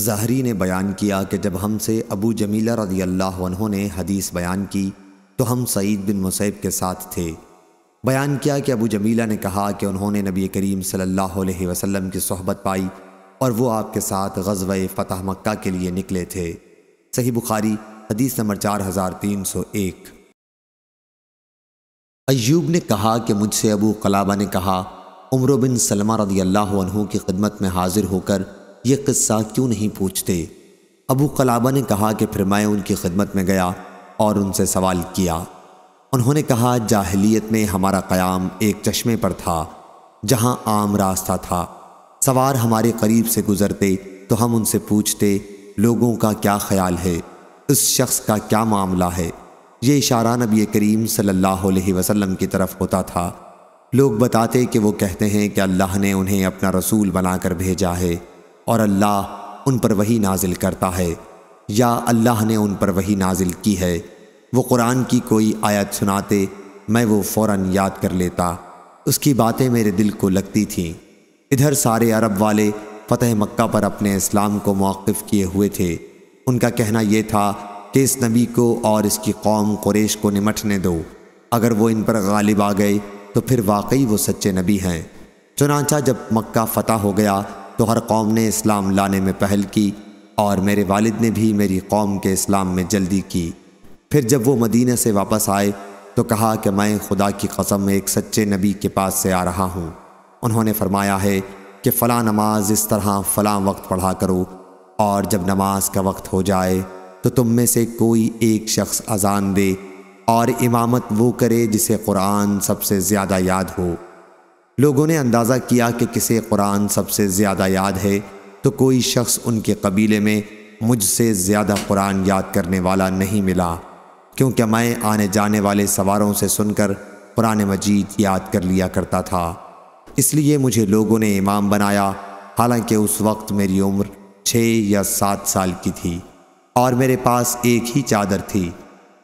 ज़ाहरी ने बयान किया कि जब हमसे अबू जमीला रदी अल्लाह ने हदीस बयान की तो हम सईद बिन मुसैब के साथ थे बयान किया कि अबू जमीला ने कहा कि उन्होंने नबी करीम सल्लल्लाहु अलैहि वसल्लम की सहबत पाई और वो आपके साथ गज़ब फ़तह मक्का के लिए निकले थे सही बुखारी हदीस नंबर चार हज़ार तीन सौ एक अयूब ने कहा कि मुझसे अबू कलाबा ने कहा उम्र बिन सलमा रदी अल्लाह की खिदमत में हाजिर होकर ये किस्सा क्यों नहीं पूछते अबू कलाबा ने कहा कि फिर मैं उनकी खिदमत में गया और उनसे सवाल किया उन्होंने कहा जाहलीत में हमारा क़्याम एक चश्मे पर था जहाँ आम रास्ता था सवार हमारे करीब से गुज़रते तो हम उनसे पूछते लोगों का क्या ख्याल है इस शख्स का क्या मामला है ये इशारा नबी करीम सल्लल्लाहु अलैहि वसल्लम की तरफ होता था लोग बताते कि वो कहते हैं कि अल्लाह ने उन्हें अपना रसूल बनाकर भेजा है और अल्लाह उन पर वही नाजिल करता है या अल्लाह ने उन पर वही नाजिल की है वो कुरान की कोई आयत सुनाते मैं वो फ़ौर याद कर लेता उसकी बातें मेरे दिल को लगती थीं इधर सारे अरब वाले फ़तेह मक्का पर अपने इस्लाम को मौक़ किए हुए थे उनका कहना यह था कि इस नबी को और इसकी कौम कुरेश को निमटने दो अगर वो इन पर गालिब आ गए तो फिर वाकई वो सच्चे नबी हैं चुनाचा जब मक्का फ़तह हो गया तो हर कौम ने इस्लाम लाने में पहल की और मेरे वालिद ने भी मेरी कौम के इस्लाम में जल्दी की फिर जब वो मदीना से वापस आए तो कहा कि मैं खुदा की कसम एक सच्चे नबी के पास से आ रहा हूँ उन्होंने फरमाया है कि फ़लाँ नमाज इस तरह फ़लाँ वक्त पढ़ा करो और जब नमाज का वक्त हो जाए तो तुम में से कोई एक शख्स अजान दे और इमामत वो करे जिसे कुरान सबसे ज़्यादा याद हो लोगों ने अंदाज़ा किया कि किसे कुरान सबसे ज़्यादा याद है तो कोई शख्स उनके कबीले में मुझसे ज़्यादा कुरान याद करने वाला नहीं मिला क्योंकि मैं आने जाने वाले सवारों से सुनकर कुरान मजीद याद कर लिया करता था इसलिए मुझे लोगों ने इमाम बनाया हालांकि उस वक्त मेरी उम्र छः या सात साल की थी और मेरे पास एक ही चादर थी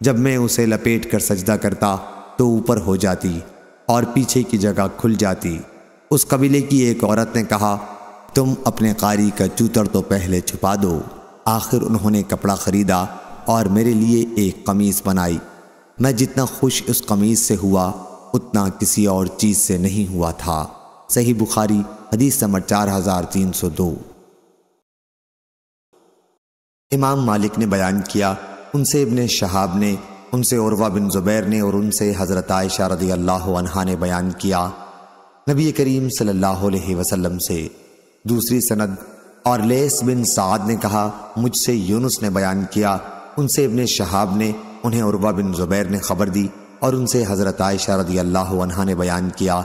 जब मैं उसे लपेट कर सजदा करता तो ऊपर हो जाती और पीछे की जगह खुल जाती उस कबीले की एक औरत ने कहा तुम अपने कारी का चूतर तो पहले छुपा दो आखिर उन्होंने कपड़ा ख़रीदा और मेरे लिए एक कमीज़ बनाई मैं जितना खुश उस कमीज़ से हुआ उतना किसी और चीज़ से नहीं हुआ था सही बुखारी हदीस नंबर चार हज़ार तीन सौ दो इमाम मालिक ने बयान किया उनसे इबन शहाब ने उनसे उर्वा बिन ज़ुबैर ने और उनसे हज़रत आयशा रदी अल्लाह ने बयान किया नबी करीम सल्लल्लाहु अलैहि वसल्लम से दूसरी सनद और लेस बिन साद ने कहा मुझसे यूनुस ने बयान किया उनसे इबन शहाब ने उन्हें उर्वा बिन ज़ुबैर ने खबर दी और उनसे हज़रत आयशा रदी अल्लाह ने बयान किया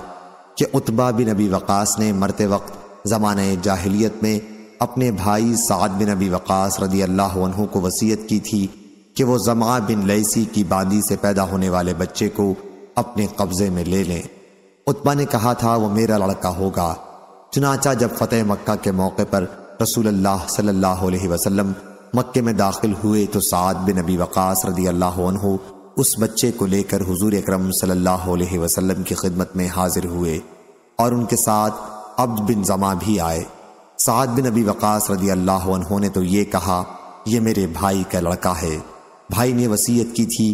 कि उतबा बिन अबी वक़ास ने मरते वक्त ज़मान जाहलीत में अपने भाई साद बिन अबी वक़ास रदी अल्लाह को वसीयत की थी कि वो जमा बिन लईसी की बांदी से पैदा होने वाले बच्चे को अपने कब्जे में ले लें उत्मा ने कहा था वो मेरा लड़का होगा चुनाचा जब फतेह मक्का के मौके पर रसूल सल्लल्लाहु अलैहि वसल्लम मक्के में दाखिल हुए तो साद बिन नबी वक़ास रदी अल्लाह उस बच्चे को लेकर हुजूर अकरम सल्लल्लाहु अलैहि वसल्लम की खिदमत में हाजिर हुए और उनके साथ अब्द बिन जमा भी आए साद बिन नबी वक़ास रदी अल्लाह ने तो ये कहा यह मेरे भाई का लड़का है भाई ने वसीयत की थी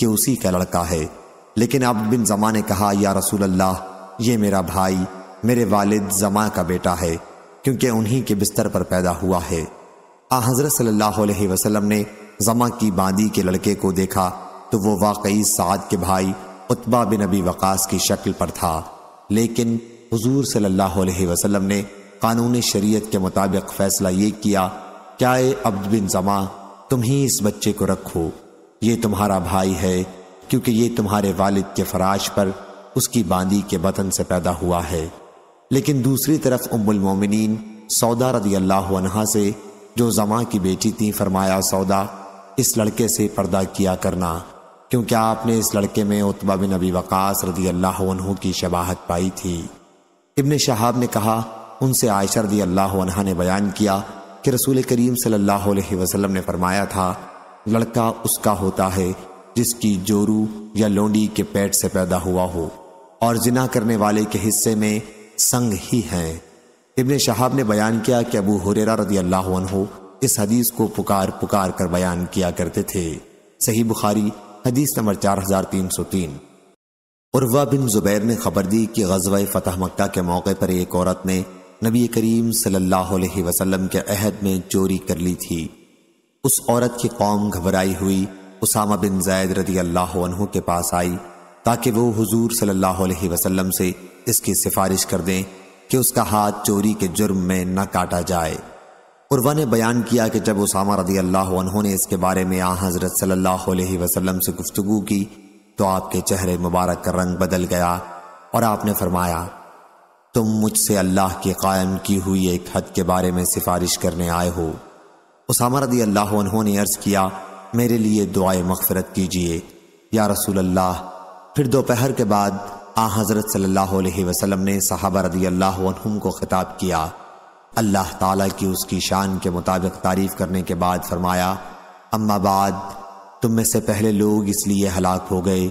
कि उसी का लड़का है लेकिन अब बिन जमा ने कहा या रसूल अल्लाह ये मेरा भाई मेरे वालिद जमा का बेटा है क्योंकि उन्हीं के बिस्तर पर पैदा हुआ है आ हजरत सल्लल्लाहु अलैहि वसल्लम ने जमा की बांदी के लड़के को देखा तो वो वाकई साद के भाई उत्बा बिन अबी वकास की शक्ल पर था लेकिन हुजूर सल्लल्लाहु अलैहि वसल्लम ने कानून शरीयत के मुताबिक फैसला ये किया क्या अब्द बिन जमा तुम ही इस बच्चे को रखो ये तुम्हारा भाई है क्योंकि ये तुम्हारे वालिद के फराश पर उसकी बांदी के बतन से पैदा हुआ है लेकिन दूसरी तरफ उम्मुल मोमिनीन सौदा रदी अल्लाह अनहा से जो जमा की बेटी थी फरमाया सौदा इस लड़के से पर्दा किया करना क्योंकि आपने इस लड़के में उतबा बिन नबी वकास रदी अल्लाह की शबाहत पाई थी इबन शहाब ने कहा उनसे आयशा रदी अल्लाह ने बयान किया कि रसूल करीम सल्लल्लाहु अलैहि वसल्लम ने फरमाया था लड़का उसका होता है जिसकी जोरू या लोंडी के पेट से पैदा हुआ हो और जिना करने वाले के हिस्से में संग ही हैं इबन शहाब ने बयान किया कि अबू हुरेरा रदी अल्लाह हो इस हदीस को पुकार पुकार कर बयान किया करते थे सही बुखारी हदीस नंबर चार हजार तीन सौ तीन उर्वा बिन जुबैर ने खबर दी कि गजवा फतह मक्का के मौके पर एक औरत ने नबी करीम सल्लल्लाहु अलैहि वसल्लम के अहद में चोरी कर ली थी उस औरत की कौम घबराई हुई उसामा बिन जैद रदी अल्लाह के पास आई ताकि वो हुजूर सल्लल्लाहु अलैहि वसल्लम से इसकी सिफारिश कर दें कि उसका हाथ चोरी के जुर्म में न काटा जाए उर्वा ने बयान किया कि जब उसामा रदी अल्लाह ने इसके बारे में आ हज़रत सल्लल्लाहु वसलम से गुफ्तु की तो आपके चेहरे मुबारक का रंग बदल गया और आपने फरमाया तुम मुझसे अल्लाह के कायम की हुई एक हद के बारे में सिफारिश करने आए हो उसामा रदी अल्लाह ने अर्ज़ किया मेरे लिए दुआए मफफरत कीजिए या रसूल अल्लाह फिर दोपहर के बाद आ हज़रत सल्लल्लाहु वसलम ने साहबा रदी अल्लाह को ख़िताब किया अल्लाह ताला की उसकी शान के मुताबिक तारीफ़ करने के बाद फरमाया अम्माबाद तुम में से पहले लोग इसलिए हलाक हो गए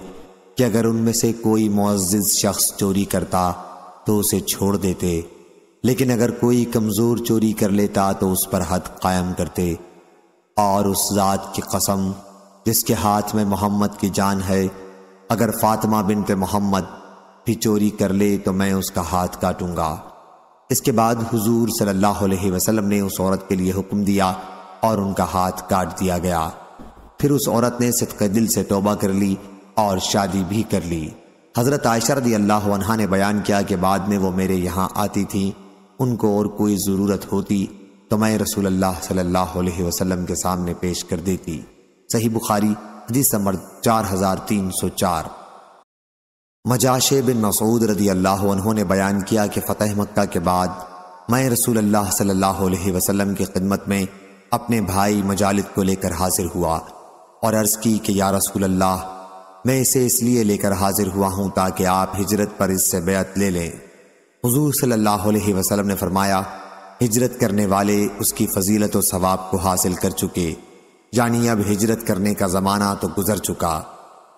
कि अगर उनमें से कोई मोज़ शख्स चोरी करता तो उसे छोड़ देते लेकिन अगर कोई कमजोर चोरी कर लेता तो उस पर हद कायम करते और उस जात की कसम जिसके हाथ में मोहम्मद की जान है अगर फातिमा बिनत मोहम्मद भी चोरी कर ले तो मैं उसका हाथ काटूंगा इसके बाद हुजूर सल्लल्लाहु अलैहि वसल्लम ने उस औरत के लिए हुक्म दिया और उनका हाथ काट दिया गया फिर उस औरत ने सदक दिल से तोबा कर ली और शादी भी कर ली हज़रत आयशा रदी अल्लाह अनहा ने बयान किया कि बाद में वो मेरे यहाँ आती थी उनको और कोई ज़रूरत होती तो मैं रसूल अल्लाह सल्लल्लाहु अलैहि वसल्लम के सामने पेश कर देती सही बुखारी हदीस नंबर चार हज़ार तीन सौ चार मजाशे बिन मसूद रदी अल्लाह ने बयान किया कि फ़तेह मक्का के बाद मैं रसूल अल्लाह सल्लल्लाहु अलैहि वसल्लम की खिदमत में अपने भाई मजालिद को लेकर हाजिर हुआ और अर्ज़ की कि या रसूल अल्लाह मैं इसे इसलिए लेकर हाजिर हुआ हूँ ताकि आप हिजरत पर इससे बेत ले लें हजूर सल्लल्लाहु अलैहि वसल्लम ने फरमाया हिजरत करने वाले उसकी फजीलत और सवाब को हासिल कर चुके यानी अब हिजरत करने का ज़माना तो गुजर चुका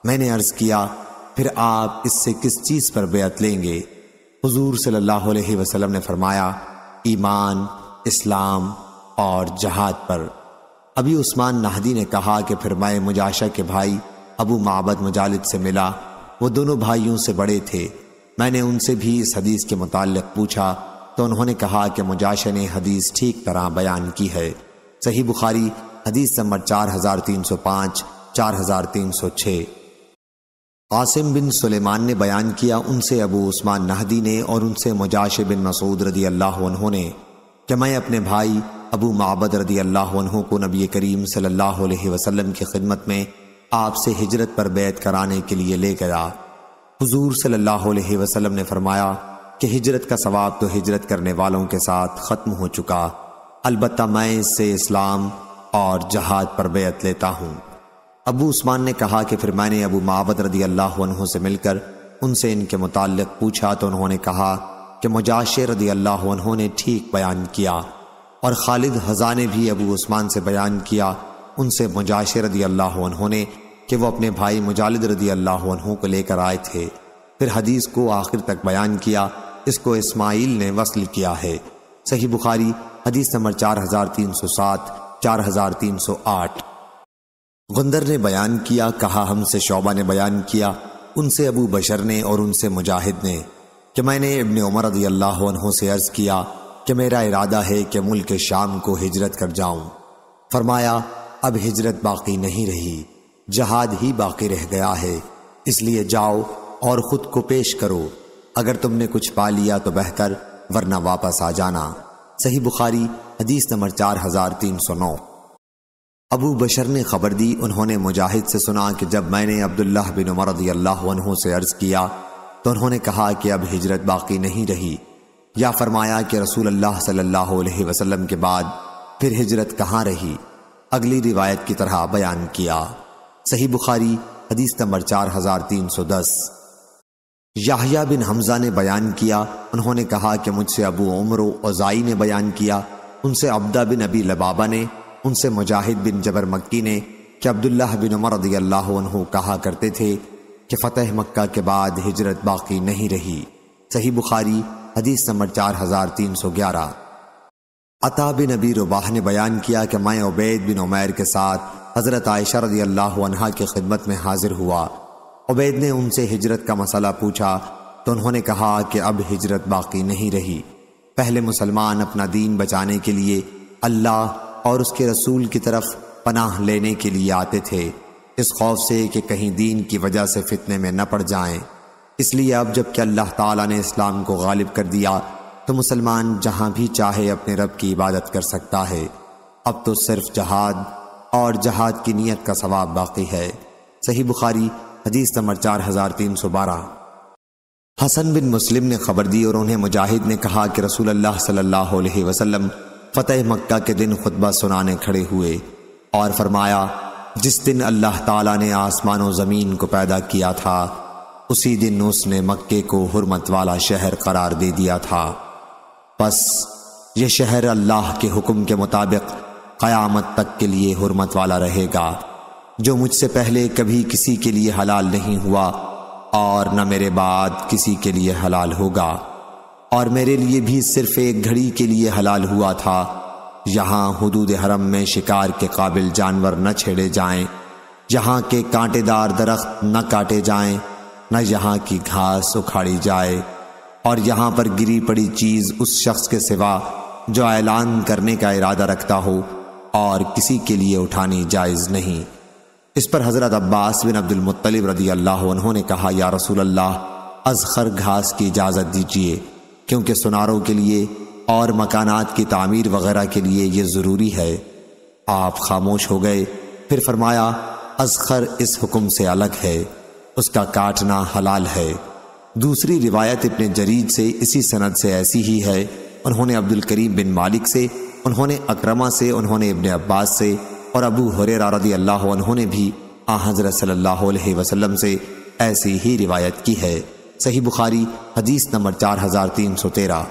मैंने अर्ज़ किया फिर आप इससे किस चीज़ पर बेत लेंगे हजूर सल्लल्लाहु वसलम ने फरमाया ईमान इस्लाम और जहाद पर अभी उस्मान नाहदी ने कहा कि फिर मैं मुजाशा के भाई अबू माबद मजालिद से मिला वो दोनों भाइयों से बड़े थे मैंने उनसे भी इस हदीस के मुतालिक पूछा तो उन्होंने कहा कि मुजाशे ने हदीस ठीक तरह बयान की है सही बुखारी हदीस नंबर चार हजार तीन सौ पांच चार हजार तीन सौ छः बिन सुलेमान ने बयान किया उनसे अबू उस्मान नहदी ने और उनसे मुजाश बिन मसूद रदी अल्लाह उन्होंने कि मैं अपने भाई अबू माबद रदी अल्लाह को नबी करीम सल्लल्लाहु वसलम की खिदमत में आपसे हिजरत पर बैत कराने के लिए ले गया हजूर सल्लाह वसलम ने फरमाया कि हिजरत का सवाब तो हिजरत करने वालों के साथ ख़त्म हो चुका अलबत् मैं इससे इस्लाम और जहाद पर बैत लेता हूँ अबू उस्मान ने कहा कि फिर मैंने अबू मावत रदी अल्लाह से मिलकर उनसे इनके मुतल पूछा तो उन्होंने कहा कि मुजाशे रदी अल्लाह ने ठीक बयान किया और खालिद हजा ने भी अबू उस्मान से बयान किया उनसे मुजाशिर रदी अल्लाह ने कि वह अपने भाई मुजालिद रदी अल्लाह को लेकर आए थे फिर हदीस को आखिर तक बयान किया इसको इस्माइल ने वसल किया है सही बुखारी हदीस नंबर चार हजार तीन सौ सात चार हजार तीन सौ आठ गुंदर ने बयान किया कहा हमसे शोबा ने बयान किया उनसे अबू बशर ने और उनसे मुजाहिद ने कि मैंने इबन उमर रदी अल्लाह से अर्ज़ किया कि मेरा इरादा है कि मुल्क शाम को हिजरत कर जाऊं फरमाया अब हिजरत बाकी नहीं रही जहाद ही बाकी रह गया है इसलिए जाओ और खुद को पेश करो अगर तुमने कुछ पा लिया तो बेहतर वरना वापस आ जाना सही बुखारी हदीस नंबर चार हजार तीन सौ नौ अबू बशर ने खबर दी उन्होंने मुजाहिद से सुना कि जब मैंने अब्दुल्ला बिन उमर अल्लाह से अर्ज किया तो उन्होंने कहा कि अब हिजरत बाकी नहीं रही या फरमाया कि रसूल अल्लाह सल्लल्लाहु अलैहि वसल्लम के बाद फिर हिजरत कहाँ रही अगली रिवायत की तरह बयान किया सही बुखारी हदीस नंबर चार हजार तीन सौ दस याहिया बिन हमजा ने बयान किया उन्होंने कहा कि मुझसे अबू उमर ओजाई ने बयान किया उनसे अब्दा बिन अबी लबाबा ने उनसे मुजाहिद बिन जबर मक्की ने कि अब्दुल्ला बिन उमर रदी अल्लाह कहा करते थे कि फ़तेह मक्का के बाद हिजरत बाकी नहीं रही सही बुखारी हदीस नंबर चार हजार तीन सौ ग्यारह अता बिन अबी रुबाह ने बयान किया कि मैं उबैद बिन उमैर के साथ हज़रत आयशा रदी अल्लाह की खिदमत में हाजिर हुआ उबैद ने उनसे हिजरत का मसला पूछा तो उन्होंने कहा कि अब हिजरत बाकी नहीं रही पहले मुसलमान अपना दीन बचाने के लिए अल्लाह और उसके रसूल की तरफ पनाह लेने के लिए आते थे इस खौफ से कि कहीं दीन की वजह से फितने में न पड़ जाएं इसलिए अब जबकि अल्लाह ताला ने इस्लाम को गालिब कर दिया तो मुसलमान जहाँ भी चाहे अपने रब की इबादत कर सकता है अब तो सिर्फ जहाद और जहाद की नीयत का सवाब बाकी है सही बुखारी हदीस नंबर चार हजार तीन सौ बारह हसन बिन मुस्लिम ने खबर दी और उन्हें मुजाहिद ने कहा कि रसूल अल्लाह सल्लल्लाहु अलैहि वसल्लम फ़तेह मक्का के दिन खुतबा सुनाने खड़े हुए और फरमाया जिस दिन अल्लाह ताला ने आसमान और ज़मीन को पैदा किया था उसी दिन उसने मक्के को हरमत वाला शहर करार दे दिया था बस ये शहर अल्लाह के हुक्म के मुताबिक क़यामत तक के लिए हरमत वाला रहेगा जो मुझसे पहले कभी किसी के लिए हलाल नहीं हुआ और न मेरे बाद किसी के लिए हलाल होगा और मेरे लिए भी सिर्फ़ एक घड़ी के लिए हलाल हुआ था यहाँ हदूद हरम में शिकार के काबिल जानवर न छेड़े जाएं, यहाँ के कांटेदार दरख्त न काटे जाएं, न यहाँ की घास उखाड़ी जाए और यहाँ पर गिरी पड़ी चीज़ उस शख्स के सिवा जो ऐलान करने का इरादा रखता हो और किसी के लिए उठानी जायज़ नहीं इस पर हज़रत अब्बास बिन मुत्तलिब रदी अल्लाह उन्होंने कहा या रसूल अल्लाह अजखर घास की इजाज़त दीजिए क्योंकि सुनारों के लिए और मकानात की तामीर वगैरह के लिए ये ज़रूरी है आप खामोश हो गए फिर फरमाया अजखर इस हुक्म से अलग है उसका काटना हलाल है दूसरी रिवायत इतने जरीद से इसी सनद से ऐसी ही है उन्होंने अब्दुल करीम बिन मालिक से उन्होंने अक्रमा से उन्होंने इबन अब्बास से और अबू हुर रदी अल्लाह उन्होंने भी आ हज़रत सल्लल्लाहु से ऐसी ही रिवायत की है सही बुखारी हदीस नंबर चार हज़ार तीन सौ तेरह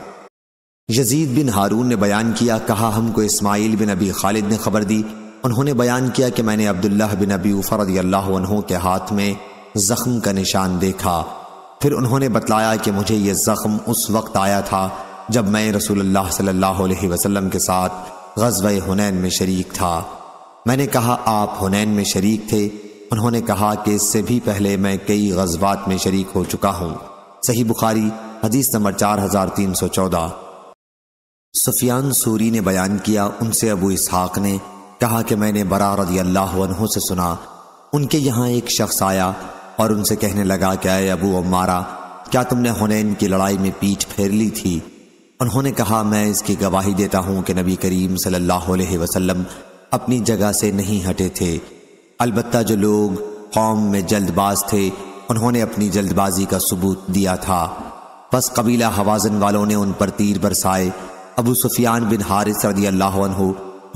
यजीद बिन हारून ने बयान किया कहा हमको इसमाइल बिन अबी खालिद ने खबर दी उन्होंने बयान किया कि मैंने अब्दुल्ला बिन अबी उफरदी अल्लाह के हाथ में ज़ख्म का निशान देखा फिर उन्होंने बतलाया कि मुझे ये ज़ख्म उस वक्त आया था जब मैं रसूल सल्लल्लाहु के साथ गजब हुनैन में शरीक था मैंने कहा आप हुनैन में शरीक थे उन्होंने कहा कि इससे भी पहले मैं कई गजबात में शरीक हो चुका हूँ सही बुखारी हदीस नंबर चार हजार तीन सौ चौदह सुफियान सूरी ने बयान किया उनसे अबू इसहाक ने कहा कि मैंने बरा अल्लाह से सुना उनके यहाँ एक शख्स आया और उनसे कहने लगा क्या है अबू अम्मारा क्या तुमने हुनैन की लड़ाई में पीठ फेर ली थी उन्होंने कहा मैं इसकी गवाही देता हूँ कि नबी करीम सल्लल्लाहु अलैहि वसल्लम अपनी जगह से नहीं हटे थे अलबत्त जो लोग कौम में जल्दबाज थे उन्होंने अपनी जल्दबाजी का सबूत दिया था बस कबीला हवाजन वालों ने उन पर तीर बरसाए अबू सुफियान बिन हारिस रदी अल्लाह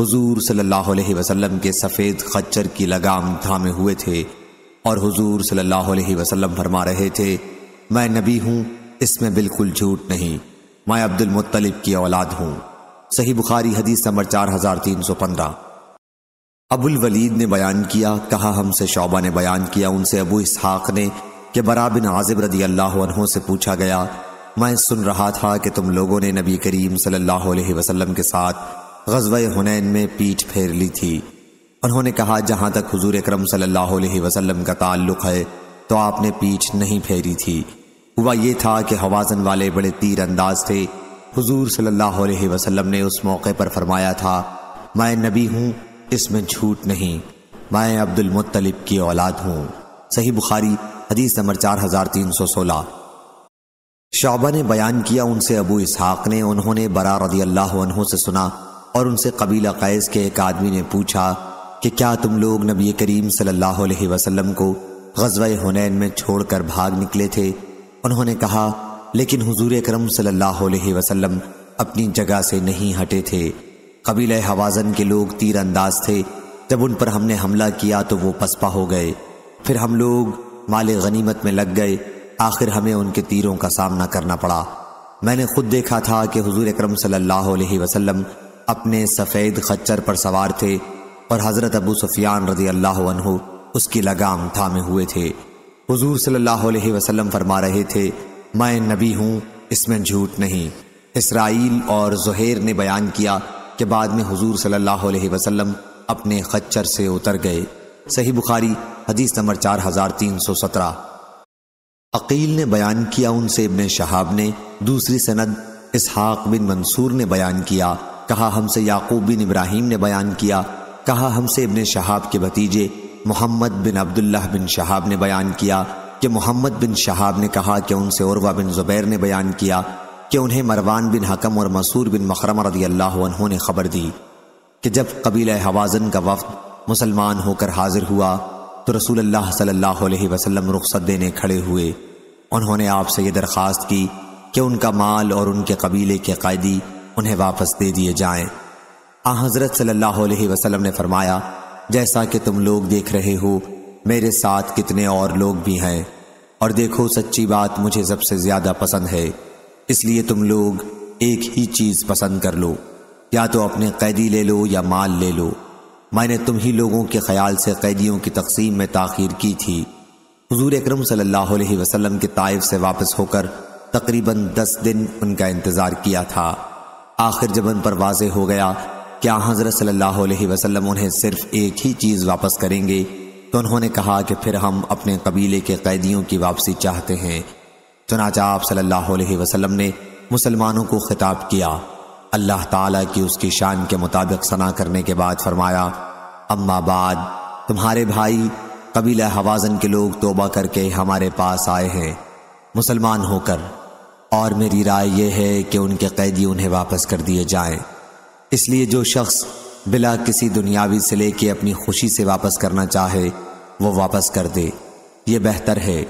हजूर सल्लल्लाहु अलैहि वसल्लम के सफ़ेद खच्चर की लगाम थामे हुए थे और हुजूर सल्लल्लाहु अलैहि वसल्लम फरमा रहे थे मैं नबी हूँ इसमें बिल्कुल झूठ नहीं मैं अब्दुल मुत्तलिब की औलाद हूँ सही बुखारी हदीस नंबर चार हजार तीन सौ पंद्रह अबुल वलीद ने बयान किया कहा हमसे शौबा ने बयान किया उनसे अबू इसहाक ने कि बरा बिन आजिब रदी अल्लाह से पूछा गया मैं सुन रहा था कि तुम लोगों ने नबी करीम सल्लल्लाहु अलैहि वसल्लम के साथ गजब हुनैन में पीठ फेर ली थी उन्होंने कहा जहाँ तक हजूर अक्रम सल्लाम का ताल्लुक है तो आपने पीठ नहीं फेरी थी हुआ ये था कि हवाजन वाले बड़े तीर अंदाज थे हजूर सल्लाम ने उस मौके पर फरमाया था मैं नबी हूँ इसमें झूठ नहीं मैं अब्दुल मुतलिब की औलाद हूँ सही बुखारी हदीस नंबर चार हजार तीन सौ सोलह शोबा ने बयान किया उनसे अबू इसहाक ने उन्होंने बरा रदी अल्लाह से सुना और उनसे कबीला कैस के एक आदमी ने पूछा कि क्या तुम लोग नबी करीम सल्लल्लाहु अलैहि वसल्लम को गजवा हुनैन में छोड़कर भाग निकले थे उन्होंने कहा लेकिन हुजूर करम सल्लल्लाहु अलैहि वसल्लम अपनी जगह से नहीं हटे थे कबील हवाजन के लोग तीर अंदाज थे जब उन पर हमने हमला किया तो वो पसपा हो गए फिर हम लोग माल गनीमत में लग गए आखिर हमें उनके तीरों का सामना करना पड़ा मैंने खुद देखा था कि हुजूर अकरम सल्लल्लाहु अलैहि वसल्लम अपने सफ़ेद खच्चर पर सवार थे और हज़रत अबू सुफियान रजी अल्लाह अनहु उसकी लगाम थामे हुए थे हुजूर सल्लल्लाहु अलैहि वसल्लम फरमा रहे थे मैं नबी हूँ इसमें झूठ नहीं इसराइल और जहेर ने बयान किया कि बाद में हुजूर सल्लल्लाहु अलैहि वसल्लम अपने खच्चर से उतर गए सही बुखारी हदीस नंबर चार हजार तीन सौ सत्रह अकील ने बयान किया उनसे इबन शहाब ने दूसरी सनद इसहाक बिन मंसूर ने बयान किया कहा हमसे याकूब बिन इब्राहिम ने बयान किया कहा हमसे इब्ने शहाब के भतीजे मोहम्मद बिन अब्दुल्लाह बिन शहाब ने बयान किया कि मोहम्मद बिन शहाब ने कहा कि उनसे उर्वा बिन ज़ुबैर ने बयान किया कि उन्हें मरवान बिन हकम और मसूर बिन मखरम रदी अल्लाह ने खबर दी कि जब कबील हवाजन का वफ्द मुसलमान होकर हाजिर हुआ तो रसूल अल्लाह सल्लल्लाहु अलैहि वसल्लम रुखसत देने खड़े हुए उन्होंने आपसे ये दरख्वास्त की कि उनका माल और उनके कबीले के कायदी उन्हें वापस दे दिए जाएं आ हज़रत सल्लल्लाहु अलैहि वसल्लम ने फरमाया जैसा कि तुम लोग देख रहे हो मेरे साथ कितने और लोग भी हैं और देखो सच्ची बात मुझे सबसे ज़्यादा पसंद है इसलिए तुम लोग एक ही चीज़ पसंद कर लो या तो अपने कैदी ले लो या माल ले लो मैंने तुम ही लोगों के ख्याल से कैदियों की तकसीम में तखिर की थी हजूर अक्रम सल्लाम के ताइफ से वापस होकर तकरीबन दस दिन उनका इंतज़ार किया था आखिर जब उन पर वाज हो गया क्या हज़रत सल्लल्लाहु अलैहि वसल्लम उन्हें सिर्फ एक ही चीज़ वापस करेंगे तो उन्होंने कहा कि फिर हम अपने कबीले के कैदियों की वापसी चाहते हैं चुनाचा आप सल्लल्लाहु अलैहि वसल्लम ने मुसलमानों को खिताब किया अल्लाह ताला की उसकी शान के मुताबिक सना करने के बाद फरमाया अम्मा बाद तुम्हारे भाई कबीला हवाजन के लोग तोबा करके हमारे पास आए हैं मुसलमान होकर और मेरी राय यह है कि उनके कैदी उन्हें वापस कर दिए जाएं इसलिए जो शख्स बिला किसी दुनियावी से लेके अपनी खुशी से वापस करना चाहे वो वापस कर दे ये बेहतर है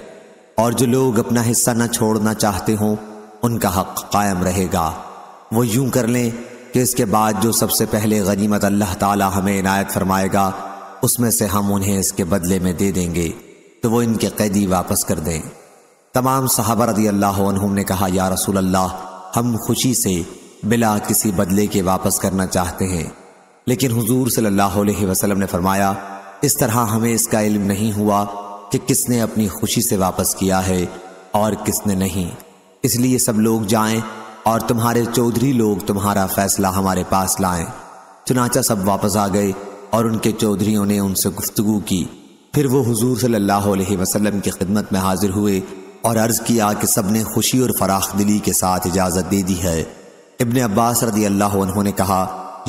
और जो लोग अपना हिस्सा न छोड़ना चाहते हों उनका हक कायम रहेगा वो यूं कर लें कि इसके बाद जो सबसे पहले गनीमत अल्लाह ताला हमें इनायत फरमाएगा उसमें से हम उन्हें इसके बदले में दे देंगे तो वो इनके कैदी वापस कर दें तमाम सहाबा रदी अल्लाह ने कहा या रसूल अल्लाह हम खुशी से बिला किसी बदले के वापस करना चाहते हैं लेकिन हुजूर सल्लल्लाहु अलैहि वसल्लम ने फरमाया इस तरह हमें इसका इल्म नहीं हुआ कि किसने अपनी खुशी से वापस किया है और किसने नहीं इसलिए सब लोग जाएं और तुम्हारे चौधरी लोग तुम्हारा फैसला हमारे पास लाएं चुनाचा सब वापस आ गए और उनके चौधरीों ने उनसे गुफ्तगु की फिर वो हुजूर सल्लल्लाहु अलैहि वसल्लम की खिदमत में हाजिर हुए और अर्ज़ किया कि सब ने खुशी और फराख दिली के साथ इजाज़त दे दी है इबन अब्बास रदी अल्लाह उन्होंने कहा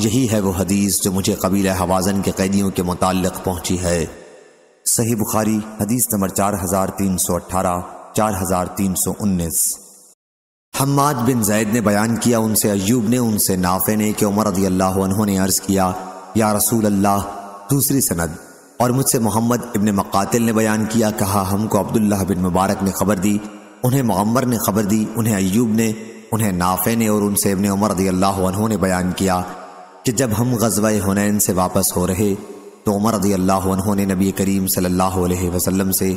यही है वो हदीस जो मुझे कबील हवाजन के कैदियों के मुतल पहुंची है सही बुखारी हदीस नंबर चार हजार तीन सौ अट्ठारह चार हजार तीन सौ उन्नीस हम्माद बिन जैद ने बयान किया उनसे अयूब ने उनसे नाफे ने कि उमर रदी अल्लाह उन्होंने अर्ज़ किया या रसूल अल्लाह दूसरी सनद और मुझसे मोहम्मद इबन मकातिल ने बयान किया कहा हमको अब्दुल्ला बिन मुबारक ने खबर दी उन्हें मम्मर ने खबर दी उन्हें अयूब ने उन्हें नाफे ने और उनसे इबन उमर रदी अल्लाह ने बयान किया कि जब हम गजवा हुनैन से वापस हो रहे तो उमर रदी अल्लाह ने नबी करीम सल्लल्लाहु अलैहि वसल्लम से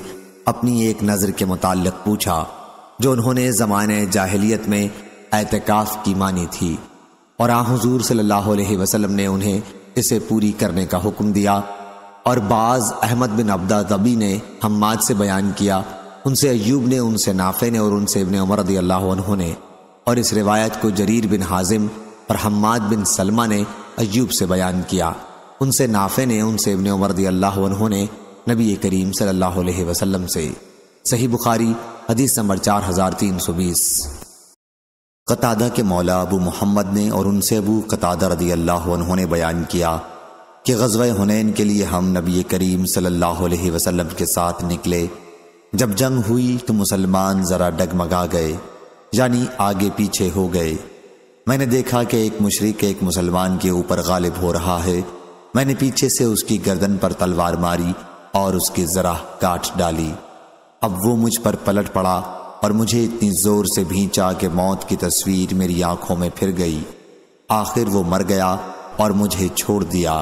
अपनी एक नज़र के मुतालिक पूछा जो उन्होंने ज़माने जाहिलियत में एहतिकाफ की मानी थी और आ हजूर सल्लल्लाहु अलैहि वसल्लम ने उन्हें इसे पूरी करने का हुक्म दिया और बाज़ अहमद बिन अब्दा दबी ने हम से बयान किया उनसे अयूब ने उनसे नाफे ने और उनसे इबन उमर रदी अल्लाह ने और इस रिवायत को जरीर बिन हाजिम और हम्माद बिन सलमा ने अयूब से बयान किया उनसे नाफे ने उनसे इबन उमर अल्लाह ने नबी करीम सल्लल्लाहु अलैहि वसल्लम से सही बुखारी हदीस नंबर चार हज़ार तीन सौ बीस कतादा के मौला अबू मोहम्मद ने और उनसे अबू कतादा रदी अल्लाह ने बयान किया कि गज़ब हुनैन के लिए हम नबी करीम सल्लल्लाहु अलैहि वसल्लम के साथ निकले जब जंग हुई तो मुसलमान ज़रा डगमगा गए यानी आगे पीछे हो गए मैंने देखा कि एक मुशरक एक मुसलमान के ऊपर गालिब हो रहा है मैंने पीछे से उसकी गर्दन पर तलवार मारी और उसकी जरा काट डाली अब वो मुझ पर पलट पड़ा और मुझे इतनी जोर से भींचा कि मौत की तस्वीर मेरी आंखों में फिर गई आखिर वो मर गया और मुझे छोड़ दिया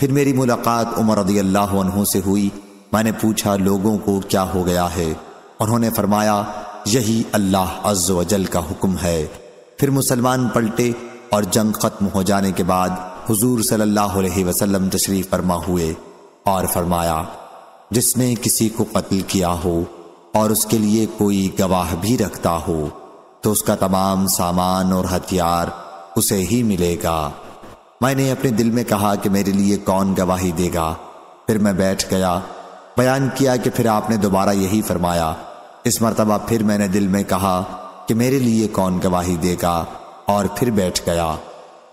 फिर मेरी मुलाकात उमर रदी अल्लाह से हुई मैंने पूछा लोगों को क्या हो गया है उन्होंने फरमाया यही अल्लाह अज्जल का हुक्म है फिर मुसलमान पलटे और जंग खत्म हो जाने के बाद हुजूर सल्लल्लाहु अलैहि वसल्लम तशरीफ फरमा हुए और फरमाया जिसने किसी को कत्ल किया हो और उसके लिए कोई गवाह भी रखता हो तो उसका तमाम सामान और हथियार उसे ही मिलेगा मैंने अपने दिल में कहा कि मेरे लिए कौन गवाही देगा फिर मैं बैठ गया बयान किया कि फिर आपने दोबारा यही फरमाया इस मरतबा फिर मैंने दिल में कहा कि मेरे लिए कौन गवाही देगा और फिर बैठ गया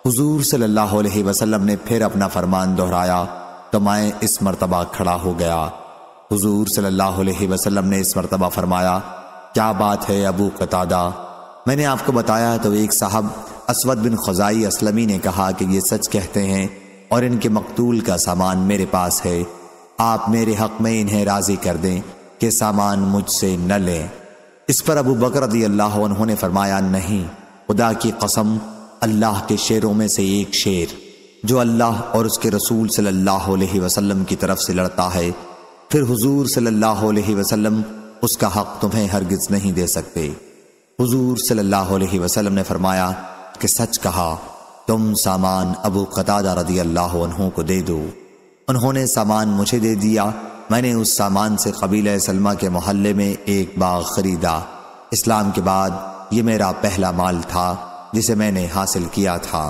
हज़ूर सल्लल्लाहु वसलम ने फिर अपना फरमान दोहराया तो मैं इस मरतबा खड़ा हो गया हजूर सल्लल्लाहु वसलम ने इस मरतबा फरमाया क्या बात है अबू कतादा मैंने आपको बताया तो एक साहब असवद बिन खजाई असलमी ने कहा कि ये सच कहते हैं और इनके मकतूल का सामान मेरे पास है आप मेरे हक में इन्हें राज़ी कर दें के सामान मुझसे न लें इस पर अबू बकर रदी अल्लाह उन्होंने फरमाया नहीं खुदा की कसम अल्लाह के शेरों में से एक शेर जो अल्लाह और उसके रसूल सल्लल्लाहु अलैहि वसल्लम की तरफ से लड़ता है फिर हुजूर सल्लल्लाहु अलैहि वसल्लम उसका हक तुम्हें हरगिज नहीं दे सकते हुजूर सल्लल्लाहु अलैहि वसल्लम ने फरमाया कि सच कहा तुम सामान अबू कतादा रदी अल्लाह को दे दो उन्होंने सामान मुझे दे दिया मैंने उस सामान से कबील सलमा के मोहल्ले में एक बाग खरीदा इस्लाम के बाद ये मेरा पहला माल था जिसे मैंने हासिल किया था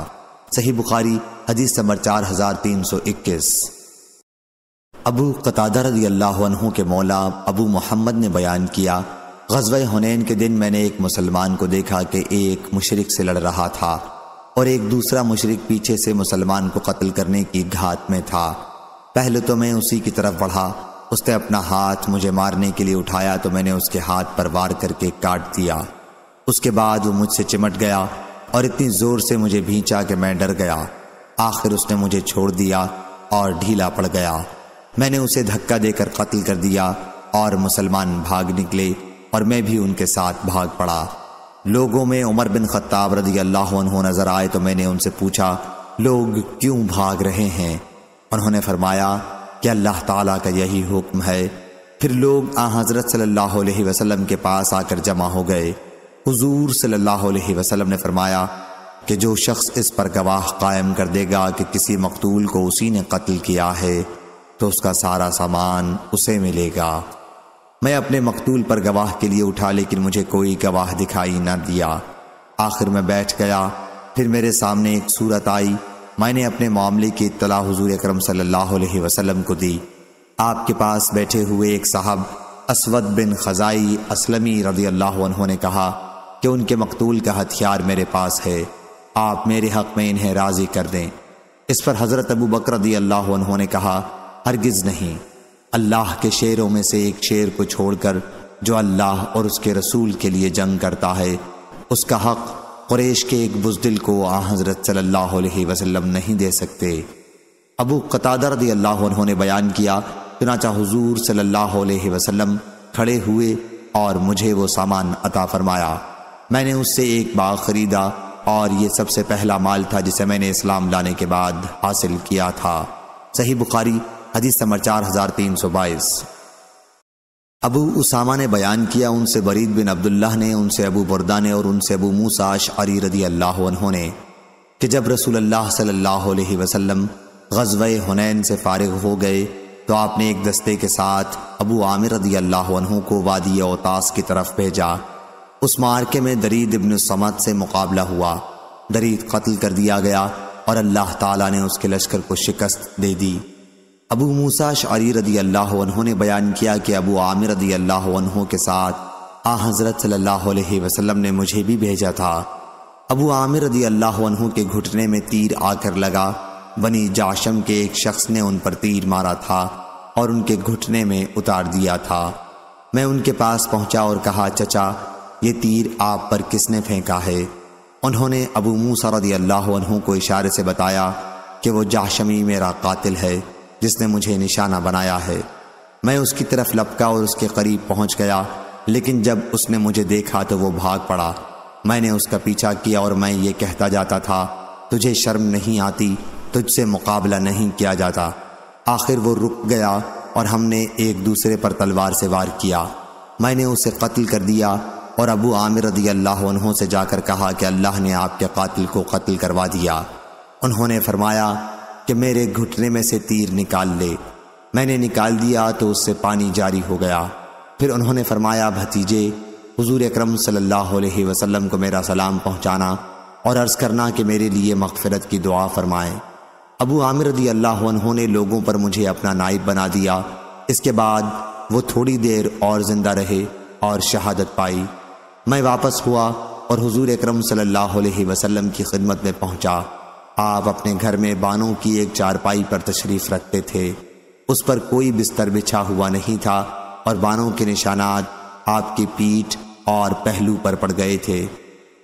सही बुखारी हदीस नंबर चार हजार तीन सौ इक्कीस अबू कतादर अल्लाह के मौला अबू मोहम्मद ने बयान किया गजब हुनैन के दिन मैंने एक मुसलमान को देखा कि एक मशरक से लड़ रहा था और एक दूसरा मुशरक पीछे से मुसलमान को कत्ल करने की घात में था पहले तो मैं उसी की तरफ बढ़ा उसने अपना हाथ मुझे मारने के लिए उठाया तो मैंने उसके हाथ पर वार करके काट दिया उसके बाद वो मुझसे चिमट गया और इतनी जोर से मुझे भींचा कि मैं डर गया आखिर उसने मुझे छोड़ दिया और ढीला पड़ गया मैंने उसे धक्का देकर कत्ल कर दिया और मुसलमान भाग निकले और मैं भी उनके साथ भाग पड़ा लोगों में उमर बिन खत्ताब रदी अल्लाह नज़र आए तो मैंने उनसे पूछा लोग क्यों भाग रहे हैं उन्होंने फरमाया कि अल्लाह ताला का यही हुक्म है फिर लोग आ हज़रत सल्लल्लाहु अलैहि वसल्लम के पास आकर जमा हो गए हुजूर सल्लल्लाहु अलैहि वसल्लम ने फरमाया कि जो शख्स इस पर गवाह कायम कर देगा कि किसी मकतूल को उसी ने कत्ल किया है तो उसका सारा सामान उसे मिलेगा मैं अपने मकतूल पर गवाह के लिए उठा लेकिन मुझे कोई गवाह दिखाई ना दिया आखिर मैं बैठ गया फिर मेरे सामने एक सूरत आई मैंने अपने मामले की इतला हजूर अक्रम सम को दी आपके पास बैठे हुए एक साहब असवद बिन खजाई असलमी रदी अल्लाह ने कहा कि उनके मकतूल का हथियार मेरे पास है आप मेरे हक में इन्हें राज़ी कर दें इस पर हज़रत अबू बकर रदी अल्लाह ने कहा हरगिज़ नहीं अल्लाह के शेरों में से एक शेर को छोड़कर जो अल्लाह और उसके रसूल के लिए जंग करता है उसका हक़ कुरेश के एक बुजदिल को आ हज़रत सल्लल्लाहु अलैहि वसल्लम नहीं दे सकते अबू कतादर रदी अल्लाह उन्होंने बयान किया चुनाचा हुजूर सल्लल्लाहु अलैहि वसल्लम खड़े हुए और मुझे वो सामान अता फरमाया मैंने उससे एक बाग खरीदा और ये सबसे पहला माल था जिसे मैंने इस्लाम लाने के बाद हासिल किया था सही बुखारी हदीस नंबर चार हज़ार तीन सौ बाईस अबू उसामा ने बयान किया उनसे बरीद बिन अब्दुल्लाह ने उनसे अबू बरदा ने और उनसे अबू मूसाश अरी रदी अल्लाह ने कि जब रसूल अल्लाह सल्लल्लाहु अलैहि वसल्लम हुनैन से फारग हो गए तो आपने एक दस्ते के साथ अबू आमिर रदी अल्लाह को वादी अवतास की तरफ भेजा उस मार्के में दरीद इबन समत से मुकाबला हुआ दरीद कत्ल कर दिया गया और अल्लाह ताला ने उसके लश्कर को शिकस्त दे दी अबू मूसा शारी रदी अल्लाह ने बयान किया कि अबू आमिर रदी अल्लाह के साथ आ हज़रत सल्लल्लाहु वसलम ने मुझे भी भेजा था अबू आमिर रदी अल्लाह के घुटने में तीर आकर लगा बनी जाशम के एक शख्स ने उन पर तीर मारा था और उनके घुटने में उतार दिया था मैं उनके पास पहुंचा और कहा चचा ये तीर आप पर किसने फेंका है उन्होंने अबू मूसा रदी अल्लाह को इशारे से बताया कि वो जाशमी मेरा कातिल है जिसने मुझे निशाना बनाया है मैं उसकी तरफ लपका और उसके करीब पहुंच गया लेकिन जब उसने मुझे देखा तो वो भाग पड़ा मैंने उसका पीछा किया और मैं ये कहता जाता था तुझे शर्म नहीं आती तुझसे मुकाबला नहीं किया जाता आखिर वो रुक गया और हमने एक दूसरे पर तलवार से वार किया मैंने उसे कत्ल कर दिया और अबू आमिर रदी अल्लाह उन्होंने जाकर कहा कि अल्लाह ने आपके कातिल को कत्ल करवा दिया उन्होंने फरमाया कि मेरे घुटने में से तीर निकाल ले मैंने निकाल दिया तो उससे पानी जारी हो गया फिर उन्होंने फरमाया भतीजे हजूर अक्रम सल्लल्लाहु को मेरा सलाम पहुँचाना और अर्ज़ करना कि मेरे लिए मकफरत की दुआ फरमाएँ अबू आमिर रदी अल्लाह उन्होंने लोगों पर मुझे अपना नाइब बना दिया इसके बाद वो थोड़ी देर और ज़िंदा रहे और शहादत पाई मैं वापस हुआ और हुजूर अक्रम सल्लल्लाहु वसम की खिदमत में पहुँचा आप अपने घर में बानों की एक चारपाई पर तशरीफ रखते थे उस पर कोई बिस्तर बिछा हुआ नहीं था और बानों के निशानात आपकी पीठ और पहलू पर पड़ गए थे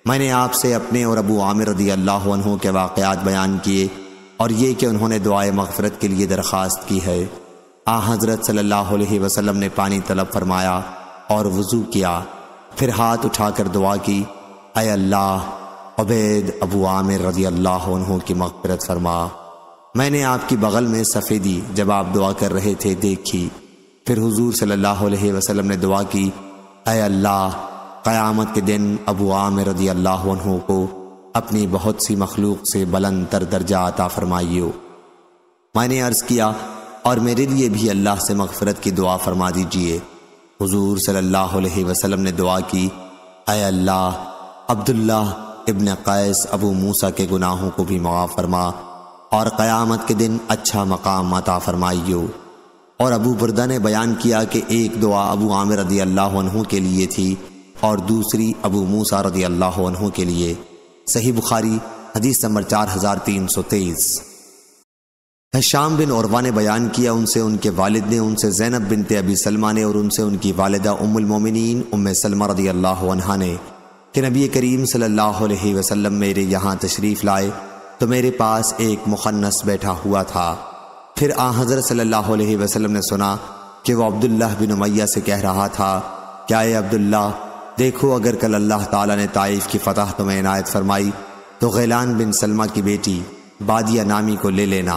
मैंने आपसे अपने और अबू आमिर रदी अल्लाह के वाकयात बयान किए और ये कि उन्होंने दुआए मफ़रत के लिए दरख्वास्त की है आ हज़रत सल्लल्लाहु अलैहि वसल्लम ने पानी तलब फरमाया और वज़ू किया फिर हाथ उठाकर दुआ की अय अल्लाह अबैद अबू आमिर रजी अल्लाह की मकफरत फरमा मैंने आपकी बगल में सफ़ेदी जब आप दुआ कर रहे थे देखी फिर हुजूर सल्लल्लाहु अलैहि वसल्लम ने दुआ की अय अल्लाह क़यामत के दिन अबू आमिर रजी अल्लाह को अपनी बहुत सी मखलूक से बुलंद तर दर्जा आता फरमाइयो मैंने अर्ज़ किया और मेरे लिए भी अल्लाह से मगफरत की दुआ फरमा दीजिए हुजूर सल्लल्लाहु अलैहि वसल्लम ने दुआ की अय अल्लाह अब्दुल्ला इब्न कैस अबू मूसा के गुनाहों को भी मुआ फरमा और क़यामत के दिन अच्छा मकाम अता फरमाइयो और अबू बुरदा ने बयान किया कि एक दुआ अबू आमिर रदी अल्लाह के लिए थी और दूसरी अबू मूसा रदी अल्लाह के लिए सही बुखारी हदीस नंबर चार हज़ार तीन सौ तेईस हशाम बिन औरवा ने बयान किया उनसे उनके वालिद ने उनसे जैनब बिनते अबी सलमा ने और उनसे उनकी वालदा उमुलमोमिन उम सलमा रदी अल्लाह ने कि नबी करीम सल्लल्लाहु अलैहि वसल्लम मेरे यहाँ तशरीफ़ लाए तो मेरे पास एक मुखन्नस बैठा हुआ था फिर आ हज़र सल्लल्लाहु अलैहि वसल्लम ने सुना कि वह अब्दुल्ला बिन उमैया से कह रहा था क्या ये अब्दुल्ला देखो अगर कल अल्लाह ताला ने ताइफ की फतह तुम्हें इनायत फरमाई तो गैलान बिन सलमा की बेटी बादिया नामी को ले लेना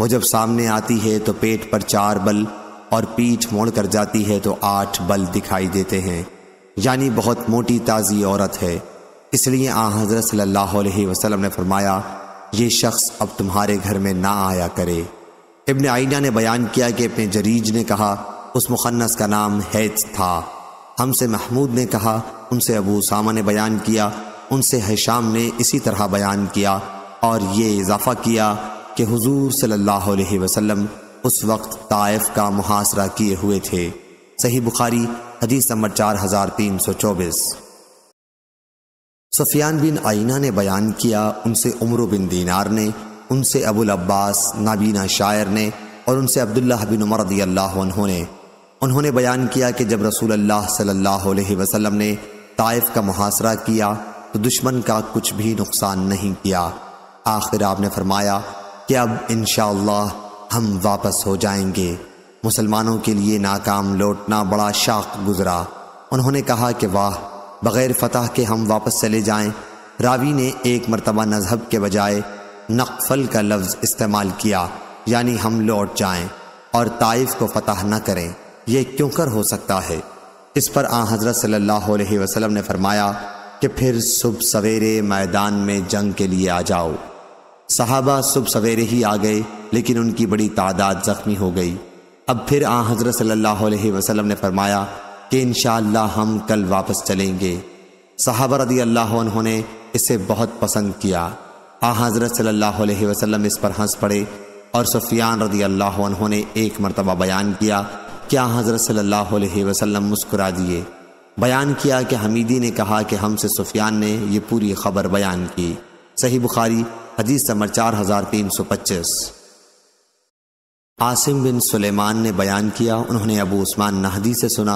वो जब सामने आती है तो पेट पर चार बल और पीठ मोड़ कर जाती है तो आठ बल दिखाई देते हैं यानी बहुत मोटी ताज़ी औरत है इसलिए आ हज़रत सल्लल्लाहु अलैहि वसल्लम ने फरमाया ये शख्स अब तुम्हारे घर में ना आया करे इब्न आइना ने बयान किया कि अपने जरीज ने कहा उस मुखन्नस का नाम हैज था हमसे महमूद ने कहा उनसे अबू उसामा ने बयान किया उनसे हैशाम ने इसी तरह बयान किया और ये इजाफ़ा किया कि हुजूर सल्लल्लाहु अलैहि वसल्लम उस वक्त ताइफ का मुहासरा किए हुए थे सही बुखारी हदीस नंबर चार हज़ार तीन सौ चौबीस सुफियान बिन आइना ने बयान किया उनसे उमरू बिन दीनार ने उनसे अबुल अब्बास नाबीना शायर ने और उनसे अब्दुल्ला बिन उमर रदी अल्लाह ने उन्होंने बयान किया कि जब रसूल अल्लाह सल्लल्लाहु अलैहि वसल्लम ने ताइफ का मुहासरा किया तो दुश्मन का कुछ भी नुकसान नहीं किया आखिर आपने फरमाया कि अब इनशा हम वापस हो जाएंगे मुसलमानों के लिए नाकाम लौटना बड़ा शाख गुजरा उन्होंने कहा कि वाह बग़ैर फतह के हम वापस चले जाएं। रावी ने एक मरतबा नजहब के बजाय नकफल का लफ्ज़ इस्तेमाल किया यानी हम लौट जाएं और ताइफ को फतह न करें यह क्यों कर हो सकता है इस पर आ हज़रत सल्लल्लाहु अलैहि वसल्लम ने फरमाया कि फिर सुबह सवेरे मैदान में जंग के लिए आ जाओ सहाबा सुबह सवेरे ही आ गए लेकिन उनकी बड़ी तादाद ज़ख्मी हो गई अब फिर आ हज़रत सल्लल्लाहु अलैहि वसल्लम ने फरमाया कि इन हम कल वापस चलेंगे साहब रदी अल्लाह उन्होंने इसे बहुत पसंद किया आ हज़रत सल्लल्लाहु अलैहि वसल्लम इस पर हंस पड़े और सुफियान रदी अल्लाह उन्होंने एक मरतबा बयान किया कि आ हज़रत सल्लल्लाहु अलैहि वसल्लम मुस्कुरा दिए बयान किया कि हमीदी ने कहा कि हमसे सुफियान ने ये पूरी खबर बयान की सही बुखारी हदीस समर चार हज़ार तीन सौ पच्चीस आसिम बिन सुलेमान ने बयान किया उन्होंने अबू उस्मान नहदी से सुना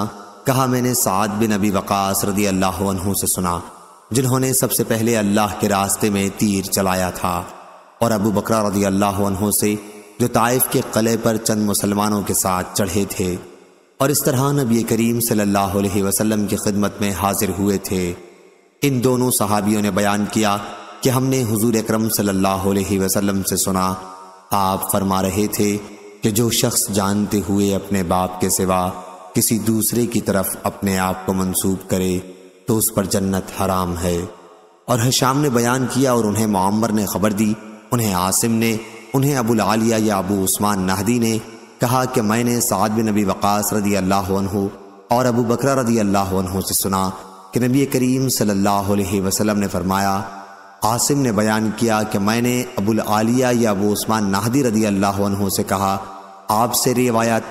कहा मैंने साद बिन अबी वकास रदी अल्लाह से सुना जिन्होंने सबसे पहले अल्लाह के रास्ते में तीर चलाया था और अबू बकरा रदी अल्लाह से जो ताइफ के कले पर चंद मुसलमानों के साथ चढ़े थे और इस तरह नबी करीम सल्लल्लाहु अलैहि वसल्लम की खिदमत में हाजिर हुए थे इन दोनों सहाबियों ने बयान किया कि हमने हुजूर अकरम सल्लल्लाहु अलैहि वसल्लम से सुना आप फरमा रहे थे कि जो शख्स जानते हुए अपने बाप के सिवा किसी दूसरे की तरफ अपने आप को मंसूब करे तो उस पर जन्नत हराम है और हशाम ने बयान किया और उन्हें मामर ने खबर दी उन्हें आसिम ने उन्हें अबुल आलिया या अबू उस्मान नहदी ने कहा कि मैंने साद बिन नबी वक़ास रदी अल्लाह और अबू बकर रदी अल्लाह से सुना कि नबी करीम सल्लल्लाहु अलैहि वसल्लम ने फरमाया आसिम ने बयान किया कि मैंने अबुल आलिया या अबू उस्मान नाहदी रदी अल्लाह से कहा आपसे रिवायत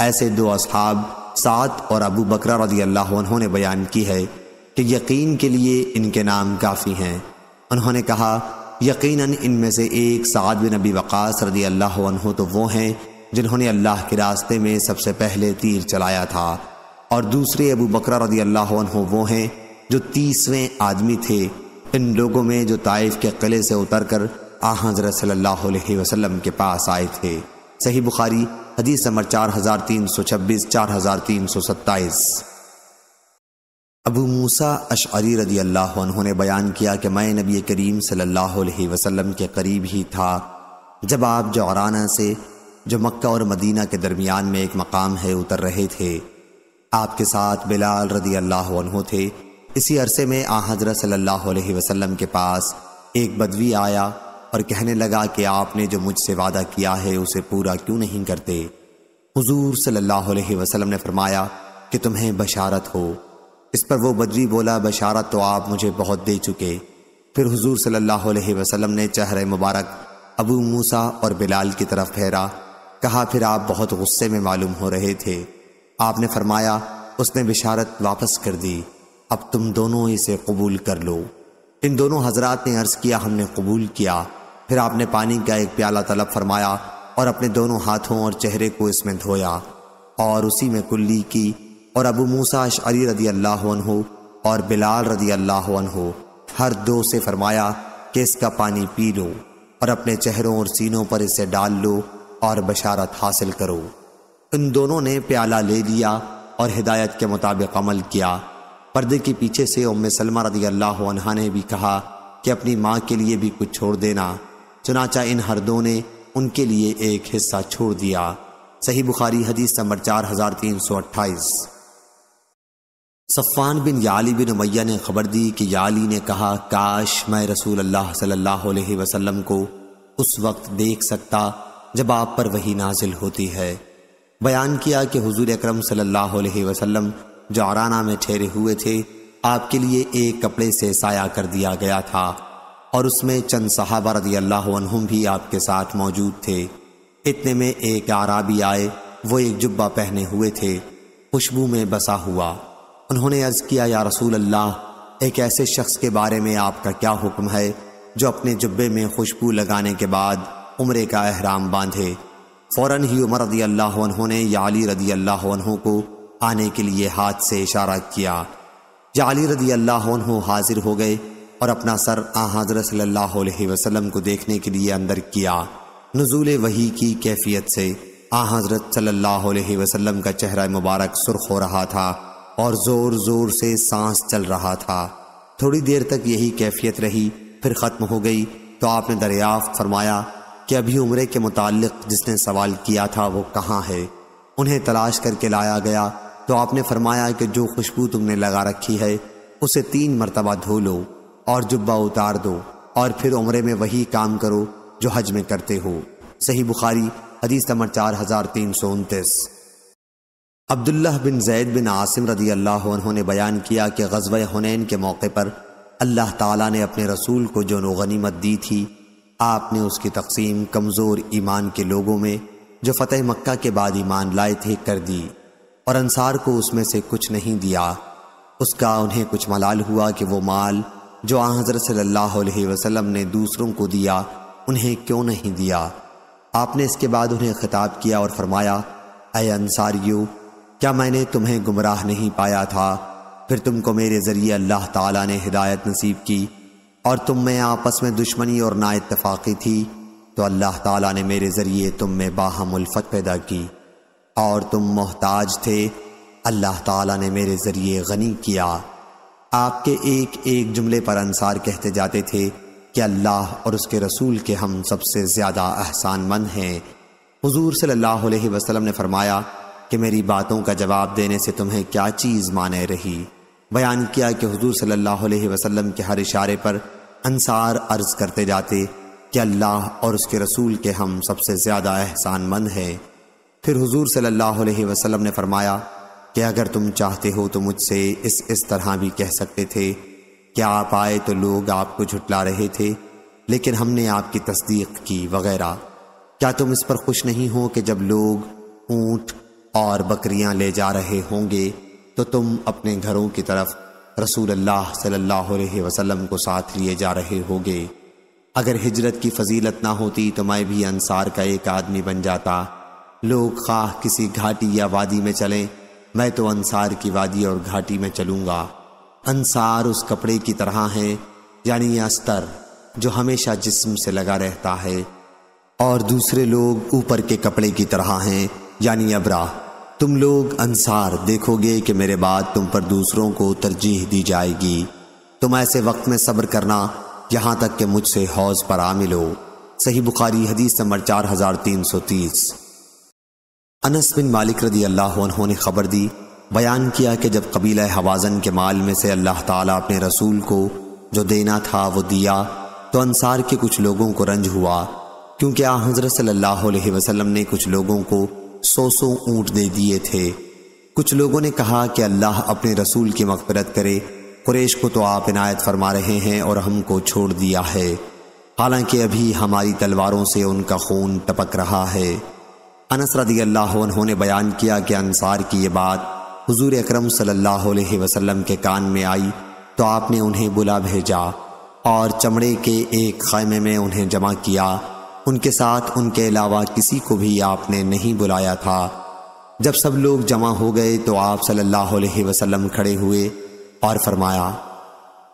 ऐसे दो असहाब सात और अबू बकरा रजी अल्लाह ने बयान की है कि यकीन के लिए इनके नाम काफ़ी हैं उन्होंने कहा यकीनन इनमें से एक साद बिन अबी वक़ास रजी अल्लाह तो वो हैं जिन्होंने अल्लाह के रास्ते में सबसे पहले तीर चलाया था और दूसरे अबू बकरा रजी अल्लाह वो हैं जो तीसवें आदमी थे इन लोगों में जो ताइफ के किले से उतर कर आ हज़रत सल्ला वसलम के पास आए थे सही बुखारी हदीस नंबर चार हजार तीन सौ छब्बीस चार हजार तीन सौ सत्ताईस अबू मूसा अशरी रदी अल्लाह उन्होंने बयान किया कि मैं नबी करीम सल्लल्लाहु अलैहि वसल्लम के करीब ही था जब आप जौराना से जो मक्का और मदीना के दरमियान में एक मकाम है उतर रहे थे आपके साथ बिलाल रदी अल्लाह थे इसी अरसे में आ हजरत सल्लल्लाहु अलैहि वसल्लम के पास एक बदवी आया और कहने लगा कि आपने जो मुझसे वादा किया है उसे पूरा क्यों नहीं करते हुजूर सल्लल्लाहु अलैहि वसल्लम ने फरमाया कि तुम्हें बशारत हो इस पर वो बदरी बोला बशारत तो आप मुझे बहुत दे चुके फिर हुजूर सल्लल्लाहु अलैहि वसल्लम ने चेहरे मुबारक अबू मूसा और बिलाल की तरफ फेरा कहा फिर आप बहुत गुस्से में मालूम हो रहे थे आपने फरमाया उसने बिशारत वापस कर दी अब तुम दोनों इसे कबूल कर लो इन दोनों हजरात ने अर्ज़ किया हमने कबूल किया फिर आपने पानी का एक प्याला तलब फरमाया और अपने दोनों हाथों और चेहरे को इसमें धोया और उसी में कुल्ली की और अबू मूसा अशरी रदी अल्लाह और बिलाल रदी अल्लाह हर दो से फरमाया कि इसका पानी पी लो और अपने चेहरों और सीनों पर इसे डाल लो और बशारत हासिल करो इन दोनों ने प्याला ले लिया और हिदायत के मुताबिक अमल किया पर्दे के पीछे से उम सलमा रदी अल्लाह ने भी कहा कि अपनी माँ के लिए भी कुछ छोड़ देना चुनाचा इन हरदों ने उनके लिए एक हिस्सा छोड़ दिया सही बुखारी हदीस नंबर चार हजार तीन सौ अट्ठाईस सफ़ान बिन याली बिन उमैया ने खबर दी कि याली ने कहा काश मैं रसूल अल्लाह सल्लल्लाहु अलैहि वसल्लम को उस वक्त देख सकता जब आप पर वही नाजिल होती है बयान किया कि हुजूर अकरम सल्लल्लाहु अलैहि वसल्लम जो में ठहरे हुए थे आपके लिए एक कपड़े से साया कर दिया गया था और उसमें चंद सहाबा रदी अल्लाह भी आपके साथ मौजूद थे इतने में एक आराबी आए वो एक जुब्बा पहने हुए थे खुशबू में बसा हुआ उन्होंने अर्ज किया या रसूल अल्लाह एक ऐसे शख्स के बारे में आपका क्या हुक्म है जो अपने जुब्बे में खुशबू लगाने के बाद उम्र का अहराम बांधे फ़ौर ही उमर रदी अल्लाह ने या अली रदी अल्लाह को आने के लिए हाथ से इशारा किया या अली रदी अल्लाह हाजिर हो गए और अपना सर आ हजरत वसल्लम को देखने के लिए अंदर किया नजूल वही की कैफियत से आ हजरत सल्लल्लाहु अलैहि वसल्लम का चेहरा मुबारक सुर्ख हो रहा था और ज़ोर ज़ोर से सांस चल रहा था थोड़ी देर तक यही कैफियत रही फिर ख़त्म हो गई तो आपने दरियाफ्त फरमाया कि अभी उम्र के मुतालिक जिसने सवाल किया था वो कहाँ है उन्हें तलाश करके लाया गया तो आपने फरमाया कि जो खुशबू तुमने लगा रखी है उसे तीन मरतबा धो लो और जुब्बा उतार दो और फिर उम्र में वही काम करो जो हज में करते हो सही बुखारी हदीस नंबर चार हजार तीन सौ उनतीस अब्दुल्ला बिन जैद बिन आसिम रदी अल्लाह उन्होंने बयान किया कि गजब हुनैन के मौके पर अल्लाह ताला ने अपने रसूल को जो नोगनीमत दी थी आपने उसकी तकसीम कमज़ोर ईमान के लोगों में जो फ़तेह मक्का के बाद ईमान लाए थे कर दी और अंसार को उसमें से कुछ नहीं दिया उसका उन्हें कुछ मलाल हुआ कि वो माल जो हज़रत सल्लल्लाहु अलैहि वसल्लम ने दूसरों को दिया उन्हें क्यों नहीं दिया आपने इसके बाद उन्हें खिताब किया और फरमाया अय अंसारियो क्या मैंने तुम्हें गुमराह नहीं पाया था फिर तुमको मेरे ज़रिए अल्लाह ताला ने हिदायत नसीब की और तुम में आपस में दुश्मनी और नाइतफाक़ी थी तो अल्लाह ताला ने मेरे ज़रिए तुम में बाहम उल्फत पैदा की और तुम मोहताज थे अल्लाह ताला ने मेरे ज़रिए गनी किया आपके एक एक जुमले पर अंसार कहते जाते थे कि अल्लाह और उसके रसूल के हम सबसे ज़्यादा मंद हैं हजूर सल्लाम ने फरमाया कि मेरी बातों का जवाब देने से तुम्हें क्या चीज़ माने रही बयान किया कि हजूर सल्लाह वसलम के हर इशारे पर अंसार अर्ज करते जाते कि अल्लाह और उसके रसूल के हम सबसे ज़्यादा एहसान मंद हैं फिर हजूर सल्लाह वसलम ने फरमाया कि अगर तुम चाहते हो तो मुझसे इस इस तरह भी कह सकते थे क्या आप आए तो लोग आपको झुटला रहे थे लेकिन हमने आपकी तस्दीक की वगैरह क्या तुम इस पर खुश नहीं हो कि जब लोग ऊंट और बकरियां ले जा रहे होंगे तो तुम अपने घरों की तरफ रसूल अल्लाह सल्लल्लाहु अलैहि वसल्लम को साथ लिए जा रहे होगे अगर हिजरत की फजीलत ना होती तो मैं भी अंसार का एक आदमी बन जाता लोग खाह किसी घाटी या वादी में चलें मैं तो अंसार की वादी और घाटी में चलूंगा अंसार उस कपड़े की तरह है यानी अस्तर जो हमेशा जिस्म से लगा रहता है और दूसरे लोग ऊपर के कपड़े की तरह हैं यानी अबरा तुम लोग अंसार देखोगे कि मेरे बाद तुम पर दूसरों को तरजीह दी जाएगी तुम ऐसे वक्त में सब्र करना यहाँ तक कि मुझसे हौज पर आ मिलो सही बुखारी हदीस नंबर चार हजार तीन सौ तीस अनस बिन मालिक रदी अल्लाह उन्होंने खबर दी बयान किया कि जब कबीला हवाजन के माल में से अल्लाह ताला अपने रसूल को जो देना था वो दिया तो अनसार के कुछ लोगों को रंज हुआ क्योंकि आ हजरत सल्लल्लाहु अलैहि वसल्लम ने कुछ लोगों को सौ सौ ऊँट दे दिए थे कुछ लोगों ने कहा कि अल्लाह अपने रसूल की मकबरत करे कुरेश को तो आप इनायत फरमा रहे हैं और हमको छोड़ दिया है हालांकि अभी हमारी तलवारों से उनका खून टपक रहा है अनस रदी अल्लाह उन्होंने बयान किया कि अनसार की ये बात हुजूर अकरम सल्लल्लाहु अलैहि वसल्लम के कान में आई तो आपने उन्हें बुला भेजा और चमड़े के एक खैमे में उन्हें जमा किया उनके साथ उनके अलावा किसी को भी आपने नहीं बुलाया था जब सब लोग जमा हो गए तो आप सल्लल्लाहु अलैहि वसल्लम खड़े हुए और फरमाया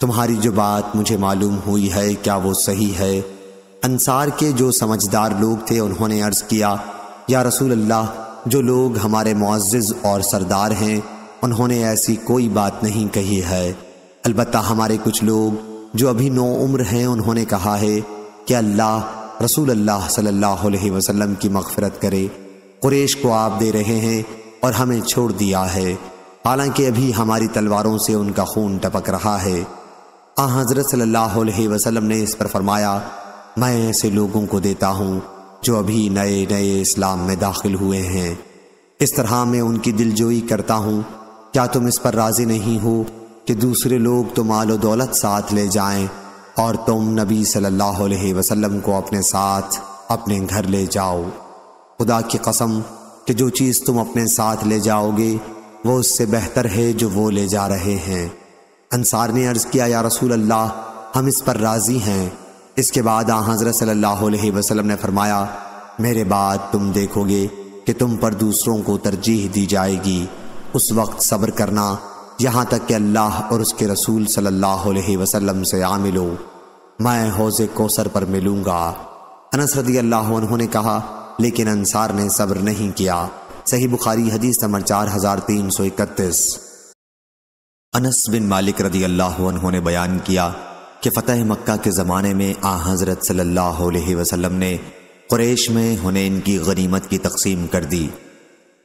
तुम्हारी जो बात मुझे मालूम हुई है क्या वो सही है अंसार के जो समझदार लोग थे उन्होंने अर्ज़ किया या रसूल अल्लाह जो लोग हमारे मुआज़ और सरदार हैं उन्होंने ऐसी कोई बात नहीं कही है अलबत् हमारे कुछ लोग जो अभी नौ उम्र हैं उन्होंने कहा है कि अल्लाह रसूल अल्लाह सल्लल्लाहु अलैहि वसल्लम की मगफरत करे कुरेश को आप दे रहे हैं और हमें छोड़ दिया है हालांकि अभी हमारी तलवारों से उनका खून टपक रहा है आ हाँ, हज़रत सल्लल्लाहु अलैहि वसल्लम ने इस पर फरमाया मैं ऐसे लोगों को देता हूँ जो अभी नए नए इस्लाम में दाखिल हुए हैं इस तरह मैं उनकी दिलजोई करता हूँ क्या तुम इस पर राज़ी नहीं हो कि दूसरे लोग तो माल दौलत साथ ले जाएं और तुम नबी सल्लल्लाहु अलैहि वसल्लम को अपने साथ अपने घर ले जाओ खुदा की कसम कि जो चीज़ तुम अपने साथ ले जाओगे वो उससे बेहतर है जो वो ले जा रहे हैं अंसार ने अर्ज़ किया या रसूल अल्लाह हम इस पर राज़ी हैं इसके बाद आ हजरत सल्लल्लाहु अलैहि वसल्लम ने फरमाया मेरे बाद तुम देखोगे कि तुम पर दूसरों को तरजीह दी जाएगी उस वक्त सब्र करना यहाँ तक कि अल्लाह और उसके रसूल सल्लल्लाहु अलैहि वसल्लम से आ मिलो मैं हौज कोसर पर मिलूँगा अनस रदी अल्लाह उन्होंने कहा लेकिन अनसार ने सब्र नहीं किया सही बुखारी हदीस नंबर चार हज़ार तीन सौ इकतीस अनस बिन मालिक रदी अल्लाह उन्होंने बयान किया कि फतेह मक्का के ज़माने में आ हज़रत सल्लल्लाहु अलैहि वसल्लम ने कुरैश में होने इनकी गनीमत की तकसीम कर दी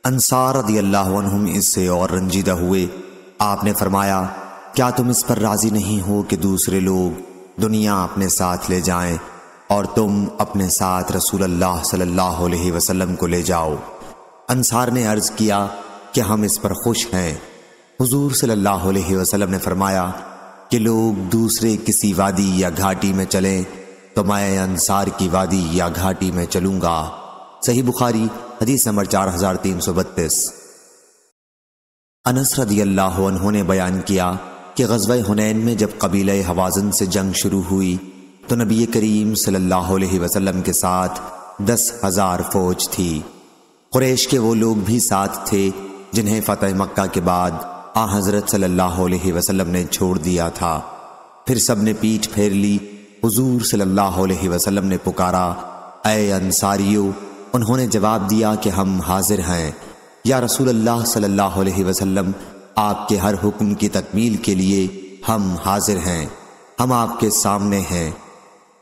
अनसार रदी अल्लाह इससे और रंजीदा हुए आपने फरमाया क्या तुम इस पर राज़ी नहीं हो कि दूसरे लोग दुनिया अपने साथ ले जाएं और तुम अपने साथ रसूल अल्लाह सल्लल्लाहु अलैहि वसल्लम को ले जाओ अनसार ने अर्ज़ किया कि हम इस पर खुश हैं हुजूर सल्लल्लाहु अलैहि वसल्लम ने फरमाया कि लोग दूसरे किसी वादी या घाटी में चलें तो मैं अंसार की वादी या घाटी में चलूंगा सही बुखारी हदीस नंबर चार हजार तीन सौ बत्तीस अनस रदी अल्लाह ने बयान किया कि गजब हुनैन में जब कबील हवाजन से जंग शुरू हुई तो नबी करीम सल्लल्लाहु अलैहि वसल्लम के साथ दस हजार फौज थी कुरैश के वो लोग भी साथ थे जिन्हें फतेह मक्का के बाद आ हज़रत सल्लल्लाहु अलैहि वसल्लम ने छोड़ दिया था फिर सब ने पीठ फेर ली हुजूर सल्लल्लाहु अलैहि वसल्लम ने पुकारा अय अंसारियो उन्होंने जवाब दिया कि हम हाजिर हैं या रसूल अल्लाह सल्लल्लाहु अलैहि वसल्लम आपके हर हुक्म की तकमील के लिए हम हाजिर हैं हम आपके सामने हैं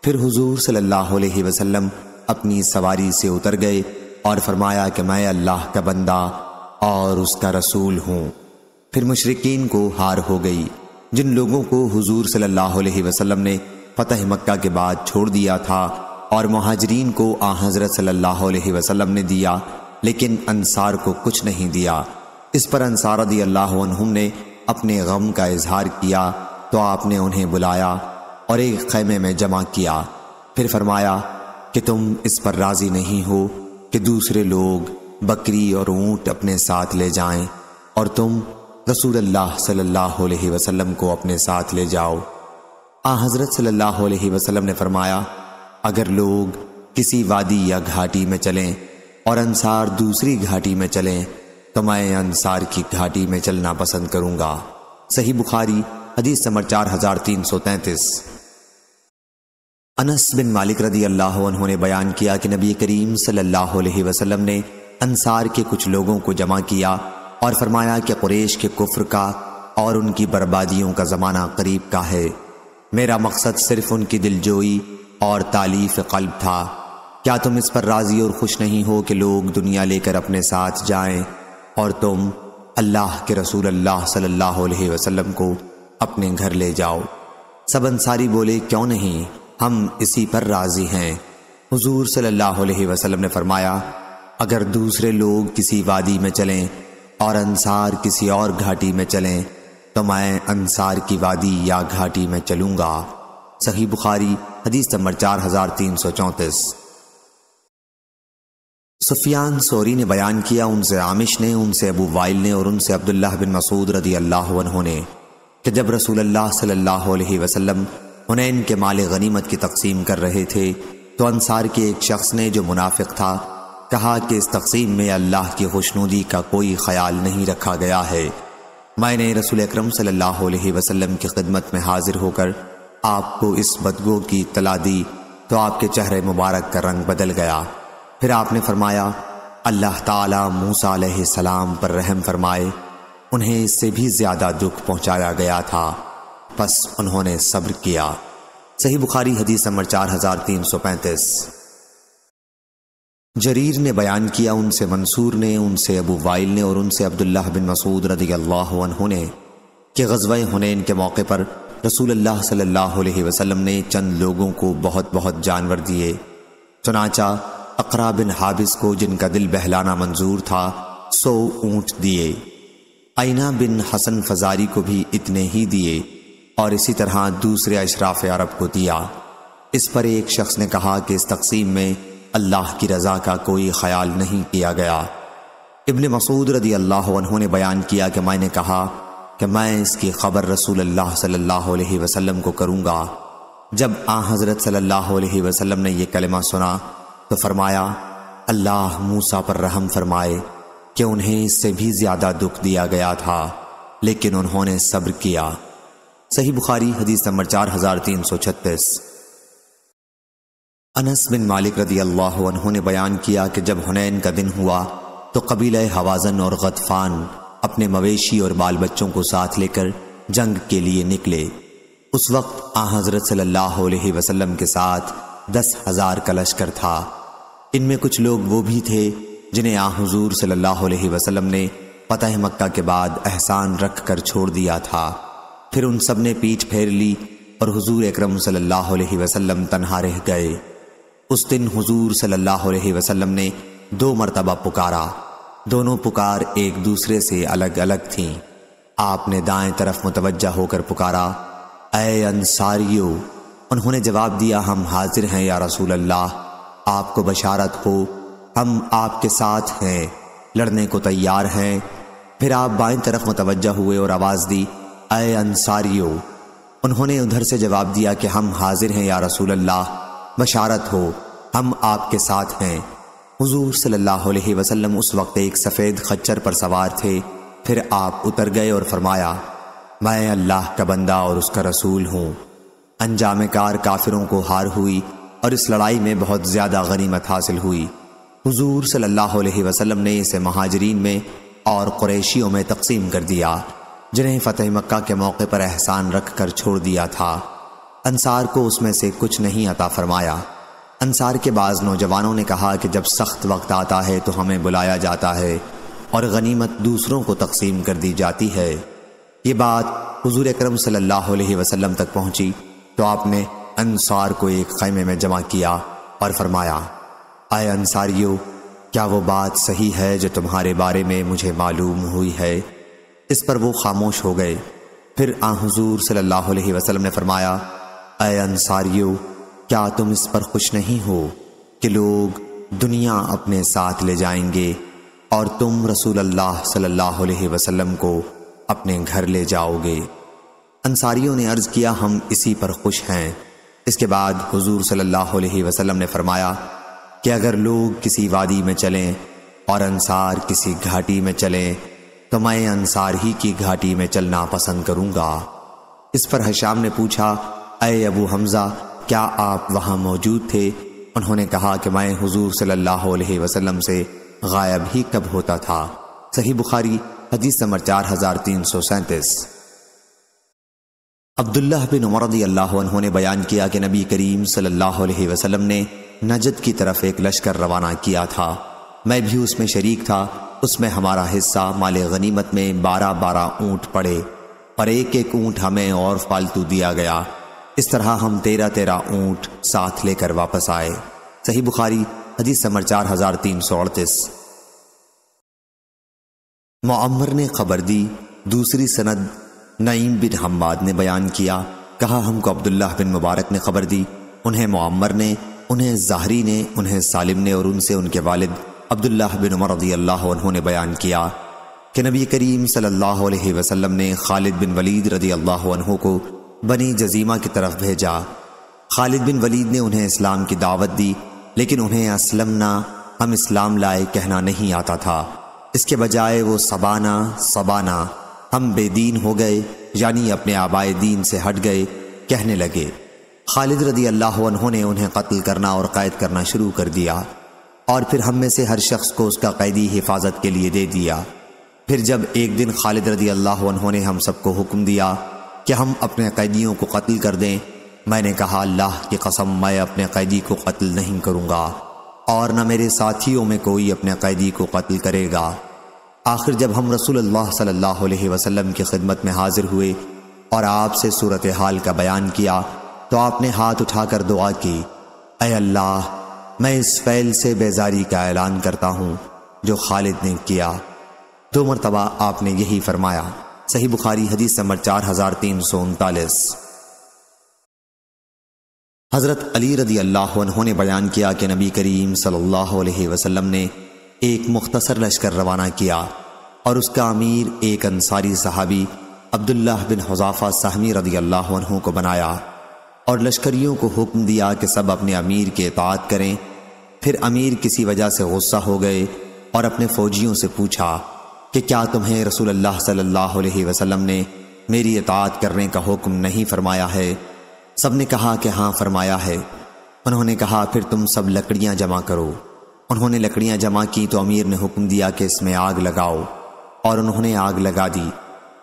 फिर हुजूर सल्लल्लाहु अलैहि वसल्लम अपनी सवारी से उतर गए और फरमाया कि मैं अल्लाह का बंदा और उसका रसूल हूँ फिर मुशरकिन को हार हो गई जिन लोगों को हुजूर सल्लल्लाहु अलैहि वसल्लम ने फतेह मक्का के बाद छोड़ दिया था और महाजरीन को आ हज़रत सल्लल्लाहु अलैहि वसल्लम ने दिया लेकिन अनसार को कुछ नहीं दिया इस पर अंसार दी अल्लाह ने अपने गम का इजहार किया तो आपने उन्हें बुलाया और एक खैमे में जमा किया फिर फरमाया कि तुम इस पर राज़ी नहीं हो कि दूसरे लोग बकरी और ऊंट अपने साथ ले जाएं और तुम रसूल अल्लाह सल्लल्लाहु अलैहि वसल्लम को अपने साथ ले जाओ आ हज़रत सल्लल्लाहु अलैहि वसल्लम ने फरमाया अगर लोग किसी वादी या घाटी में चलें और अनसार दूसरी घाटी में चलें तो मैं अनसार की घाटी में चलना पसंद करूंगा सही बुखारी हदीस नंबर चार हजार तीन सौ तैंतीस अनस बिन मालिक रदी अल्लाह उन्होंने बयान किया कि नबी करीम सल्लल्लाहु अलैहि वसल्लम ने अनसार के कुछ लोगों को जमा किया और फरमाया कि कुरेश के कुफ्र का और उनकी बर्बादियों का ज़माना करीब का है मेरा मकसद सिर्फ उनकी दिलजोई और तालीफ कल्ब था क्या तुम इस पर राज़ी और खुश नहीं हो कि लोग दुनिया लेकर अपने साथ जाएं और तुम अल्लाह के रसूल अल्लाह सल्लल्लाहु अलैहि वसल्लम को अपने घर ले जाओ सब अंसारी बोले क्यों नहीं हम इसी पर राज़ी हैं हुजूर सल्लल्लाहु अलैहि वसल्लम ने फरमाया अगर दूसरे लोग किसी वादी में चलें और अंसार किसी और घाटी में चलें तो मैं अंसार की वादी या घाटी में चलूंगा सही बुखारी हदीस नंबर चार हजार तीन सौ चौंतीस सुफियान सोरी ने बयान किया उनसे आमिश ने उनसे अबू वाइल ने और उनसे अब्दुल्ला बिन मसूद रदी अल्लाह ने कि जब रसूल अल्लाह सल्लल्लाहु अलैहि वसल्लम उन्हें इनके माल गनीमत की तकसीम कर रहे थे तो अंसार के एक शख्स ने जो मुनाफिक था कहा कि इस तकसीम में अल्लाह की खुशनुदी का कोई ख्याल नहीं रखा गया है मैंने रसूल अक्रम सम की खिदमत में हाजिर होकर आपको इस बदगो की तला दी तो आपके चेहरे मुबारक का रंग बदल गया फिर आपने फरमाया अल्लाह ताला मूसा सलाम पर रहम फरमाए उन्हें इससे भी ज़्यादा दुख पहुंचाया गया था बस उन्होंने सब्र किया सही बुखारी हदीस नंबर चार हज़ार तीन सौ पैंतीस जरीर ने बयान किया उनसे मंसूर ने उनसे अबू वाइल ने और उनसे अब्दुल्लाह बिन मसूद रदी अल्लाह ने कि गजब हुनैन के मौके पर रसूल अल्लाह सल्लल्लाहु अलैहि वसल्लम ने चंद लोगों को बहुत बहुत जानवर दिए चुनाचा अकरा बिन हाबिस को जिनका दिल बहलाना मंजूर था सो ऊँट दिए आइना बिन हसन फजारी को भी इतने ही दिए और इसी तरह दूसरे अशराफ अरब को दिया इस पर एक शख्स ने कहा कि इस तकसीम में अल्लाह की रज़ा का कोई ख्याल नहीं किया गया इबन मसूद रदी अल्लाह ने बयान किया कि मैंने कहा कि मैं इसकी खबर रसूल अल्लाह सल्लल्लाहु अलैहि वसल्लम को करूँगा जब आ हज़रत सल्लल्लाहु अलैहि वसल्लम ने यह कलमा सुना तो फरमाया अल्लाह मूसा पर रहम फरमाए कि उन्हें इससे भी ज़्यादा दुख दिया गया था लेकिन उन्होंने सब्र किया सही बुखारी हदीस नंबर चार हज़ार तीन सौ छत्तीस अनस बिन मालिक रदी अल्लाह ने बयान किया कि जब हुनैन का दिन हुआ तो कबीले हवाजन और गदफान अपने मवेशी और बाल बच्चों को साथ लेकर जंग के लिए निकले उस वक्त आ हजरत सल्लल्लाहु अलैहि वसल्लम के साथ दस हजार का लश्कर था इनमें कुछ लोग वो भी थे जिन्हें आ हजूर सल्लल्लाहु ने फतह मक्का के बाद एहसान रख कर छोड़ दिया था फिर उन सब ने पीठ फेर ली और हज़ूर अक्रम सल्ला वसलम तनहा रह गए उस दिन हुजूर सल्लल्लाहु अलैहि वसल्लम ने दो मरतबा पुकारा दोनों पुकार एक दूसरे से अलग अलग थीं आपने दाएं तरफ मुतवजह होकर पुकारा अय अंसारियो उन्होंने जवाब दिया हम हाजिर हैं या रसूल अल्लाह आपको बशारत हो हम आपके साथ हैं लड़ने को तैयार हैं फिर आप बाएं तरफ मुतवजह हुए और आवाज़ दी अय अंसारियो उन्होंने उधर से जवाब दिया कि हम हाजिर हैं या रसूल अल्लाह बशारत हो हम आपके साथ हैं हुजूर सल्लल्लाहु अलैहि वसल्लम उस वक्त एक सफ़ेद खच्चर पर सवार थे फिर आप उतर गए और फरमाया मैं अल्लाह का बंदा और उसका रसूल हूँ अनजाम कार काफिरों को हार हुई और इस लड़ाई में बहुत ज़्यादा गनीमत हासिल हुई हुजूर सल्लल्लाहु अलैहि वसल्लम ने इसे महाजरीन में और क्रैशियों में तकसीम कर दिया जिन्हें फ़तेह मक्का के मौके पर एहसान रख कर छोड़ दिया था अंसार को उसमें से कुछ नहीं अता फरमाया अंसार के बाद नौजवानों ने कहा कि जब सख्त वक्त आता है तो हमें बुलाया जाता है और गनीमत दूसरों को तकसीम कर दी जाती है ये बात हजूर करम सल्लल्लाहु वसलम तक पहुँची तो आपने अनसार को एक खैमे में जमा किया और फरमाया आए अंसारियो क्या वो बात सही है जो तुम्हारे बारे में मुझे मालूम हुई है इस पर वो खामोश हो गए फिर आ हजूर सल्लल्लाहु वसलम ने फरमाया अय अंसारियो क्या तुम इस पर खुश नहीं हो कि लोग दुनिया अपने साथ ले जाएंगे और तुम रसूल अल्लाह सल्लल्लाहु अलैहि वसल्लम को अपने घर ले जाओगे अंसारियों ने अर्ज़ किया हम इसी पर खुश हैं इसके बाद हुजूर सल्लल्लाहु अलैहि वसल्लम ने फरमाया कि अगर लोग किसी वादी में चलें और अंसार किसी घाटी में चलें तो मैं अंसार ही की घाटी में चलना पसंद करूंगा इस पर हशाम ने पूछा अय अबू हमज़ा क्या आप वहाँ मौजूद थे उन्होंने कहा कि मैं हजूर सल्लल्लाहु से गायब ही कब होता था सही बुखारी हदीस नंबर चार हजार तीन सौ सैंतीस अब्दुल्लाह बिन उमर ने बयान किया कि नबी करीम सल्लल्लाहु अलैहि वसल्लम ने नजद की तरफ एक लश्कर रवाना किया था मैं भी उसमें शरीक था उसमें हमारा हिस्सा माल गनीमत में बारह बारह ऊँट पड़े और एक एक ऊँट हमें और फालतू दिया गया इस तरह हम तेरह तेरह ऊंट साथ लेकर वापस आए सही बुखारी हदीस समर चार हजार तीन सौ अड़तीस मम्मर ने खबर दी दूसरी सनद नईम बिन हम्माद ने बयान किया कहा हमको अब्दुल्ला बिन मुबारक ने खबर दी उन्हें मम्मर ने उन्हें जाहरी ने उन्हें सालिम ने और उनसे उनके वालिद अब्दुल्लाह बिन उमर रजी अल्लाह ने बयान किया कि नबी करीम सल्लल्लाहु अलैहि वसल्लम ने खालिद बिन वलीद रजी अल्लाह को बनी जजीमा की तरफ भेजा खालिद बिन वलीद ने उन्हें इस्लाम की दावत दी लेकिन उन्हें असलमना हम इस्लाम लाए कहना नहीं आता था इसके बजाय वो सबाना सबाना हम बेदीन हो गए यानी अपने आबाए दीन से हट गए कहने लगे खालिद रदी अल्लाह उन्होंने उन्हें कत्ल करना और कैद करना शुरू कर दिया और फिर हम में से हर शख्स को उसका कैदी हिफाजत के लिए दे दिया फिर जब एक दिन खालिद रदी अल्लाह उन्होंने हम सबको हुक्म दिया कि हम अपने कैदियों को कत्ल कर दें मैंने कहा अल्लाह की कसम मैं अपने कैदी को कत्ल नहीं करूँगा और न मेरे साथियों में कोई अपने कैदी को कत्ल करेगा आखिर जब हम रसूल अल्लाह सल्लल्लाहु अलैहि वसल्लम की खिदमत में हाजिर हुए और आपसे सूरत हाल का बयान किया तो आपने हाथ उठाकर दुआ की अय अल्लाह मैं इस फैल से बेजारी का ऐलान करता हूँ जो खालिद ने किया दो मरतबा आपने यही फरमाया सही बुखारी हदीस नंबर चार हजार तीन सौ उनतालीस हज़रत अली रदी अल्लाह ने बयान किया कि नबी करीम सल्लल्लाहु अलैहि वसल्लम ने एक मुख्तसर लश्कर रवाना किया और उसका अमीर एक अंसारी सहाबी अब्दुल्ला बिन हजाफा सहमी रदी अल्लाह को बनाया और लश्करियों को हुक्म दिया कि सब अपने अमीर के इतात करें फिर अमीर किसी वजह से गुस्सा हो गए और अपने फौजियों से पूछा कि क्या तुम्हें रसूल अल्लाह सल्लल्लाहु अलैहि वसल्लम ने मेरी इतात करने का हुक्म नहीं फरमाया है सब ने कहा कि हाँ फरमाया है उन्होंने कहा फिर तुम सब लकड़ियाँ जमा करो उन्होंने लकड़ियाँ जमा की तो अमीर ने हुक्म दिया कि इसमें आग लगाओ और उन्होंने आग लगा दी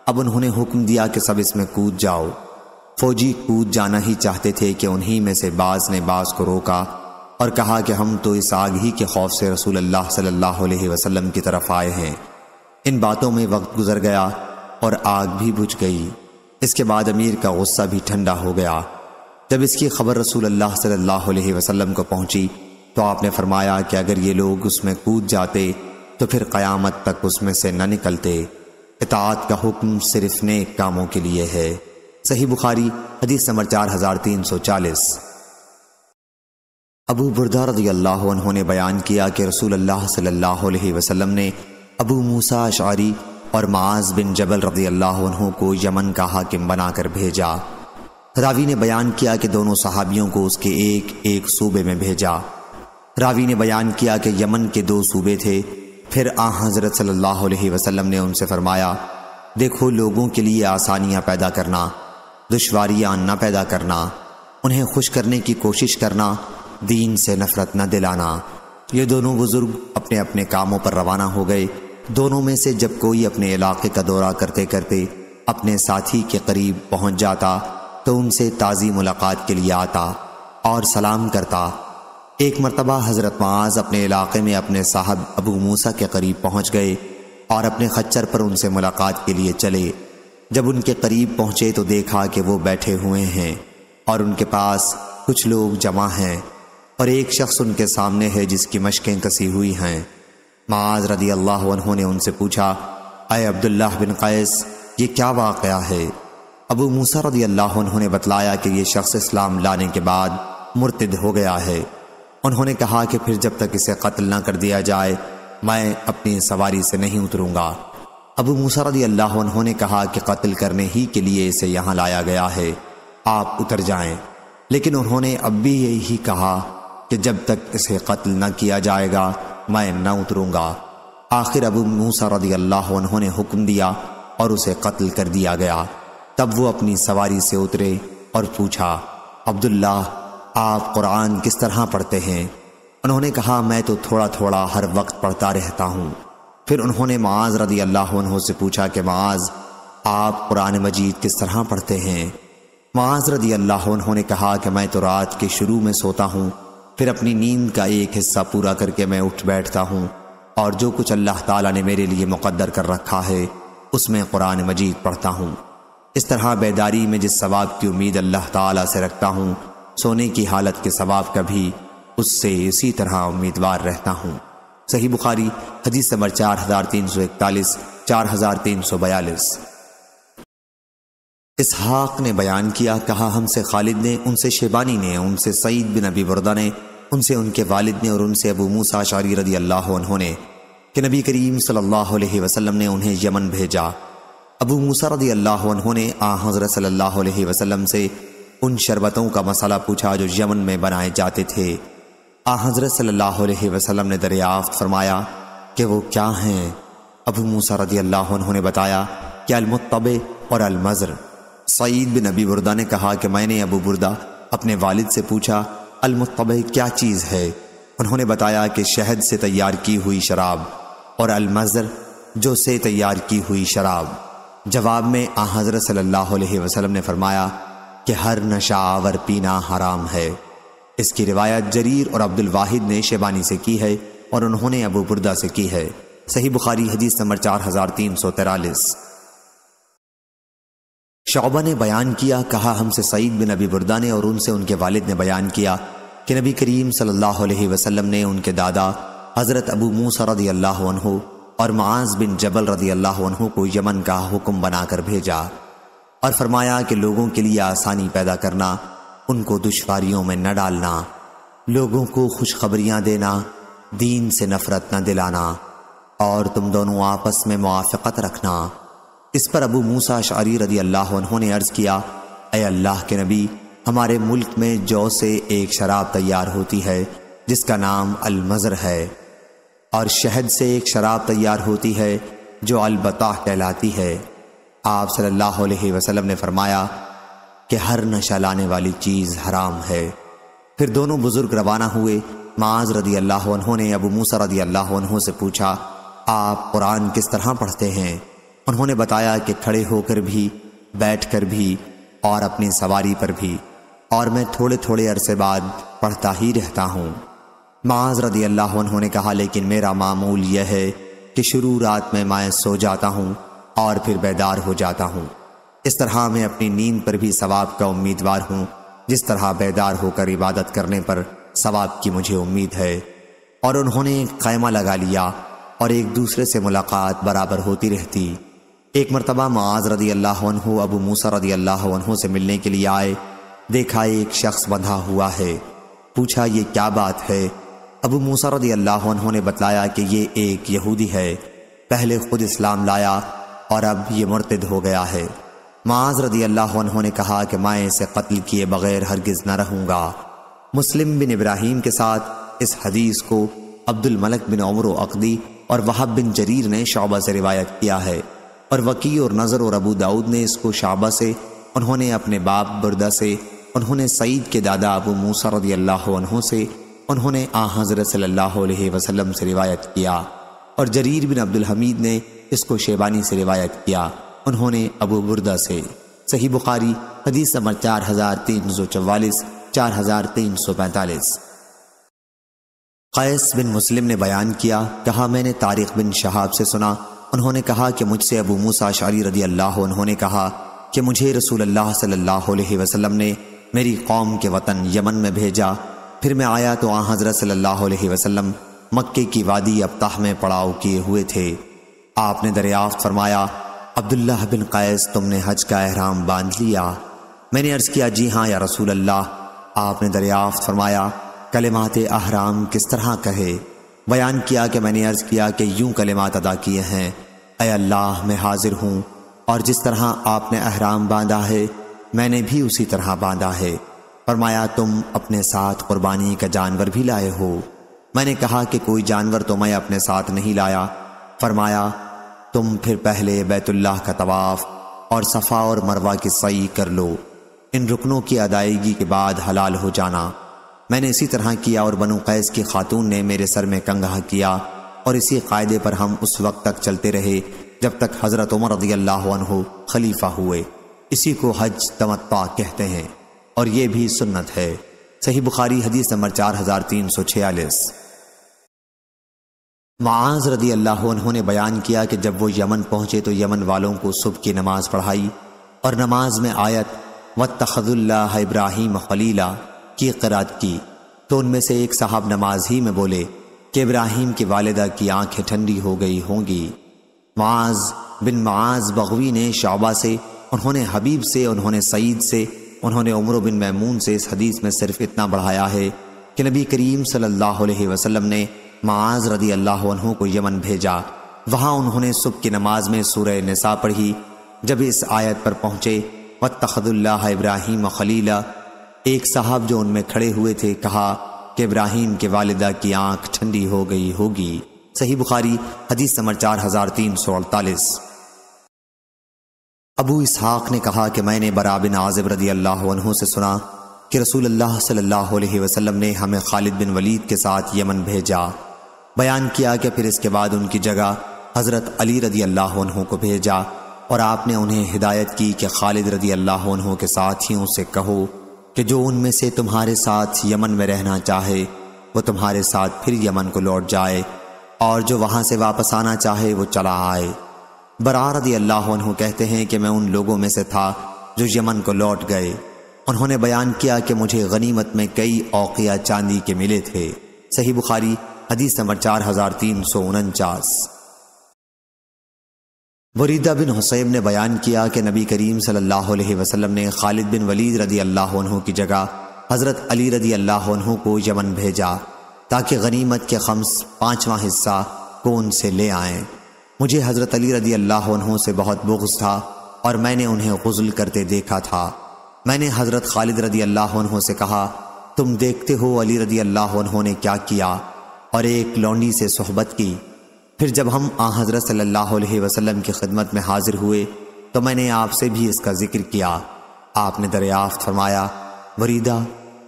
अब उन्होंने हुक्म दिया कि सब इसमें कूद जाओ फौजी कूद जाना ही चाहते थे कि उन्हीं में से बाज ने बाज को रोका और कहा कि हम तो इस आग ही के खौफ से रसूल अल्लाह सल्लल्लाहु अलैहि वसल्लम की तरफ आए हैं इन बातों में वक्त गुजर गया और आग भी बुझ गई इसके बाद अमीर का गुस्सा भी ठंडा हो गया जब इसकी खबर रसूल अल्लाह सल्लल्लाहु अलैहि वसल्लम को पहुंची तो आपने फरमाया कि अगर ये लोग उसमें कूद जाते तो फिर क़यामत तक उसमें से न निकलते इतात का हुक्म सिर्फ नेक कामों के लिए है सही बुखारी हदीस नंबर चार हजार तीन सौ चालीस अबू बुरदार रजी अल्लाह ने बयान किया कि रसूल अल्लाह सल्लल्लाहु अलैहि वसल्लम ने अबू मूसा अशारी और माज बिन जबल रदी अल्लाह को यमन का हाकिम बनाकर भेजा रावी ने बयान किया कि दोनों सहाबियों को उसके एक एक सूबे में भेजा रावी ने बयान किया कि यमन के दो सूबे थे फिर आ हज़रत सल्लल्लाहु अलैहि वसल्लम ने उनसे फरमाया देखो लोगों के लिए आसानियाँ पैदा करना दुशारियाँ न पैदा करना उन्हें खुश करने की कोशिश करना दीन से नफरत न दिलाना ये दोनों बुज़ुर्ग अपने अपने कामों पर रवाना हो गए दोनों में से जब कोई अपने इलाके का दौरा करते करते अपने साथी के करीब पहुंच जाता तो उनसे ताज़ी मुलाकात के लिए आता और सलाम करता एक मरतबा हज़रत माज अपने इलाके में अपने साहब अबू मूसा के करीब पहुंच गए और अपने खच्चर पर उनसे मुलाकात के लिए चले जब उनके करीब पहुंचे तो देखा कि वो बैठे हुए हैं और उनके पास कुछ लोग जमा हैं और एक शख्स उनके सामने है जिसकी मशकें कसी हुई हैं माज रदी अल्लाह उन्होंने उनसे पूछा अय अब्दुल्लाह बिन कैस ये क्या वाक़ है अबू मूसा रदी अल्लाह उन्होंने बतलाया कि यह शख्स इस्लाम लाने के बाद मुर्तद हो गया है उन्होंने कहा कि फिर जब तक इसे कत्ल न कर दिया जाए मैं अपनी सवारी से नहीं उतरूंगा अबू मूसा रदी अल्लाह उन्होंने कहा कि कत्ल करने ही के लिए इसे यहाँ लाया गया है आप उतर जाएं। लेकिन उन्होंने अब भी यही कहा कि जब तक इसे कत्ल न किया जाएगा मैं न उतरूंगा आखिर अबू मूसा रदी अल्लाह उन्होंने हुक्म दिया और उसे कत्ल कर दिया गया तब वो अपनी सवारी से उतरे और पूछा अब्दुल्ला आप कुरान किस तरह पढ़ते हैं उन्होंने कहा मैं तो थोड़ा थोड़ा हर वक्त पढ़ता रहता हूँ फिर उन्होंने माज रदी अल्लाह से पूछा कि माज आप कुरान मजीद किस तरह पढ़ते हैं माज रदी अल्लाह उन्होंने कहा कि मैं तो रात के शुरू में सोता हूँ फिर अपनी नींद का एक हिस्सा पूरा करके मैं उठ बैठता हूँ और जो कुछ अल्लाह ताला ने मेरे लिए मुकद्दर कर रखा है उसमें कुरान मजीद पढ़ता हूँ इस तरह बेदारी में जिस सवाब की उम्मीद अल्लाह ताला से रखता हूँ सोने की हालत के सवाब का भी उससे इसी तरह उम्मीदवार रहता हूँ सही बुखारी हदीस नंबर चार हजार तीन सौ इकतालीस चार हजार तीन सौ बयालीस इसहाक ने बयान किया कहा हमसे खालिद ने उनसे शेबानी ने उनसे सईद बिन अबी वर्दा ने उनसे उनके वालिद ने और उनसे अबू मूसा शारी रदी अल्लाह उन्होंने कि नबी करीम सल्लल्लाहु अलैहि वसल्लम ने उन्हें यमन भेजा अबू मूसा रदी अल्लाह उन्होंने आ हज़रत सल्लल्लाहु अलैहि वसल्लम से उन शरबतों का मसाला पूछा जो यमन में बनाए जाते थे आ हज़रत सल्लल्लाहु अलैहि वसल्लम ने दरियाफ्त फरमाया कि वो क्या हैं अबू मूसा रदी अल्लाह उन्होंने बताया कि अलमुतब और अलमज़र सईद बिन अबी बुरदा ने कहा कि मैंने अबू बुरदा अपने वालिद से पूछा अलमुतब क्या चीज़ है उन्होंने बताया कि शहद से तैयार की हुई शराब और अलमज़र जो से तैयार की हुई शराब जवाब में आ हज़रत सल्लल्लाहु अलैहि वसल्लम ने फरमाया कि हर नशा आवर पीना हराम है इसकी रिवायत जरीर और अब्दुल वाहिद ने शेबानी से की है और उन्होंने अबू बुरदा से की है सही बुखारी हदीस नंबर चार हज़ार तीन सौ तिरालीस शौबा ने बयान किया कहा हमसे सईद बिन अबी बुरदा ने और उनसे उनके वालिद ने बयान किया कि नबी करीम सल्लल्लाहु अलैहि वसल्लम ने उनके दादा हज़रत अबू मूसा रदी अल्लाह और माज बिन जबल रदी अल्लाह को यमन का हुक्म बनाकर भेजा और फरमाया कि लोगों के लिए आसानी पैदा करना उनको दुशारियों में न डालना लोगों को खुशखबरियाँ देना दीन से नफरत न दिलाना और तुम दोनों आपस में मुआफ़त रखना इस पर अबू मूसा शारी रदी अल्लाह उन्होंने अर्ज़ किया अय अल्लाह के नबी हमारे मुल्क में जौ से एक शराब तैयार होती है जिसका नाम अलमज़र है और शहद से एक शराब तैयार होती है जो अलबता कहलाती है आप सल्लल्लाहु अलैहि वसल्लम ने फरमाया कि हर नशा लाने वाली चीज़ हराम है फिर दोनों बुज़ुर्ग रवाना हुए माज रदी अल्लाह उन्होंने अबू मूसा रदी अल्लाह से पूछा आप कुरान किस तरह पढ़ते हैं उन्होंने बताया कि खड़े होकर भी बैठकर भी और अपनी सवारी पर भी और मैं थोड़े थोड़े अरसे बाद पढ़ता ही रहता हूँ माज रदी अल्लाह उन्होंने कहा लेकिन मेरा मामूल यह है कि शुरू रात में मैं सो जाता हूँ और फिर बेदार हो जाता हूँ इस तरह मैं अपनी नींद पर भी सवाब का उम्मीदवार हूँ जिस तरह बेदार होकर इबादत करने पर सवाब की मुझे उम्मीद है और उन्होंने एक खैमा लगा लिया और एक दूसरे से मुलाकात बराबर होती रहती एक मरतबा माज रदी अल्लाह अबू मूसा रदी अल्लाह से मिलने के लिए आए देखा एक शख्स बंधा हुआ है पूछा ये क्या बात है अबू मूसा रदी अल्लाह ने बताया कि ये एक यहूदी है पहले खुद इस्लाम लाया और अब ये मुर्तद हो गया है माज रदी अल्लाह ने कहा कि मैं इसे कत्ल किए बगैर हरगिज़ न रहूँगा मुस्लिम बिन इब्राहिम के साथ इस हदीस को अब्दुल मलक बिन उमर अकदी और वहाब बिन जरीर ने शोबा से रिवायत किया है और वकी और नज़र और अबू दाऊद ने इसको शाबा से उन्होंने अपने बाप बुरदा से उन्होंने सईद के दादा अबू मूसा रदी अल्लाह से उन्होंने आ हज़रत अलैहि वसल्लम से रिवायत किया और जरीर बिन अब्दुल हमीद ने इसको शेबानी से रिवायत किया उन्होंने अबू बुरदा से सही बुखारी हदीस नंबर चार हज़ार तीन सौ चवालीस चार हज़ार तीन सौ पैंतालीस कैस बिन मुस्लिम ने बयान किया कहा मैंने तारिक बिन शहाब से सुना उन्होंने कहा कि मुझसे अबू मूसा शारी रदी अल्लाह उन्होंने कहा कि मुझे रसूल अल्लाह सल्लल्लाहु अलैहि वसल्लम ने मेरी कौम के वतन यमन में भेजा फिर मैं आया तो आ हज़रत सल्लल्लाहु अलैहि वसल्लम मक्के की वादी अबताह में पड़ाव किए हुए थे आपने दरियाफ्त फरमाया अब्दुल्लाह बिन कैस तुमने हज का अहराम बांध लिया मैंने अर्ज़ किया जी हाँ या रसूल अल्लाह आपने दरियाफ्त फरमाया कलेमात अहराम किस तरह कहे बयान किया कि मैंने अर्ज़ किया कि यूं कलेमात अदा किए हैं अय अल्लाह मैं हाजिर हूँ और जिस तरह आपने अहराम बांधा है मैंने भी उसी तरह बांधा है फरमाया तुम अपने साथ कुर्बानी का जानवर भी लाए हो मैंने कहा कि कोई जानवर तो मैं अपने साथ नहीं लाया फरमाया तुम फिर पहले बैतुल्लाह का तवाफ़ और सफ़ा और मरवा की सई कर लो इन रुकनों की अदायगी के बाद हलाल हो जाना मैंने इसी तरह किया और बनु कैस की खातून ने मेरे सर में कंगा किया और इसी कायदे पर हम उस वक्त तक चलते रहे जब तक हज़रत उमर रदी अल्लाह खलीफा हुए इसी को हज तमत्ता कहते हैं और ये भी सुन्नत है सही बुखारी हदीस नंबर चार हजार तीन सौ छियालीस माज रदी अल्लाह उन्होंने बयान किया कि जब वो यमन पहुंचे तो यमन वालों को सुबह की नमाज पढ़ाई और नमाज में आयत व तखदुल्ला इब्राहिम खलीला की करात की तो उनमें से एक साहब नमाज ही में बोले कि इब्राहिम की वालदा की आंखें ठंडी हो गई होंगी माज बिन माज बगवी ने शाबा से उन्होंने हबीब से उन्होंने सईद से उन्होंने उम्र बिन मैमून से इस हदीस में सिर्फ इतना बढ़ाया है कि नबी करीम सल्लल्लाहु अलैहि वसल्लम ने माज रदी अल्लाह को यमन भेजा वहाँ उन्होंने सुबह की नमाज में सूर नसा पढ़ी जब इस आयत पर पहुँचे व तखदुल्ला इब्राहिम खलीला एक साहब जो उनमें खड़े हुए थे कहा कि इब्राहिम के वालिदा की आंख ठंडी हो गई होगी सही बुखारी हदीस समर चार हजार तीन सौ अड़तालीस अबू इसहाक ने कहा कि मैंने बराबिन आजिब रदी अल्लाह से सुना कि रसूल अल्लाह सल्लल्लाहु अलैहि वसल्लम ने हमें खालिद बिन वलीद के साथ यमन भेजा बयान किया कि फिर इसके बाद उनकी जगह हज़रत अली रदी अल्लाह को भेजा और आपने उन्हें हिदायत की कि खालिद रदी अल्लाह के साथियों से कहो कि जो उनमें से तुम्हारे साथ यमन में रहना चाहे वो तुम्हारे साथ फिर यमन को लौट जाए और जो वहाँ से वापस आना चाहे वो चला आए बरारदी अल्लाह कहते हैं कि मैं उन लोगों में से था जो यमन को लौट गए उन्होंने बयान किया कि मुझे गनीमत में कई औकिया चांदी के मिले थे सही बुखारी हदीस नंबर चार हज़ार तीन सौ उनचास वरीदा बिन हुसैब ने बयान किया कि नबी करीम सल्लल्लाहु अलैहि वसल्लम ने खालिद बिन वलीद रदी अल्लाह की जगह हज़रत अली रदी अल्लाह को यमन भेजा ताकि गनीमत के खम्स पाँचवा हिस्सा को उनसे ले आएँ मुझे हज़रत अली रदी अल्लाह से बहुत बुग्स था और मैंने उन्हें गज़ल करते देखा था मैंने हज़रत खालिद रदी अल्लाह से कहा तुम देखते हो अली रदी अल्लाह ने क्या किया और एक लौंडी से सोहबत की फिर जब हम आ हज़रत सल्लल्लाहु अलैहि वसल्लम की खिदमत में हाजिर हुए तो मैंने आपसे भी इसका जिक्र किया आपने दरियाफ्त फरमाया वरीदा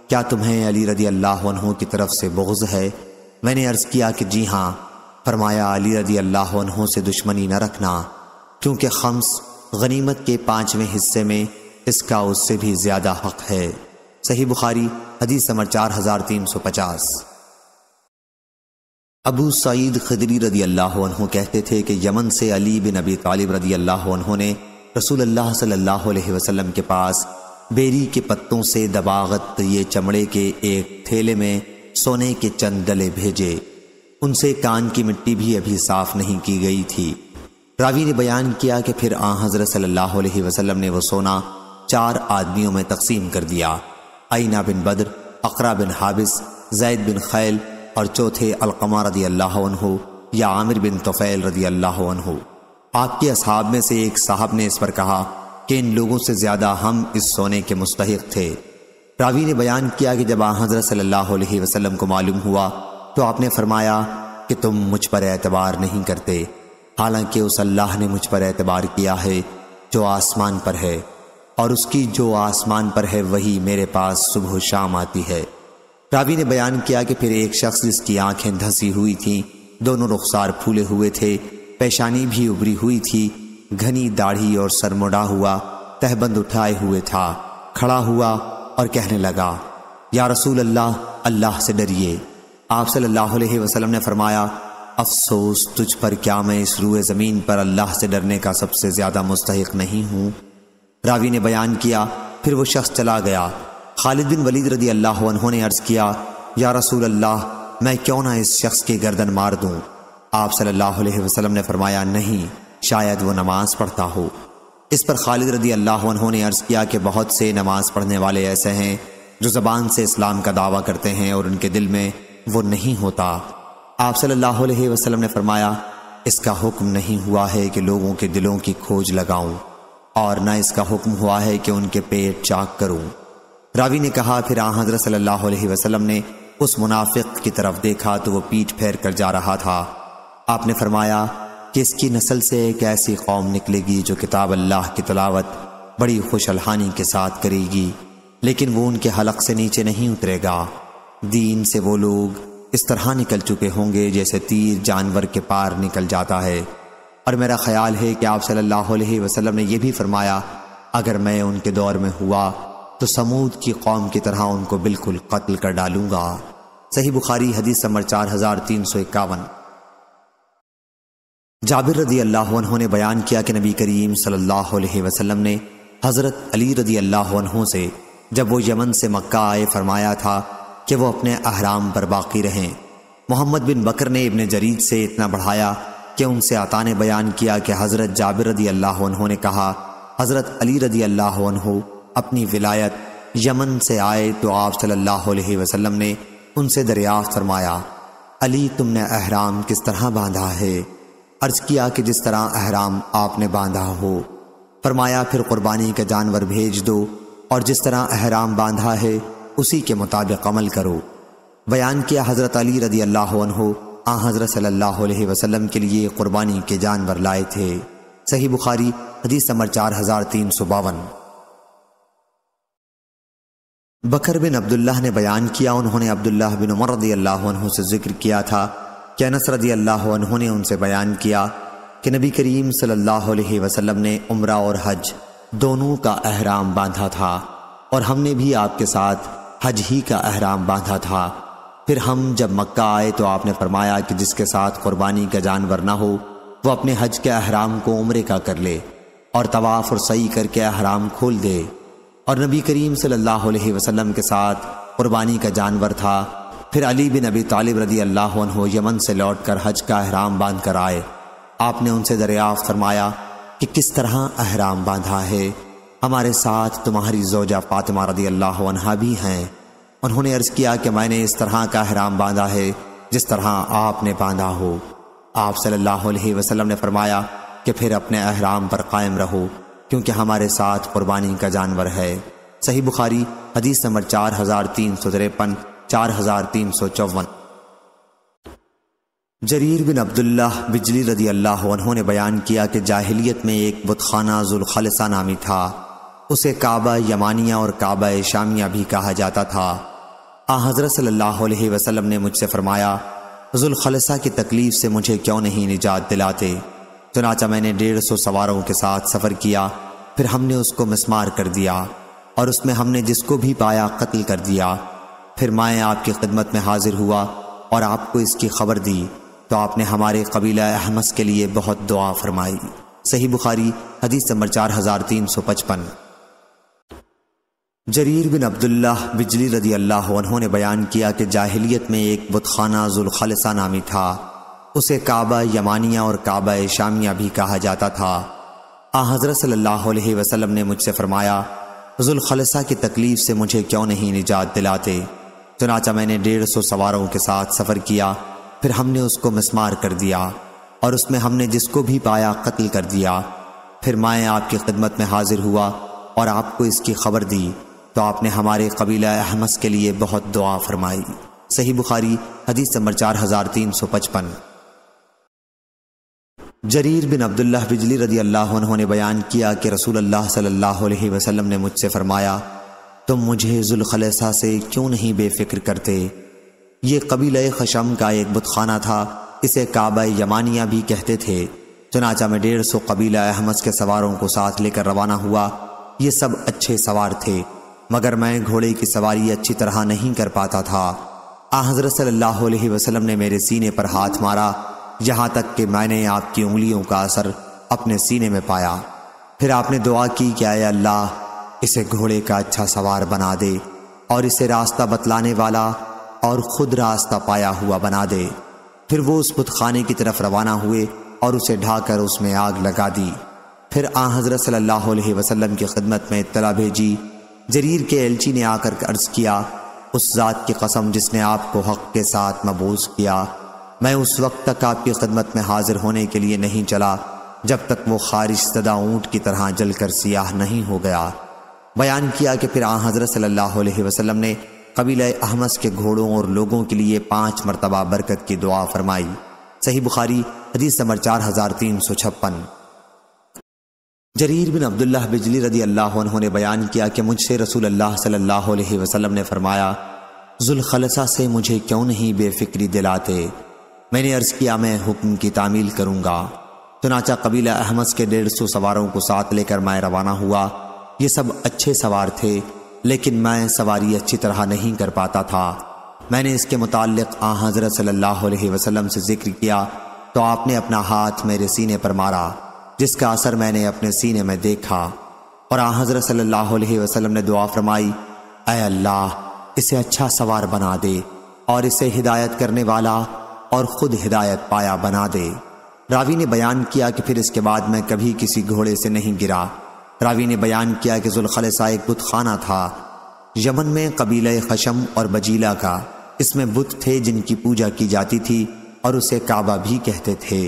क्या तुम्हें अली रदी अल्लाह की तरफ से बोझ है मैंने अर्ज़ किया कि जी हाँ फरमाया अली रदी अल्लाह से दुश्मनी न रखना क्योंकि खम्स गनीमत के पाँचवें हिस्से में इसका उससे भी ज़्यादा हक है सही बुखारी हदीस समर चार हज़ार तीन सौ पचास अबू सईद खदरी रदी अल्लाह कहते थे कि यमन से अली बिन अबी तालिब रदी अल्लाह ने रसूल अल्लाह सल्लल्लाहु अलैहि वसल्लम के पास बेरी के पत्तों से दबागत ये चमड़े के एक थैले में सोने के चंद गले भेजे उनसे कान की मिट्टी भी अभी साफ नहीं की गई थी रावी ने बयान किया कि फिर आ हजरत सल्लल्लाहु अलैहि वसल्लम ने वो सोना चार आदमियों में तकसीम कर दिया आईना बिन बद्र अकरा बिन हाबिस जैद बिन खैल और चौथे अलकमा रदी अल्लाह या आमिर बिन तफ़ैल रदी अल्लाह आपके असहाब में से एक साहब ने इस पर कहा कि इन लोगों से ज़्यादा हम इस सोने के मुस्तक थे रावी ने बयान किया कि जब हज़रत सल्लल्लाहु अलैहि वसल्लम को मालूम हुआ तो आपने फरमाया कि तुम मुझ पर एतबार नहीं करते हालांकि उस अल्लाह ने मुझ पर एतबार किया है जो आसमान पर है और उसकी जो आसमान पर है वही मेरे पास सुबह शाम आती है रावी ने बयान किया कि फिर एक शख्स जिसकी आंखें धंसी हुई थीं दोनों रुखसार फूले हुए थे पेशानी भी उभरी हुई थी घनी दाढ़ी और सरमुड़ा हुआ तहबंद उठाए हुए था खड़ा हुआ और कहने लगा या रसूल अल्लाह अल्लाह से डरिए आप सल्लल्लाहु अलैहि वसल्लम ने फरमाया अफसोस तुझ पर क्या मैं इस रूए ज़मीन पर अल्लाह से डरने का सबसे ज़्यादा मुस्तक नहीं हूँ रावी ने बयान किया फिर वो शख्स चला गया खालिद बिन वलीद रदी अल्लाह ने अर्ज़ किया या रसूल अल्लाह मैं क्यों ना इस शख्स की गर्दन मार दूं आप सल्लल्लाहु अलैहि वसल्लम ने फरमाया नहीं शायद वो नमाज पढ़ता हो इस पर खालिद रदी अल्लाह ने अर्ज़ किया कि बहुत से नमाज पढ़ने वाले ऐसे हैं जो ज़बान से इस्लाम का दावा करते हैं और उनके दिल में वो नहीं होता आप सल्लल्लाहु अलैहि वसल्लम ने फरमाया इसका हुक्म नहीं हुआ है कि लोगों के दिलों की खोज लगाऊं और न इसका हुक्म हुआ है कि उनके पेट चाक करूं रावी ने कहा फिर आ हजरत सल्लल्लाहु अलैहि वसल्लम ने उस मुनाफिक की तरफ देखा तो वो पीठ फेर कर जा रहा था आपने फरमाया कि इसकी नस्ल से एक ऐसी कौम निकलेगी जो किताब अल्लाह की तलावत बड़ी खुशलहानी के साथ करेगी लेकिन वो उनके हलक से नीचे नहीं उतरेगा दीन से वो लोग इस तरह निकल चुके होंगे जैसे तीर जानवर के पार निकल जाता है और मेरा ख्याल है कि आप सल्लल्लाहु अलैहि वसल्लम ने यह भी फरमाया अगर मैं उनके दौर में हुआ तो समूद की कौम की तरह उनको बिल्कुल कत्ल कर डालूंगा सही बुखारी हदीस समर चार हजार तीन सौ इक्यावन जाबिर रदी अल्लाह ने बयान किया कि नबी करीम सल्लल्लाहु अलैहि वसल्लम ने हज़रत अली रदी अल्लाह से जब वो यमन से मक्का आए फरमाया था कि वो अपने अहराम पर बाकी रहें मोहम्मद बिन बकर ने इबन जरीद से इतना बढ़ाया कि उनसे आता ने बयान किया कि हज़रत जाबिर रदी अल्लाह ने कहा हज़रत अली रदी अल्लाह अपनी विलायत यमन से आए तो आप सल्लल्लाहु अलैहि वसल्लम ने उनसे दरियाफ फरमाया अली तुमने अहराम किस तरह बांधा है अर्ज किया कि जिस तरह अहराम आपने बांधा हो फरमाया फिर कुर्बानी का जानवर भेज दो और जिस तरह अहराम बांधा है उसी के मुताबिक अमल करो बयान किया हज़रत अली रदी अल्लाह आ हज़रत सल्लल्लाहु अलैहि वसल्लम के लिए कुर्बानी के जानवर लाए थे सही बुखारी हदीस नंबर चार हज़ार तीन सौ बावन बकर बिन अब्दुल्लाह ने बयान किया उन्होंने अब्दुल्लाह बिन उमर रदी अल्लाह से जिक्र किया था कि अनस रदी अल्लाह ने उनसे बयान किया कि नबी करीम सल्लल्लाहु अलैहि वसल्लम ने उम्र और हज दोनों का अहराम बांधा था और हमने भी आपके साथ हज ही का अहराम बांधा था फिर हम जब मक्का आए तो आपने फरमाया कि जिसके साथ कुर्बानी का जानवर ना हो वो अपने हज के अहराम को उम्र का कर ले और तवाफ़ और सही करके अहराम खोल दे और नबी करीम सल्लल्लाहु अलैहि वसल्लम के साथ कुर्बानी का जानवर था फिर अली बिन अबी तालिब रदी अल्लाह यमन से लौट कर हज का अहराम बांध कर आए आपने उनसे दरियाफ्त फरमाया कि किस तरह अहराम बांधा है हमारे साथ तुम्हारी जोजा फातिमा रदी अल्लाह भी हैं उन्होंने अर्ज़ किया कि मैंने इस तरह का अहराम बांधा है जिस तरह आपने बांधा हो आप सल्लल्लाहु अलैहि वसल्लम ने फरमाया कि फिर अपने अहराम पर कायम रहो क्योंकि हमारे साथ कुर्बानी का जानवर है सही बुखारी हदीस नंबर चार हजार तीन सौ तिरपन चार हजार तीन सौ चौवन जरीर बिन अब्दुल्ला बिजली रदी अल्लाह उन्होंने बयान किया कि जाहिलियत में एक बुतखाना जुलखलसा नामी था उसे काबा यमानिया और काबा शामिया भी कहा जाता था आ हज़रत सल्लल्लाहु ने मुझसे फरमाया जुलखलसा की तकलीफ़ से मुझे क्यों नहीं निजात दिलाते चुनाचा मैंने डेढ़ सौ सवारों के साथ सफ़र किया फिर हमने उसको मिसमार कर दिया और उसमें हमने जिसको भी पाया कत्ल कर दिया फिर मैं आपकी खिदमत में हाजिर हुआ और आपको इसकी खबर दी तो आपने हमारे कबीला अहमस के लिए बहुत दुआ फरमाई सही बुखारी हदीस नंबर चार हज़ार तीन सौ पचपन जरीर बिन अब्दुल्ला बिजली रदी अल्लाह उन्होंने बयान किया कि जाहिलियत में एक बुतखाना जुलखलसा नामी था उसे काबा यमानिया और काबा शामिया भी कहा जाता था आ हज़रत सल्लल्लाहु अलैहि वसल्लम ने मुझसे फरमाया ख़लसा की तकलीफ़ से मुझे क्यों नहीं निजात दिलाते चुनाचा मैंने डेढ़ सौ सवारों के साथ सफ़र किया फिर हमने उसको मस्मार कर दिया और उसमें हमने जिसको भी पाया कत्ल कर दिया फिर माए आपकी खिदमत में हाजिर हुआ और आपको इसकी खबर दी तो आपने हमारे कबीला अहमस के लिए बहुत दुआ फरमाई सही बुखारी हदीस नंबर चार हज़ार तीन सौ पचपन जरीर बिन अब्दुल्ला बिजली रदी अल्लाह उन्होंने बयान किया कि रसूल अल्लाह सल्लल्लाहु अलैहि वसल्लम ने मुझसे फरमाया तुम तो मुझे जुलखलसा से क्यों नहीं बेफिक्र करते ये कबील खशम का एक बुतखाना था इसे काबा यमानिया भी कहते थे चनाचा में डेढ़ सौ कबीला अहमद के सवारों को साथ लेकर रवाना हुआ ये सब अच्छे सवार थे मगर मैं घोड़े की सवारी अच्छी तरह नहीं कर पाता था आ हज़रत सल्लल्लाहु अलैहि वसल्लम ने मेरे सीने पर हाथ मारा यहाँ तक कि मैंने आपकी उंगलियों का असर अपने सीने में पाया फिर आपने दुआ की कि आए अल्लाह इसे घोड़े का अच्छा सवार बना दे और इसे रास्ता बतलाने वाला और खुद रास्ता पाया हुआ बना दे फिर वो उस बुतखाने की तरफ रवाना हुए और उसे ढाकर उसमें आग लगा दी फिर आ हज़रत सल्लल्लाहु अलैहि वसल्लम की खिदमत में इतला भेजी जरीर के एलची ने आकर अर्ज़ किया उस ज़ात की कसम जिसने आपको हक के साथ मबूस किया मैं उस वक्त तक आपकी खदमत में हाजिर होने के लिए नहीं चला जब तक वो खारिश सदा ऊँट की तरह जल कर सियाह नहीं हो गया बयान किया कि फिर आ हज़रत सल्लल्लाहु ने कबील अहमद के घोड़ों और लोगों के लिए पाँच मरतबा बरकत की दुआ फरमाई सही बुखारी हदीस नंबर चार हज़ार तीन सौ छप्पन जरीर बिन अब्दुल्ला बिजली रदी अल्लाह उन्होंने बयान किया कि मुझसे रसूल अल्लाह सल्ला वसलम ने फरमाया जुलखलसा से मुझे क्यों नहीं बेफिक्री दिलाते मैंने अर्ज किया मैं हुक्म की तामील करूंगा चुनाचा कबीला अहमद के डेढ़ सौ सवारों को साथ लेकर मैं रवाना हुआ ये सब अच्छे सवार थे लेकिन मैं सवारी अच्छी तरह नहीं कर पाता था मैंने इसके मुतालिक आ हज़रत सल्लल्लाहु अलैहि वसल्लम से जिक्र किया तो आपने अपना हाथ मेरे सीने पर मारा जिसका असर मैंने अपने सीने में देखा और आ हज़रत सल्लल्लाहु अलैहि वसल्लम ने दुआ फरमाई अय अल्लाह इसे अच्छा सवार बना दे और इसे हिदायत करने वाला और खुद हिदायत पाया बना दे रावी ने बयान किया कि फिर इसके बाद मैं कभी किसी घोड़े से नहीं गिरा रावी ने बयान किया कि जुलखलसा एक बुत खाना था यमन में कबीले खशम और बजीला का इसमें बुत थे जिनकी पूजा की जाती थी और उसे काबा भी कहते थे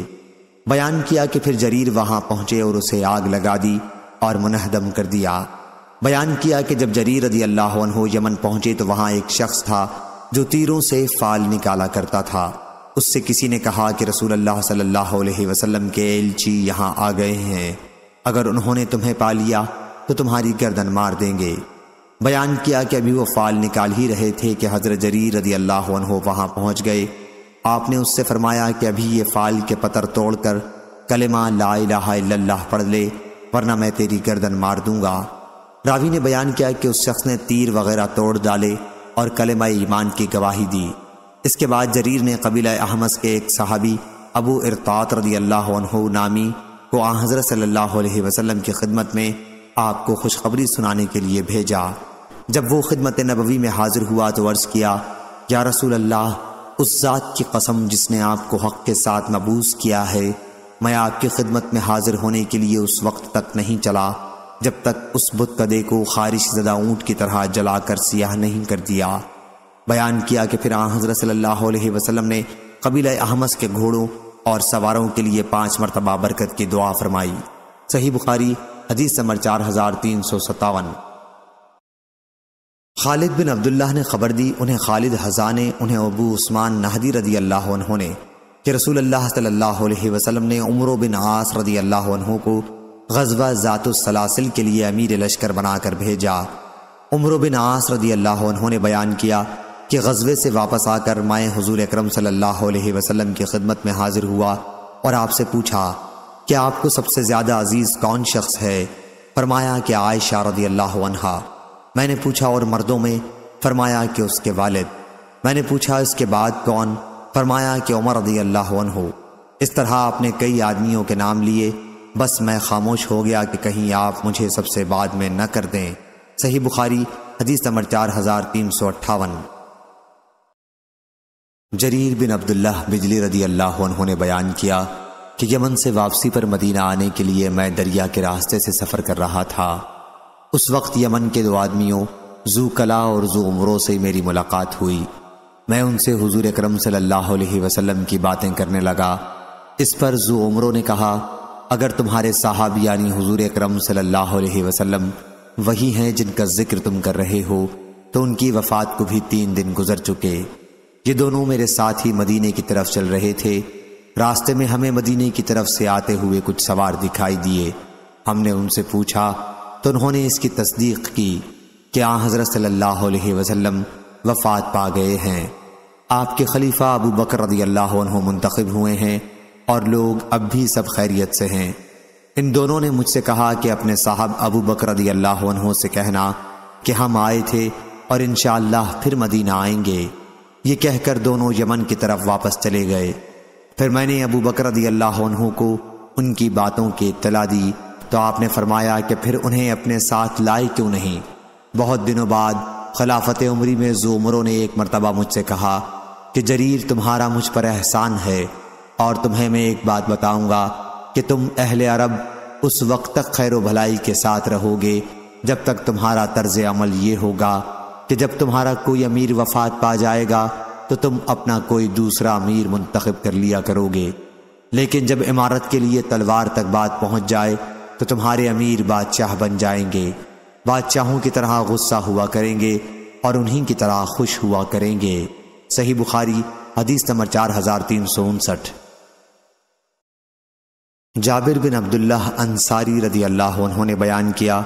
बयान किया कि फिर जरीर वहां पहुंचे और उसे आग लगा दी और मुनहदम कर दिया बयान किया कि जब जरीर रदी अल्लाह यमन पहुंचे तो वहां एक शख्स था जो तीरों से फाल निकाला करता था उससे किसी ने कहा कि रसूल अल्लाह सल्लल्लाहु अलैहि वसल्लम के एलची यहाँ आ गए हैं अगर उन्होंने तुम्हें पा लिया तो तुम्हारी गर्दन मार देंगे बयान किया कि अभी वो फाल निकाल ही रहे थे कि हज़रत जरीर रदी अल्लाह वहाँ पहुँच गए आपने उससे फरमाया कि अभी ये फाल के पतर तोड़कर कलमा ला लाह पढ़ ले वरना मैं तेरी गर्दन मार दूंगा रावी ने बयान किया कि उस शख्स ने तीर वगैरह तोड़ डाले और कलेमा ईमान की गवाही दी इसके बाद जरीर ने कबीला अहमस के एक सहाबी अबू इरतात रदी अल्लाह नामी को हज़रत सल्लल्लाहु अलैहि वसल्लम की खिदमत में आपको खुशखबरी सुनाने के लिए भेजा जब वो खिदमत नबवी में हाजिर हुआ तो अर्ज़ किया या रसूल अल्लाह उस ज़ात की कसम जिसने आपको हक़ के साथ मबूस किया है मैं आपकी खिदमत में हाजिर होने के लिए उस वक्त तक नहीं चला जब तक उस बुत कदे को खारिश जदा ऊँट की तरह जलाकर सियाह नहीं कर दिया बयान किया कि फिर हजरत सल्लल्लाहु अलैहि वसल्लम ने कबील अहमस के घोड़ों और सवारों के लिए पांच मरतबा बरकत की दुआ फरमाई सही बुखारी हदीस समर चार हजार तीन सौ सत्तावन खालिद बिन अब्दुल्ला ने खबर दी उन्हें खालिद हजा ने उन्हें अबू उस्मान नहदी रदी अल्लाह ने कि रसूल अल्लाह सल्लल्लाहु अलैहि वसल्लम ने उमर बिन आस रदी अल्लाह उन्हों को गजवा ज़ातुसलासिल के लिए अमीर लश्कर बनाकर भेजा उमर बिन आस रदी अल्लाह उन्होंने बयान किया कि गजबे से वापस आकर माए हजूर अक्रम सल्लाम की खिदमत में हाजिर हुआ और आपसे पूछा कि आपको सबसे ज़्यादा अजीज़ कौन शख्स है फरमाया कि आयशा रदी अल्लाह मैंने पूछा और मर्दों में फरमाया कि उसके वालिद मैंने पूछा इसके बाद कौन फरमाया कि उमर रदी अल्लाह हो इस तरह आपने कई आदमियों के नाम लिए बस मैं खामोश हो गया कि कहीं आप मुझे सबसे बाद में न कर दें सही बुखारी हदीस नंबर चार हज़ार तीन सौ अट्ठावन जरीर बिन अब्दुल्ला बिजली रदी अल्लाह उन्होंने बयान किया कि यमन से वापसी पर मदीना आने के लिए मैं दरिया के रास्ते से सफ़र कर रहा था उस वक्त यमन के दो आदमियों जू कला और जू उम्रों से मेरी मुलाकात हुई मैं उनसे हुजूर अकरम सल्लल्लाहु अलैहि वसल्लम की बातें करने लगा इस पर जू उम्रों ने कहा अगर तुम्हारे साहब यानी हुजूर अकरम सल्लल्लाहु अलैहि वसल्लम वही हैं जिनका जिक्र तुम कर रहे हो तो उनकी वफ़ात को भी तीन दिन गुजर चुके ये दोनों मेरे साथ ही मदीने की तरफ चल रहे थे रास्ते में हमें मदीने की तरफ से आते हुए कुछ सवार दिखाई दिए हमने उनसे पूछा तो उन्होंने इसकी तस्दीक की कि आ हज़रत सल्लल्लाहु अलैहि वसल्लम वफात पा गए हैं आपके खलीफा अबू बकर रदी अल्लाह मुंतखब हुए हैं और लोग अब भी सब खैरियत से हैं इन दोनों ने मुझसे कहा कि अपने साहब अबू बकर रदी अल्लाह से कहना कि हम आए थे और इन फिर मदीना आएंगे ये कहकर दोनों यमन की तरफ वापस चले गए फिर मैंने अबू बकर को उनकी बातों की इतला दी तो आपने फरमाया कि फिर उन्हें अपने साथ लाए क्यों नहीं बहुत दिनों बाद खिलाफत उमरी में जोमरों ने एक मरतबा मुझसे कहा कि जरीर तुम्हारा मुझ पर एहसान है और तुम्हें मैं एक बात बताऊंगा कि तुम अहल अरब उस वक्त तक खैर भलाई के साथ रहोगे जब तक तुम्हारा तर्ज अमल ये होगा कि जब तुम्हारा कोई अमीर वफात पा जाएगा तो तुम अपना कोई दूसरा अमीर मुंतखब कर लिया करोगे लेकिन जब इमारत के लिए तलवार तक बात पहुंच जाए तो तुम्हारे अमीर बादशाह बन जाएंगे बादशाहों की तरह गुस्सा हुआ करेंगे और उन्हीं की तरह खुश हुआ करेंगे सही बुखारी हदीस नंबर चार हजार तीन सौ उनसठ जाबिर बिन अब्दुल्ला अंसारी रदी अल्लाह उन्होंने बयान किया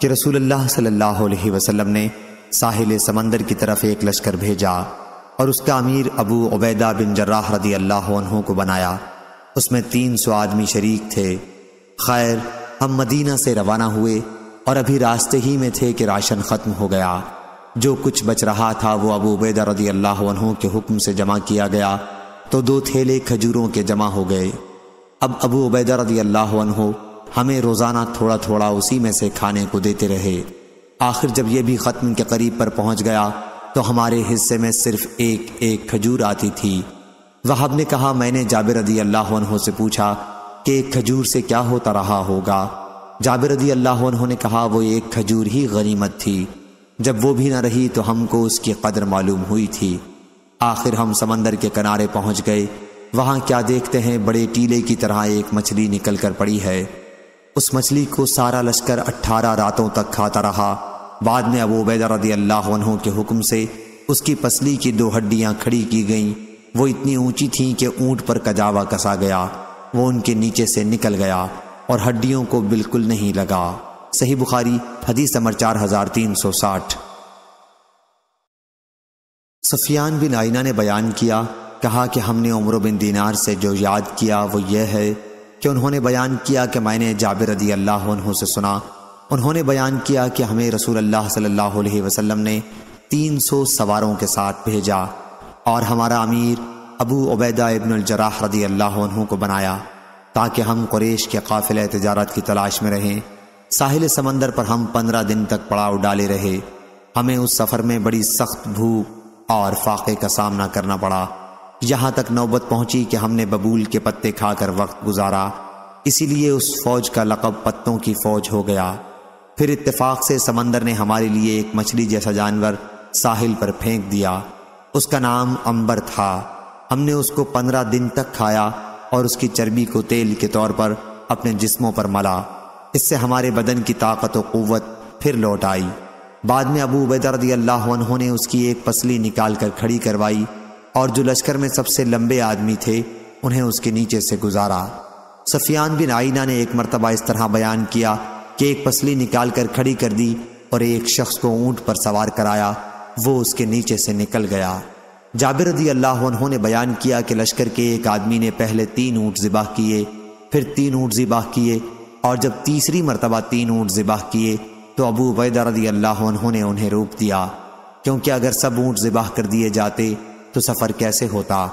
कि रसूल सल्लाम ने साहिल समंदर की तरफ एक लश्कर भेजा और उसका अमीर अबू अबैदा बिन जर्राह रदी अल्लाह को बनाया उसमें तीन सौ आदमी शरीक थे खैर हम मदीना से रवाना हुए और अभी रास्ते ही में थे कि राशन ख़त्म हो गया जो कुछ बच रहा था वो अबू उबैदा रदी अल्लाह के हुक्म से जमा किया गया तो दो थैले खजूरों के जमा हो गए अब अबू अबैदा रदी अल्लाह हमें रोज़ाना थोड़ा थोड़ा उसी में से खाने को देते रहे आखिर जब यह भी ख़त्म के करीब पर पहुंच गया तो हमारे हिस्से में सिर्फ एक एक खजूर आती थी वहाब ने कहा मैंने जाबिर रदी अल्लाह से पूछा कि एक खजूर से क्या होता रहा होगा जाबिर रदी अल्लाह ने कहा वो एक खजूर ही गनीमत थी जब वो भी ना रही तो हमको उसकी कदर मालूम हुई थी आखिर हम समंदर के किनारे पहुंच गए वहाँ क्या देखते हैं बड़े टीले की तरह एक मछली निकल कर पड़ी है उस मछली को सारा लश्कर अट्ठारह रातों तक खाता रहा बाद में अबू उबैदा रदी अल्लाह के हुक्म से उसकी पसली की दो हड्डियाँ खड़ी की गईं वो इतनी ऊंची थीं कि ऊंट पर कजावा कसा गया वो उनके नीचे से निकल गया और हड्डियों को बिल्कुल नहीं लगा सही बुखारी हदीस नंबर चार हजार तीन सौ साठ सफियान बिन आइना ने बयान किया कहा कि हमने उम्र बिन दीनार से जो याद किया वो यह है कि उन्होंने बयान किया कि मैंने जाबिर रदी अल्लाह से सुना उन्होंने बयान किया कि हमें रसूल अल्लाह सल्लल्लाहु अलैहि वसल्लम ने 300 सवारों के साथ भेजा और हमारा अमीर अबू उबैदा इबनजरा जराह रदी अल्लाह को बनाया ताकि हम कुरेश के काफिल तजारत की तलाश में रहें साहिल समंदर पर हम पंद्रह दिन तक पड़ाव डाले रहे हमें उस सफ़र में बड़ी सख्त भूख और फाके का सामना करना पड़ा यहाँ तक नौबत पहुँची कि हमने बबूल के पत्ते खाकर वक्त गुजारा इसीलिए उस फौज का लकब पत्तों की फौज हो गया फिर इत्तेफाक से समंदर ने हमारे लिए एक मछली जैसा जानवर साहिल पर फेंक दिया उसका नाम अंबर था हमने उसको पंद्रह दिन तक खाया और उसकी चर्बी को तेल के तौर पर अपने जिस्मों पर मला इससे हमारे बदन की ताकत और क़वत फिर लौट आई बाद में अबू उबैदरदी अल्लाह ने उसकी एक पसली निकाल कर खड़ी करवाई और जो लश्कर में सबसे लंबे आदमी थे उन्हें उसके नीचे से गुजारा सफियान बिन आईना ने एक मरतबा इस तरह बयान किया कि एक पसली निकाल कर खड़ी कर दी और एक शख्स को ऊंट पर सवार कराया वो उसके नीचे से निकल गया जाबिर रदी अल्लाह ने बयान किया कि लश्कर के एक आदमी ने पहले तीन ऊँट ज़िबाह किए फिर तीन ऊँट ज़िबाह किए और जब तीसरी मरतबा तीन ऊँट ज़िबाह किए तो अबू उबैदा रदी अल्लाह ने उन्हें रोक दिया क्योंकि अगर सब ऊँट ज़िबाह कर दिए जाते तो सफ़र कैसे होता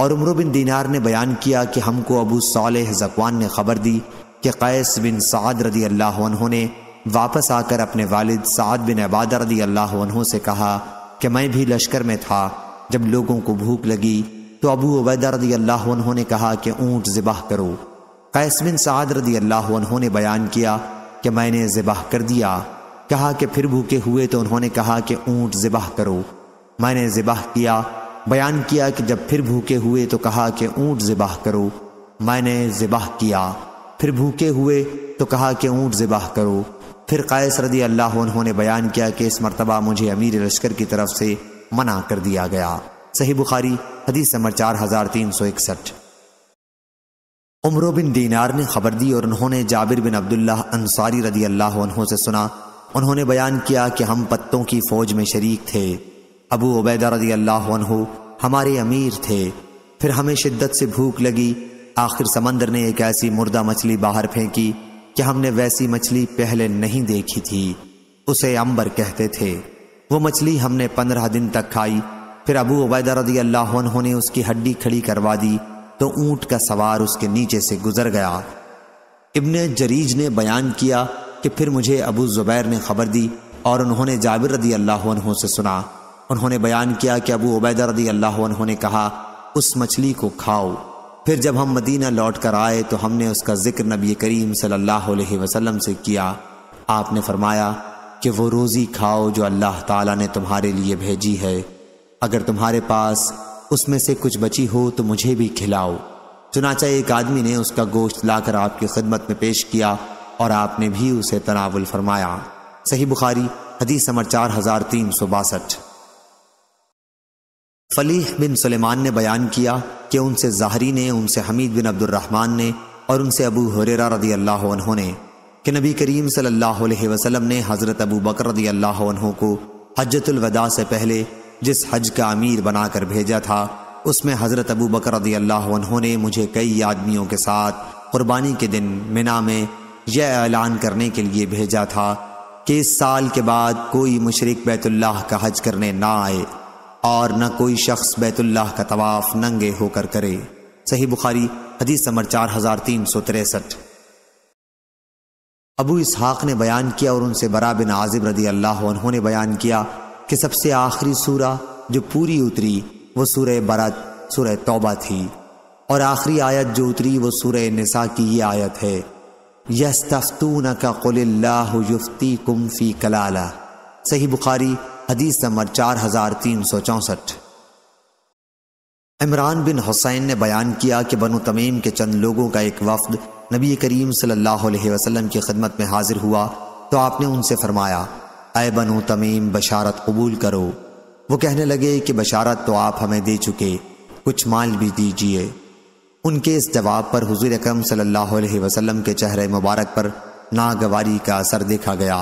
और उम्र बिन दीनार ने बयान किया कि हमको अबू सालेह जकवान ने खबर दी कि कैस बिन साद रदी अल्लाह ने वापस आकर अपने वालिद साद बिन अबाद रदी अल्लाह से कहा कि मैं भी लश्कर में था जब लोगों को भूख लगी तो अबू उबैदा रदी अल्लाह ने कहा कि ऊँट ज़िबाह करो कैस बिन साद रदी अल्लाह ने बयान किया कि मैंने ज़िबाह कर दिया कहा कि फिर भूखे हुए तो उन्होंने कहा कि ऊँट ज़िबाह करो मैंने ज़िबाह किया बयान किया कि जब फिर भूखे हुए तो कहा कि ऊँट ज़िबाह करो मैंने ज़िबाह किया फिर भूखे हुए तो कहा कि ऊँट जबाह करो फिर कैस रदी अल्लाह उन्होंने बयान किया कि इस मरतबा मुझे अमीर लश्कर की तरफ से मना कर दिया गया सही बुखारी हदीस नंबर चार हज़ार तीन सौ इकसठ उम्र बिन दीनार ने खबर दी और उन्होंने जाबिर बिन अब्दुल्ला अंसारी रदी अल्लाह से सुना उन्होंने बयान किया कि हम पत्तों की फौज में शरीक थे अबू उबैदा रदी अल्लाह हमारे अमीर थे फिर हमें शिद्दत से भूख लगी आखिर समंदर ने एक ऐसी मुर्दा मछली बाहर फेंकी कि हमने वैसी मछली पहले नहीं देखी थी उसे अंबर कहते थे वो मछली हमने पंद्रह दिन तक खाई फिर अबू उबैदा रदी अल्लाह ने उसकी हड्डी खड़ी करवा दी तो ऊंट का सवार उसके नीचे से गुजर गया इब्ने जरीज ने बयान किया कि फिर मुझे अबू ज़ुबैर ने खबर दी और उन्होंने जाबिर रदी अल्लाह से सुना उन्होंने बयान किया कि अबू उबैदा रदी अल्लाह ने कहा उस मछली को खाओ फिर जब हम मदीना लौट कर आए तो हमने उसका जिक्र नबी करीम सल्लल्लाहु अलैहि वसल्लम से किया आपने फरमाया कि वो रोज़ी खाओ जो अल्लाह ताला ने तुम्हारे लिए भेजी है अगर तुम्हारे पास उसमें से कुछ बची हो तो मुझे भी खिलाओ चुनाचा एक आदमी ने उसका गोश्त लाकर आपकी खिदमत में पेश किया और आपने भी उसे तनावल फरमाया सही बुखारी हदीस समर चार हजार तीन सौ बासठ फलीह बिन सलेमान ने बयान किया कि उनसे ज़ाहरी ने उनसे हमीद बिन अब्दुलरहमान ने और उनसे अबू हुरेरा रदी अल्लाह ने कि नबी करीम सल्लल्लाहु अलैहि वसल्लम ने हज़रत अबू बकर रदी अल्लाह को हजतुलवदा से पहले जिस हज का अमीर बनाकर भेजा था उसमें हज़रत अबू बकर रदी अल्लाह ने मुझे कई आदमियों के साथ क़ुरबानी के दिन मिना में यह ऐलान करने के लिए भेजा था कि इस साल के बाद कोई मशरक बैतुल्लाह का हज करने ना आए और न कोई शख्स बैतुल्लाह का तवाफ नंगे होकर करे सही बुखारी हदीस नंबर चार हजार तीन सौ तिरसठ अबू इसहाक ने बयान किया और उनसे बरा बिन आजिब रदी अल्लाह उन्होंने बयान किया कि सबसे आखिरी सूरा जो पूरी उतरी वो सूर्य बरत सूर्य तोबा थी और आखिरी आयत जो उतरी वो सूर्य निसा की ये आयत है यस्तून का कुल्लाफ्ती कुम्फी कलाला सही बुखारी हदीस नंबर चार हज़ार तीन सौ चौंसठ इमरान बिन हुसैन ने बयान किया कि बनु तमीम के चंद लोगों का एक वफद नबी करीम सल्लल्लाहु अलैहि वसल्लम की खिदमत में हाजिर हुआ तो आपने उनसे फरमाया अय बनु तमीम बशारत कबूल करो वो कहने लगे कि बशारत तो आप हमें दे चुके कुछ माल भी दीजिए उनके इस जवाब पर हुजूर अकरम सल्लल्लाहु अलैहि वसल्लम के चेहरे मुबारक पर नागवारी का असर देखा गया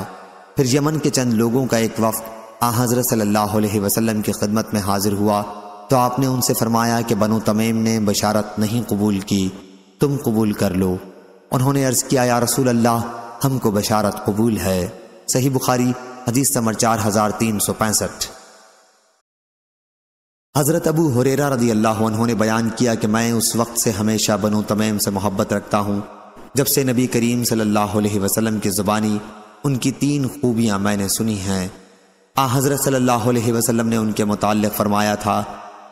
फिर यमन के चंद लोगों का एक वफ्त आ हज़रत सल्लल्लाहु अलैहि वसल्लम की खदमत में हाजिर हुआ तो आपने उनसे फरमाया कि बनो तमीम ने बशारत नहीं कबूल की तुम कबूल कर लो उन्होंने अर्ज़ किया या रसूल अल्लाह हमको बशारत कबूल है सही बुखारी हदीस समर चार हज़ार तीन सौ पैंसठ हज़रत अबू हुरेरा रदी अल्लाह उन्होंने बयान किया कि मैं उस वक्त से हमेशा बनो तमीम से मोहब्बत रखता हूँ जब से नबी करीम सल्लल्लाहु अलैहि वसल्लम की ज़ुबानी उनकी तीन खूबियाँ मैंने सुनी हैं आ हज़रत सल्लल्लाहु अलैहि वसल्लम ने उनके मुतालिक फ़रमाया था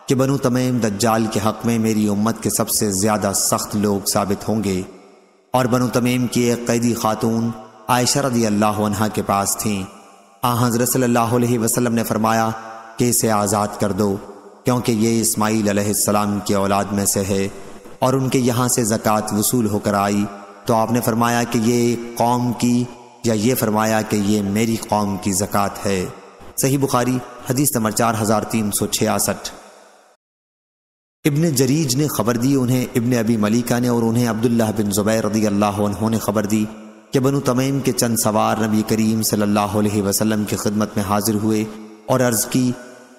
कि बनु तमीम दज्जाल के हक़ में मेरी उम्मत के सबसे ज़्यादा सख्त लोग साबित होंगे और बनु तमीम की एक कैदी खातून आयशा रदी अल्लाह के पास थीं आ हज़रत सल्लल्लाहु अलैहि वसल्लम ने फ़रमाया कि इसे आज़ाद कर दो क्योंकि ये इस्माईल अलैहिस्सलाम की औलाद में से है और उनके यहाँ से ज़क़़त वसूल होकर आई तो आपने फ़रमाया कि ये कौम की या ये फ़रमाया कि ये मेरी कौम की ज़क़़त है सही बुखारी हदीस नंबर चार हज़ार तीन सौ छियासठ इबन जरीज ने खबर दी उन्हें इबन अबी मलिका ने और उन्हें अब्दुल्ला बिन ज़ुबैर रदी अल्लाह ने खबर दी कि बनु तमीम के चंद सवार नबी करीम सल्लल्लाहु अलैहि वसल्लम की खिदमत में हाजिर हुए और अर्ज़ की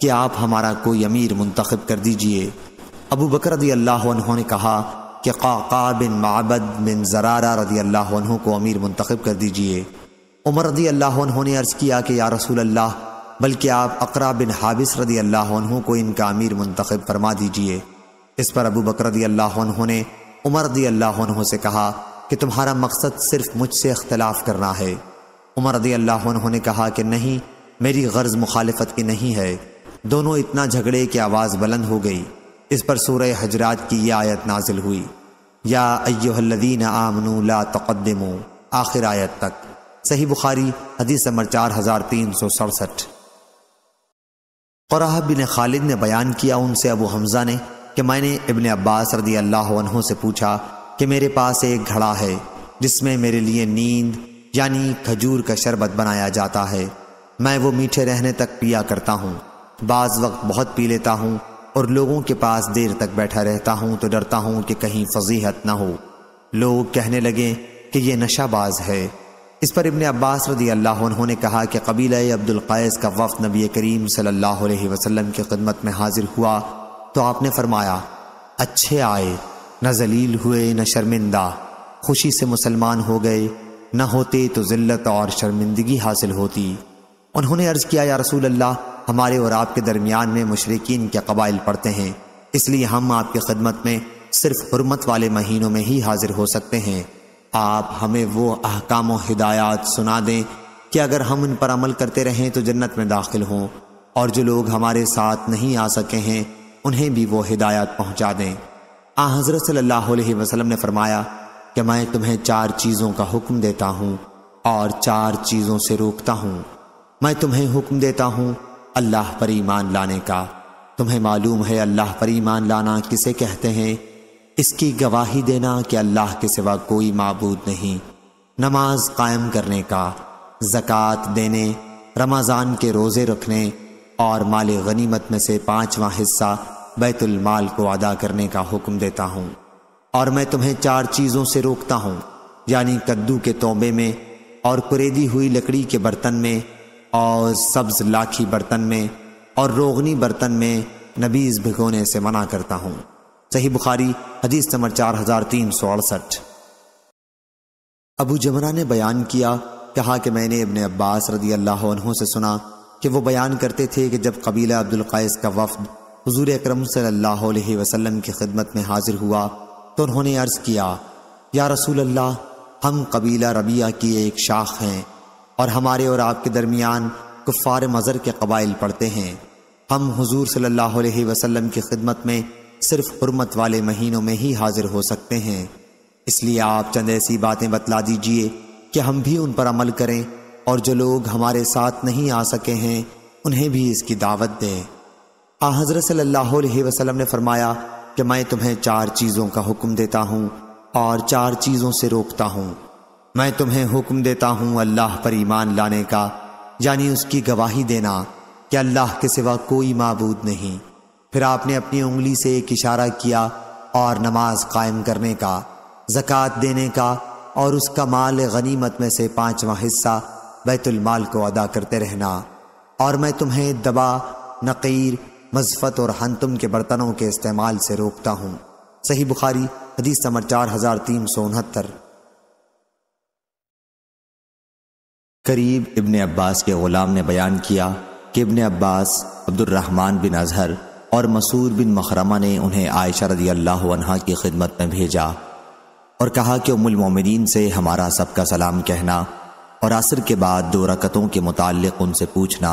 कि आप हमारा कोई अमीर मुंतखब कर दीजिए अबू बकर रदी अल्लाह ने कहा कि काका बिन माबद बिन जरारा रदी अल्लाह को अमीर मुंतखब कर दीजिए उमर रदी अल्लाह ने अर्ज़ किया कि या रसूल अल्लाह बल्कि आप अकरा बिन हाबिस रदी अल्लाह को इनका अमीर मुंतखब फरमा दीजिए इस पर अबू बकर रदी अल्लाह ने उमर रदी अल्लाह से कहा कि तुम्हारा मकसद सिर्फ मुझसे अख्तिलाफ करना है उमर रदी अल्लाह ने कहा कि नहीं मेरी गर्ज मुखालफत की नहीं है दोनों इतना झगड़े की आवाज़ बुलंद हो गई इस पर सूरह हजरात की यह आयत नाजिल हुई या अयोहल्लदीन आमनू ला तकदमो आखिर आयत तक सही बुखारी हदीस नंबर चार हज़ार तीन सौ सड़सठ फ़राह बिन खालिद ने बयान किया उनसे अबू हमज़ा ने कि मैंने इबन अब्बास रदी अल्लाह से पूछा कि मेरे पास एक घड़ा है जिसमें मेरे लिए नींद यानी खजूर का शरबत बनाया जाता है मैं वो मीठे रहने तक पिया करता हूँ बाज़ वक्त बहुत पी लेता हूँ और लोगों के पास देर तक बैठा रहता हूँ तो डरता हूँ कि कहीं फजीहत ना हो लोग कहने लगे कि यह नशाबाज है इस पर इबन अब्बास रदी अल्लाह उन्होंने कहा कि कबीला कैस का वफ़ नबी करीम सल्लल्लाहु अलैहि वसल्लम की खिदमत में हाजिर हुआ तो आपने फरमाया अच्छे आए न जलील हुए न शर्मिंदा खुशी से मुसलमान हो गए न होते तो ज़िल्त और शर्मिंदगी हासिल होती उन्होंने अर्ज़ किया या रसूल अल्लाह हमारे और आपके दरमियान में मशरकिन के कबाइल पड़ते हैं इसलिए हम आपकी खिदमत में सिर्फ हरमत वाले महीनों में ही हाजिर हो सकते हैं आप हमें वो अहकाम हिदायत सुना दें कि अगर हम उन पर अमल करते रहें तो जन्नत में दाखिल हों और जो लोग हमारे साथ नहीं आ सके हैं उन्हें भी वो हिदायत पहुंचा दें आ हज़रत सल्लल्लाहु अलैहि वसल्लम ने फरमाया कि मैं तुम्हें चार चीज़ों का हुक्म देता हूँ और चार चीज़ों से रोकता हूँ मैं तुम्हें हुक्म देता हूँ अल्लाह पर ईमान लाने का तुम्हें मालूम है अल्लाह पर ईमान लाना किसे कहते हैं इसकी गवाही देना कि अल्लाह के सिवा कोई मबूद नहीं नमाज कायम करने का ज़क़़त देने रमज़ान के रोज़े रखने और माल गनीमत में से पाँचवा हिस्सा बैतुलमाल को अदा करने का हुक्म देता हूँ और मैं तुम्हें चार चीज़ों से रोकता हूँ यानी कद्दू के तोबे में और कुरेदी हुई लकड़ी के बर्तन में और सब्ज लाखी बर्तन में और रोगनी बर्तन में नबीज़ भिगोने से मना करता हूँ सही बुखारी हदीस नंबर चार हजार तीन सौ अड़सठ अबू जमरा ने बयान किया कहा कि मैंने इबन अब्बास रदी अल्लाह से सुना कि वो बयान करते थे कि जब कबीला अब्दुल का वफद हजूर अक्रम सल्लाम की खिदमत में हाजिर हुआ तो उन्होंने अर्ज किया या रसूल अल्लाह हम कबीला रबिया की एक शाख हैं और हमारे और आपके दरमियान कुफ़ार मज़र के कबाइल पढ़ते हैं हम हजूर सल्ला अलैहि की खिदमत में सिर्फ हरमत वाले महीनों में ही हाजिर हो सकते हैं इसलिए आप चंद ऐसी बातें बतला दीजिए कि हम भी उन पर अमल करें और जो लोग हमारे साथ नहीं आ सके हैं उन्हें भी इसकी दावत दें आ हज़रत सल्लल्लाहु अलैहि वसल्लम ने फरमाया कि मैं तुम्हें चार चीज़ों का हुक्म देता हूँ और चार चीज़ों से रोकता हूँ मैं तुम्हें हुक्म देता हूँ अल्लाह पर ईमान लाने का यानी उसकी गवाही देना कि अल्लाह के सिवा कोई मबूद नहीं फिर आपने अपनी उंगली से एक इशारा किया और नमाज कायम करने का जक़ात देने का और उसका माल गनीमत में से पाँचवा हिस्सा बैतुलमाल को अदा करते रहना और मैं तुम्हें दबा नकीर मजफत और हंतुम के बर्तनों के इस्तेमाल से रोकता हूँ सही बुखारी हदीस नंबर चार हज़ार तीन सौ उनहत्तर करीब इब्ने अब्बास के ग़ुलाम ने बयान किया कि इब्ने अब्बास अब्दुलरहमान बिन अजहर और मसूर बिन मखरमा ने उन्हें आयशा रजी अल्लाह अनहा की खिदमत में भेजा और कहा कि उमुल मोमिनीन से हमारा सबका सलाम कहना और असर के बाद दो रकतों के मुतक उनसे पूछना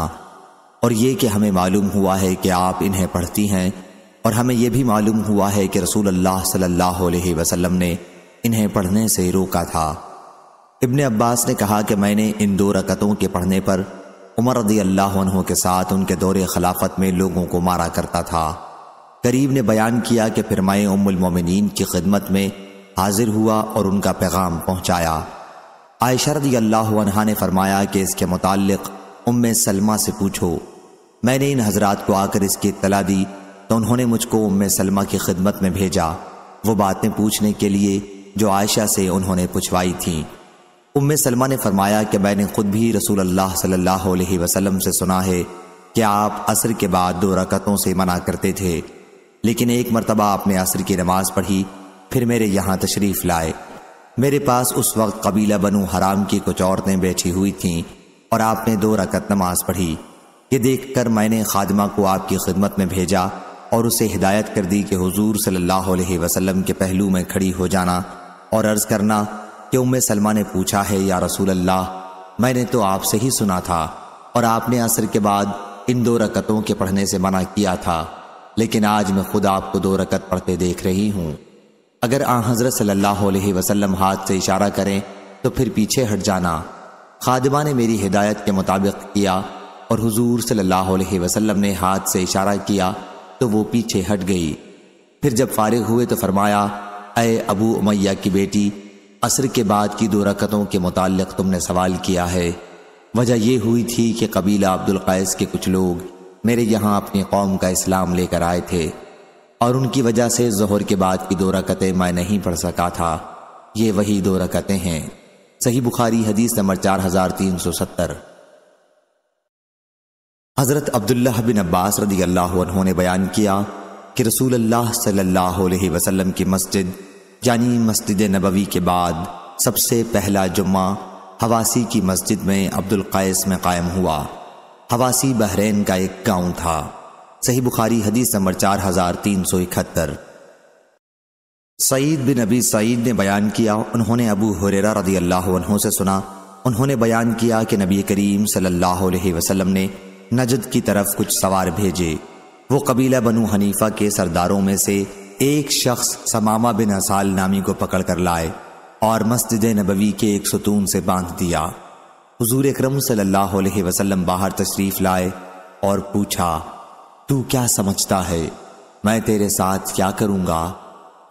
और ये कि हमें मालूम हुआ है कि आप इन्हें पढ़ती हैं और हमें यह भी मालूम हुआ है कि रसूल अल्लाह सल्लल्लाहु अलैहि वसल्लम ने इन्हें पढ़ने से रोका था इब्ने अब्बास ने कहा कि मैंने इन दो रकतों के पढ़ने पर उमर रदी अल्लाह के साथ उनके दौरे खिलाफत में लोगों को मारा करता था करीब ने बयान किया कि फिर मैं उमुलमोमिन की खिदमत में हाजिर हुआ और उनका पैगाम पहुँचाया आयशा रदी अल्लाह ने फरमाया कि इसके मुतक उम सलमा से पूछो मैंने इन हजरात को आकर इसकी इतला दी तो उन्होंने मुझको उम सलमा की खिदमत में भेजा वो बातें पूछने के लिए जो आयशा से उन्होंने पूछवाई थीं उम्मे सलमा ने फरमाया कि मैंने खुद भी रसूल अल्लाह सल्लल्लाहु अलैहि वसल्लम से सुना है कि आप असर के बाद दो रकतों से मना करते थे लेकिन एक मरतबा आपने असर की नमाज पढ़ी फिर मेरे यहाँ तशरीफ़ लाए मेरे पास उस वक्त कबीला बनु हराम की कुछ औरतें बैठी हुई थीं और आपने दो रकत नमाज पढ़ी ये देख कर मैंने खादमा को आपकी खिदमत में भेजा और उसे हिदायत कर दी कि हुजूर सल्लल्लाहु अलैहि वसल्लम के पहलू में खड़ी हो जाना और अर्ज़ करना कि उम्मे सलमा ने पूछा है या रसूल अल्लाह मैंने तो आपसे ही सुना था और आपने असर के बाद इन दो रकतों के पढ़ने से मना किया था लेकिन आज मैं खुद आपको दो रकत पढ़ते देख रही हूँ अगर आ हजरत सल्लल्लाहु अलैहि वसल्लम हाथ से इशारा करें तो फिर पीछे हट जाना खादिमा ने मेरी हिदायत के मुताबिक किया और हुजूर सल्लल्लाहु अलैहि वसल्लम ने हाथ से इशारा किया तो वो पीछे हट गई फिर जब फारिग हुए तो फरमाया अय अबू उमैया की बेटी असर के बाद की दो रकतों के मुतालक तुमने सवाल किया है वजह यह हुई थी कि कबीला अब्दुल कैस के कुछ लोग मेरे यहाँ अपनी कौम का इस्लाम लेकर आए थे और उनकी वजह से जहर के बाद की दो रकतें मैं नहीं पढ़ सका था ये वही दो रकतें हैं सही बुखारी हदीस नंबर चार हजार तीन सौ सत्तर हज़रत अब्दुल्ला बिन अब्बास रदी अल्लाह ने बयान किया कि रसूल अल्लाह सल्लल्लाहु वसलम की मस्जिद यानी मस्जिद नबवी के बाद सबसे पहला जुम्मा हवासी की मस्जिद में अब्दुल कैस में कायम हुआ हवासी बहरीन का एक गांव था सही बुखारी हदीस नंबर चार हज़ार तीन सौ इकहत्तर सईद बिन नबी सईद ने बयान किया उन्होंने अबू हुरेरा रदी अल्लाह से सुना उन्होंने बयान किया कि नबी करीम सल्लल्लाहु अलैहि वसल्लम ने नजद की तरफ कुछ सवार भेजे वो कबीला बनु हनीफा के सरदारों में से एक शख्स समामा बिन असाल नामी को पकड़ कर लाए और मस्जिद नबवी के एक सतून से बांध दिया हज़ूर अक्रम सल्लाम बाहर तशरीफ लाए और पूछा तू क्या समझता है मैं तेरे साथ क्या करूँगा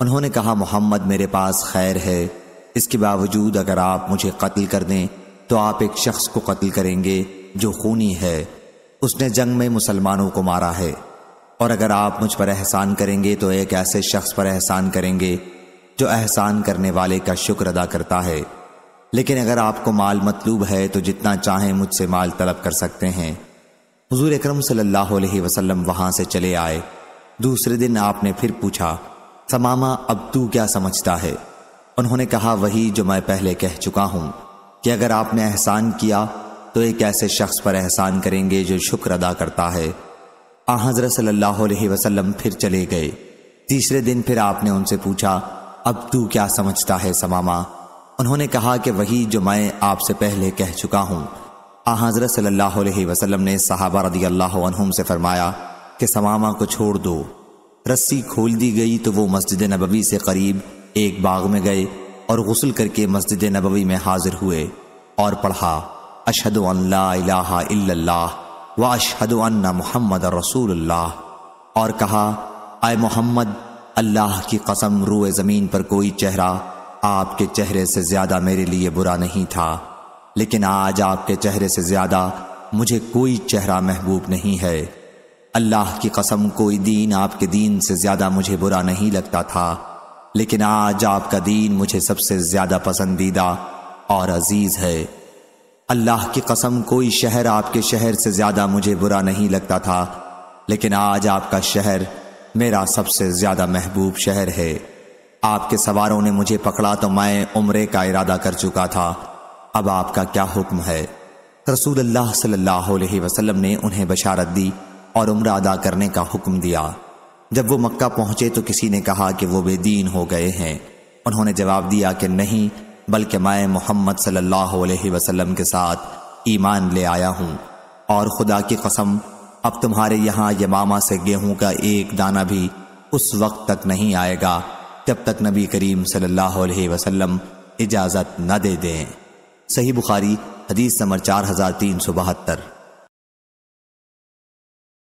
उन्होंने कहा मोहम्मद मेरे पास खैर है इसके बावजूद अगर आप मुझे कत्ल कर दें तो आप एक शख्स को कत्ल करेंगे जो खूनी है उसने जंग में मुसलमानों को मारा है और अगर आप मुझ पर एहसान करेंगे तो एक ऐसे शख्स पर एहसान करेंगे जो एहसान करने वाले का शुक्र अदा करता है लेकिन अगर आपको माल मतलूब है तो जितना चाहें मुझसे माल तलब कर सकते हैं हजूर अक्रम सल्लाम अलैहि वहां से चले आए दूसरे दिन आपने फिर पूछा समामा अब तू क्या समझता है उन्होंने कहा वही जो मैं पहले कह चुका हूं कि अगर आपने एहसान किया तो एक ऐसे शख्स पर एहसान करेंगे जो शुक्र अदा करता है आजरत हजरत सल्लल्लाहु अलैहि वसल्लम फिर चले गए तीसरे दिन फिर आपने उनसे पूछा अब तू क्या समझता है समामा उन्होंने कहा कि वही जो मैं आपसे पहले कह चुका हूँ आजरत हजरत सल्लल्लाहु अलैहि वसल्लम ने सहाबा रदी अल्लाह से फरमाया कि समामा को छोड़ दो रस्सी खोल दी गई तो वो मस्जिद नबवी से करीब एक बाग में गए और गसल करके मस्जिद नबवी में हाजिर हुए और पढ़ा अशद अल्लाह व अशहद अन्ना मोहम्मद रसूलुल्लाह और कहा आए मोहम्मद अल्लाह की कसम रूए ज़मीन पर कोई चेहरा आपके चेहरे से ज़्यादा मेरे लिए बुरा नहीं था लेकिन आज आपके चेहरे से ज़्यादा मुझे कोई चेहरा महबूब नहीं है अल्लाह की कसम कोई दीन आपके दीन से ज़्यादा मुझे बुरा नहीं लगता था लेकिन आज आपका दीन मुझे सबसे ज़्यादा पसंदीदा और अजीज़ है अल्लाह की कसम कोई शहर आपके शहर से ज्यादा मुझे बुरा नहीं लगता था लेकिन आज आपका शहर मेरा सबसे ज्यादा महबूब शहर है आपके सवारों ने मुझे पकड़ा तो मैं उमरे का इरादा कर चुका था अब आपका क्या हुक्म है रसूल अल्लाह सल्लल्लाहु अलैहि वसल्लम ने उन्हें बशारत दी और उम्र अदा करने का हुक्म दिया जब वो मक्का पहुंचे तो किसी ने कहा कि वो बेदीन हो गए हैं उन्होंने जवाब दिया कि नहीं बल्कि मैं मोहम्मद सल्लल्लाहु अलैहि वसल्लम के साथ ईमान ले आया हूँ और खुदा की कसम अब तुम्हारे यहाँ यमामा से गेहूँ का एक दाना भी उस वक्त तक नहीं आएगा जब तक नबी करीम सल्लल्लाहु अलैहि वसल्लम इजाज़त न दे दें सही बुखारी हदीस नंबर चार हज़ार तीन सौ बहत्तर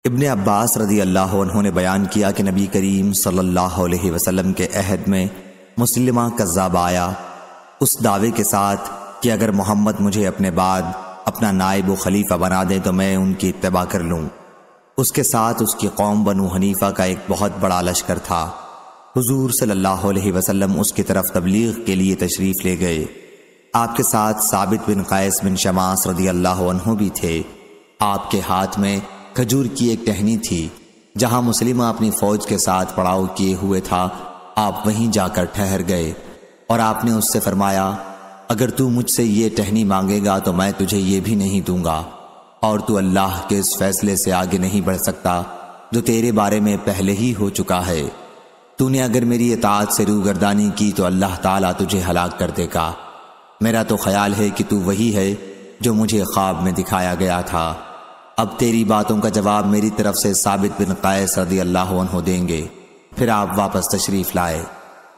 इबन अब्बास रजी अल्लाह उन्होंने बयान किया कि नबी करीम सल्लल्लाहु अलैहि वसल्लम के अहद में मुसलिमा कज़ाब आया उस दावे के साथ कि अगर मोहम्मद मुझे अपने बाद अपना नायब खलीफा बना दें तो मैं उनकी इतबा कर लूँ उसके साथ उसकी कौम बनु हनीफा का एक बहुत बड़ा लश्कर था हजूर सल्ला वसलम उसकी तरफ तबलीग के लिए तशरीफ़ ले गए आपके साथ साबित बिन कैस बिन शमास रदी अल्लाह भी थे आपके हाथ में खजूर की एक टहनी थी जहां मुस्लिमा अपनी फौज के साथ पड़ाव किए हुए था आप वहीं जाकर ठहर गए और आपने उससे फरमाया अगर तू मुझसे ये टहनी मांगेगा तो मैं तुझे ये भी नहीं दूंगा और तू अल्लाह के इस फैसले से आगे नहीं बढ़ सकता जो तेरे बारे में पहले ही हो चुका है तूने अगर मेरी इताद से गर्दानी की तो अल्लाह ताला तुझे हलाक कर देगा मेरा तो ख्याल है कि तू वही है जो मुझे ख्वाब में दिखाया गया था अब तेरी बातों का जवाब मेरी तरफ से साबित बिन कैस रदी अल्लाह देंगे फिर आप वापस तशरीफ़ लाए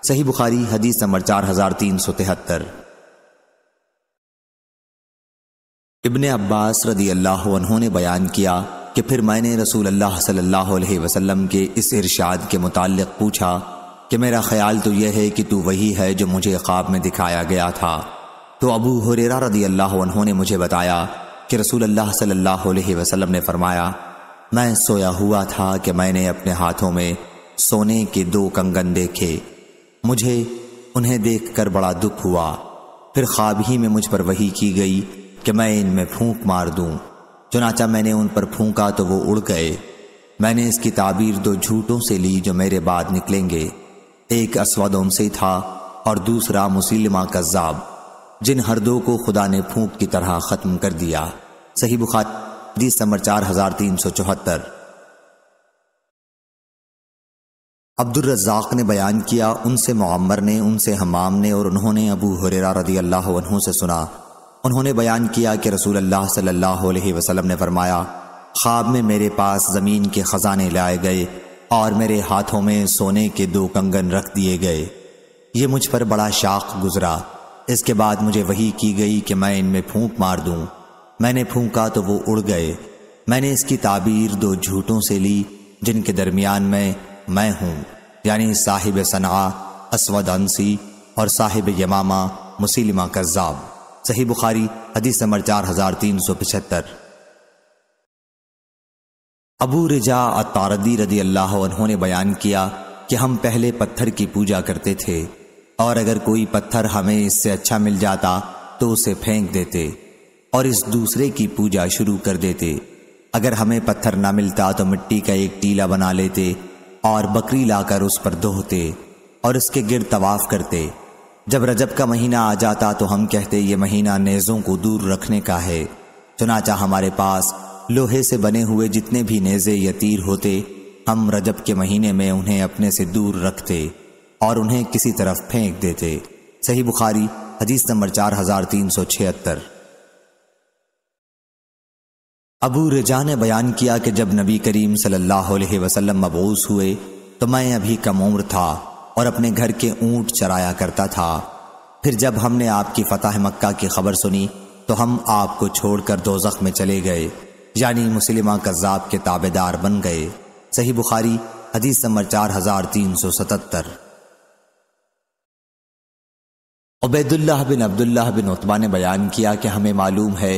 सही बुखारी हदीस नंबर चार हजार तीन सौ तिहत्तर इबन अब्बास रदी अल्लाह ने बयान किया कि फिर मैंने रसूल अल्लाह सल्लल्लाहु अलैहि वसल्लम के इस इरशाद के मुतालिक पूछा कि मेरा ख्याल तो यह है कि तू वही है जो मुझे ख्वाब में दिखाया गया था तो अबू हुरेरा रदी अल्लाह ने मुझे बताया कि रसूल अल्लाह सल्लल्लाहु अलैहि वसल्लम ने फरमाया मैं सोया हुआ था कि मैंने अपने हाथों में सोने के दो कंगन देखे मुझे उन्हें देखकर बड़ा दुख हुआ फिर ख्वाब ही में मुझ पर वही की गई कि मैं इनमें फूंक मार दूं चुनाचा मैंने उन पर फूंका तो वो उड़ गए मैंने इसकी ताबीर दो झूठों से ली जो मेरे बाद निकलेंगे एक असवादोम से था और दूसरा मुसलिमा कज्जाब जिन हर दो को खुदा ने फूंक की तरह ख़त्म कर दिया सही बुखार दिसंबर चार हजार तीन सौ चौहत्तर अब्दुलरजाक ने बयान किया उनसे मम्मर ने उनसे हमाम ने और उन्होंने अबू हुररा रदी अल्लाह से सुना उन्होंने बयान किया कि रसूल अल्लाह सल्लल्लाहु अलैहि वसल्लम ने फरमाया ख्वाब में मेरे पास ज़मीन के ख़जाने लाए गए और मेरे हाथों में सोने के दो कंगन रख दिए गए ये मुझ पर बड़ा शाख गुजरा इसके बाद मुझे वही की गई कि मैं इनमें फूंक मार दूँ मैंने फूंका तो वो उड़ गए मैंने इसकी ताबीर दो झूठों से ली जिनके दरमियान में मैं हूँ यानी साहिब सना असवद अंसी और साहिब यमामा मुसलिमा कज़ाब सही बुखारी हदीस नंबर चार हजार तीन सौ पिछहत्तर अबू रिजा अतारदी रदी अल्लाह उन्होंने बयान किया कि हम पहले पत्थर की पूजा करते थे और अगर कोई पत्थर हमें इससे अच्छा मिल जाता तो उसे फेंक देते और इस दूसरे की पूजा शुरू कर देते अगर हमें पत्थर ना मिलता तो मिट्टी का एक टीला बना लेते और बकरी लाकर उस पर दोहते और उसके गिर तवाफ करते जब रजब का महीना आ जाता तो हम कहते ये महीना नेज़ों को दूर रखने का है चुनाचा हमारे पास लोहे से बने हुए जितने भी नेज़े तीर होते हम रजब के महीने में उन्हें अपने से दूर रखते और उन्हें किसी तरफ फेंक देते सही बुखारी हदीस नंबर चार हजार तीन सौ छिहत्तर अबू रजा ने बयान किया कि जब नबी करीम सल्लल्लाहु अलैहि वसल्लम मबूस हुए तो मैं अभी कम उम्र था और अपने घर के ऊंट चराया करता था फिर जब हमने आपकी फतह मक्का की खबर सुनी तो हम आपको छोड़कर दो में चले गए यानी मुसलिमा कज़ाब के ताबेदार बन गए सही बुखारी हदीस नंबर चार हजार तीन सौ सतहत्तर उबैदुल्लाह बिन अब्दुल्लाह बिन उतबा ने बयान किया कि हमें मालूम है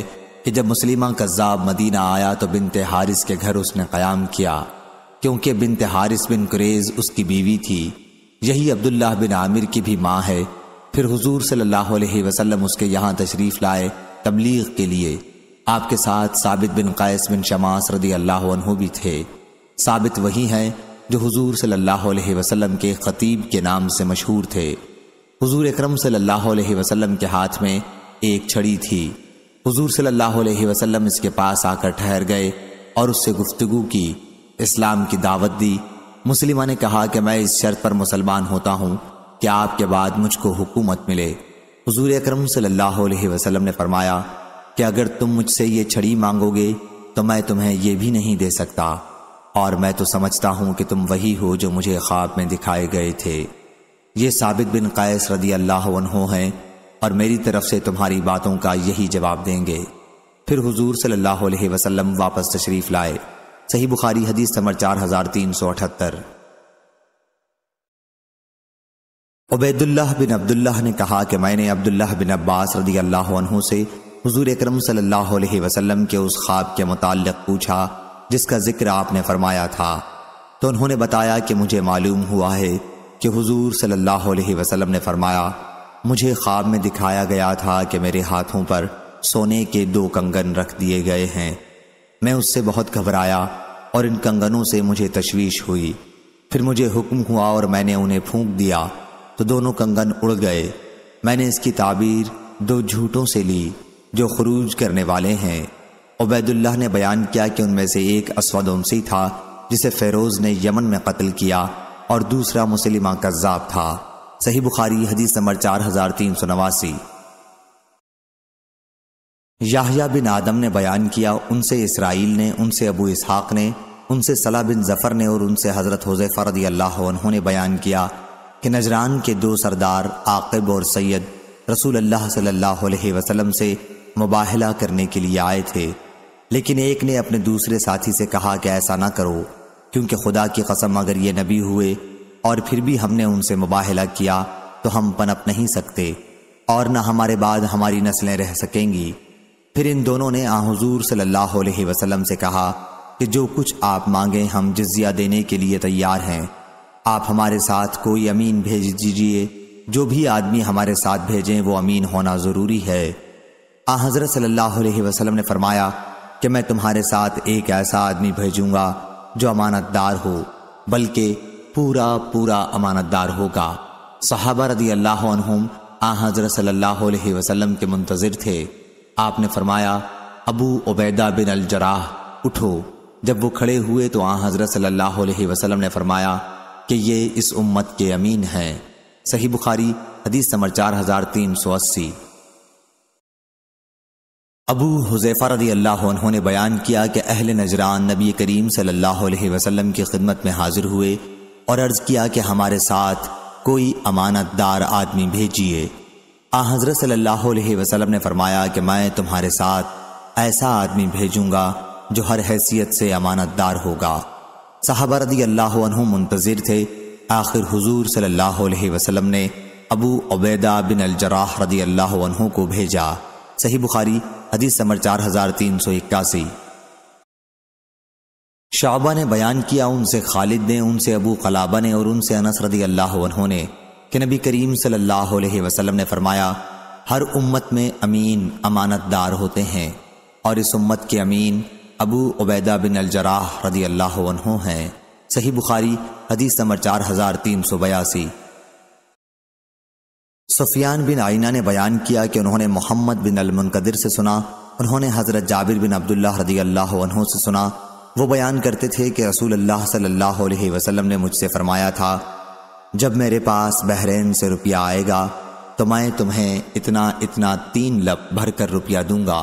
कि जब मुसलिमा कज़ाब मदीना आया तो बिन हारिस के घर उसने क़याम किया क्योंकि बिन तिहारिस बिन कुरेज उसकी बीवी थी यही अब्दुल्ला बिन आमिर की भी माँ है फिर हुजूर सल्लल्लाहु अलैहि वसल्लम उसके यहाँ तशरीफ़ लाए तबलीग के लिए आपके साथ साबित बिन कैस बिन शमास रदी अल्लाह भी थे साबित वही हैं जो हुजूर सल्लल्लाहु अलैहि वसल्लम के ख़तीब के नाम से मशहूर थे हुजूर अकरम सल्लल्लाहु अलैहि वसल्लम के हाथ में एक छड़ी थी हुजूर सल्लल्लाहु अलैहि वसल्लम इसके पास आकर ठहर गए और उससे गुफ्तगु की इस्लाम की दावत दी मुसलिमा ने कहा कि मैं इस शर्त पर मुसलमान होता हूँ कि आपके बाद मुझको हुकूमत मिले हुजूर अकरम सल्लल्लाहु अलैहि वसल्लम ने फरमाया कि अगर तुम मुझसे ये छड़ी मांगोगे तो मैं तुम्हें यह भी नहीं दे सकता और मैं तो समझता हूँ कि तुम वही हो जो मुझे ख्वाब में दिखाए गए थे ये साबित बिन कैस रदी अल्लाह हैं और मेरी तरफ से तुम्हारी बातों का यही जवाब देंगे फिर हुजूर सल्लल्लाहु अलैहि वसल्लम वापस तशरीफ लाए सही बुखारी हदीस नंबर चार हजार तीन सौ अठहत्तर उबैदुल्लाह बिन अब्दुल्लाह ने कहा कि मैंने अब्दुल्लाह बिन अब्बास रदी अल्लाह से हुजूर अकरम सल्लल्लाहु अलैहि वसल्लम के उस ख्वाब के मुतालिक पूछा जिसका जिक्र आपने फरमाया था तो उन्होंने बताया कि मुझे मालूम हुआ है कि हुजूर सल्लल्लाहु अलैहि वसल्लम ने फरमाया मुझे ख्वाब में दिखाया गया था कि मेरे हाथों पर सोने के दो कंगन रख दिए गए हैं मैं उससे बहुत घबराया और इन कंगनों से मुझे तशवीश हुई फिर मुझे हुक्म हुआ और मैंने उन्हें फूंक दिया तो दोनों कंगन उड़ गए मैंने इसकी ताबीर दो झूठों से ली जो खरूज करने वाले हैं उबैदुल्लाह ने बयान किया कि उनमें से एक असवदोमसी था जिसे फेरोज़ ने यमन में कत्ल किया और दूसरा मुसलिमा कज्जाब था सही बुखारी हदीस नंबर चार हजार तीन सौ नवासी याहिया बिन आदम ने बयान किया उनसे इसराइल ने उनसे अबू इसहाक ने उनसे सलाह बिन जफ़र ने और उनसे हज़रत होज़ैफ़र फरदी अल्लाह ने बयान किया कि नजरान के दो सरदार आक़ब और सैयद रसूल अल्लाह सल्लल्लाहु अलैहि वसल्लम से मुबाहला करने के लिए आए थे लेकिन एक ने अपने दूसरे साथी से कहा कि ऐसा ना करो क्योंकि खुदा की कसम अगर ये नबी हुए और फिर भी हमने उनसे मुबाहला किया तो हम पनप नहीं सकते और न हमारे बाद हमारी नस्लें रह सकेंगी फिर इन दोनों ने आजूर सल्लल्लाहु अलैहि वसल्लम से कहा कि जो कुछ आप मांगें हम जजिया देने के लिए तैयार हैं आप हमारे साथ कोई अमीन भेज दीजिए जो भी आदमी हमारे साथ भेजें वो अमीन होना ज़रूरी है आ हज़रत सल्लल्लाहु अलैहि वसल्लम ने फरमाया कि मैं तुम्हारे साथ एक ऐसा आदमी भेजूंगा जो अमानतदार हो बल्कि पूरा पूरा अमानतदार होगा सहाबा रदी अल्लाह हजरत सल्लल्लाहु अलैहि वसल्लम के मुंतजर थे आपने फरमाया अबू उबैदा बिन अलजराह उठो जब वो खड़े हुए तो आ हजरत सल्लल्लाहु वसल्लम ने फरमाया कि ये इस उम्मत के अमीन हैं सही बुखारी हदीस समर चार हजार तीन सौ अस्सी अबू हुजैफा रदी अल्लाह ने बयान किया कि अहल नजरान नबी करीम सल्लाम की खिदमत में हाजिर हुए और अर्ज किया कि हमारे साथ कोई अमानतदार आदमी भेजिए आ हजरत सल्लल्लाहु अलैहि वसल्लम ने फरमाया कि मैं तुम्हारे साथ ऐसा आदमी भेजूंगा जो हर हैसियत से अमानतदार होगा साहबा रदी अल्लाह मुंतज़िर थे आखिर हजूर सल्लाम ने अबू अबैदा बिन अलजराह रदी अल्लाह को भेजा सही बुखारी हदीस समर चार हज़ार तीन सौ इक्यासी शाबा ने बयान किया उनसे खालिद ने उनसे अबू कलाबा ने और उनसे अनस रदी अल्लाह ने कि नबी करीम सल्लल्लाहु अलैहि वसल्लम ने फरमाया हर उम्मत में अमीन अमानतदार होते हैं और इस उम्मत के अमीन अबू उबैदा बिन अलजराह रदी अल्लाह हैं सही बुखारी हदीस नंबर चार हजार तीन सौ बयासी सुफियान बिन आइना ने बयान किया कि उन्होंने मोहम्मद बिन अलमुनकदिर से सुना उन्होंने हज़रत जाबिर बिन अब्दुल्ला रदी अल्लाह से सुना वो बयान करते थे कि रसूल अल्लाह सल्लल्लाहु अलैहि वसल्लम ने मुझसे फरमाया था जब मेरे पास बहरीन से रुपया आएगा तो मैं तुम्हें इतना इतना तीन लब भर कर रुपया दूंगा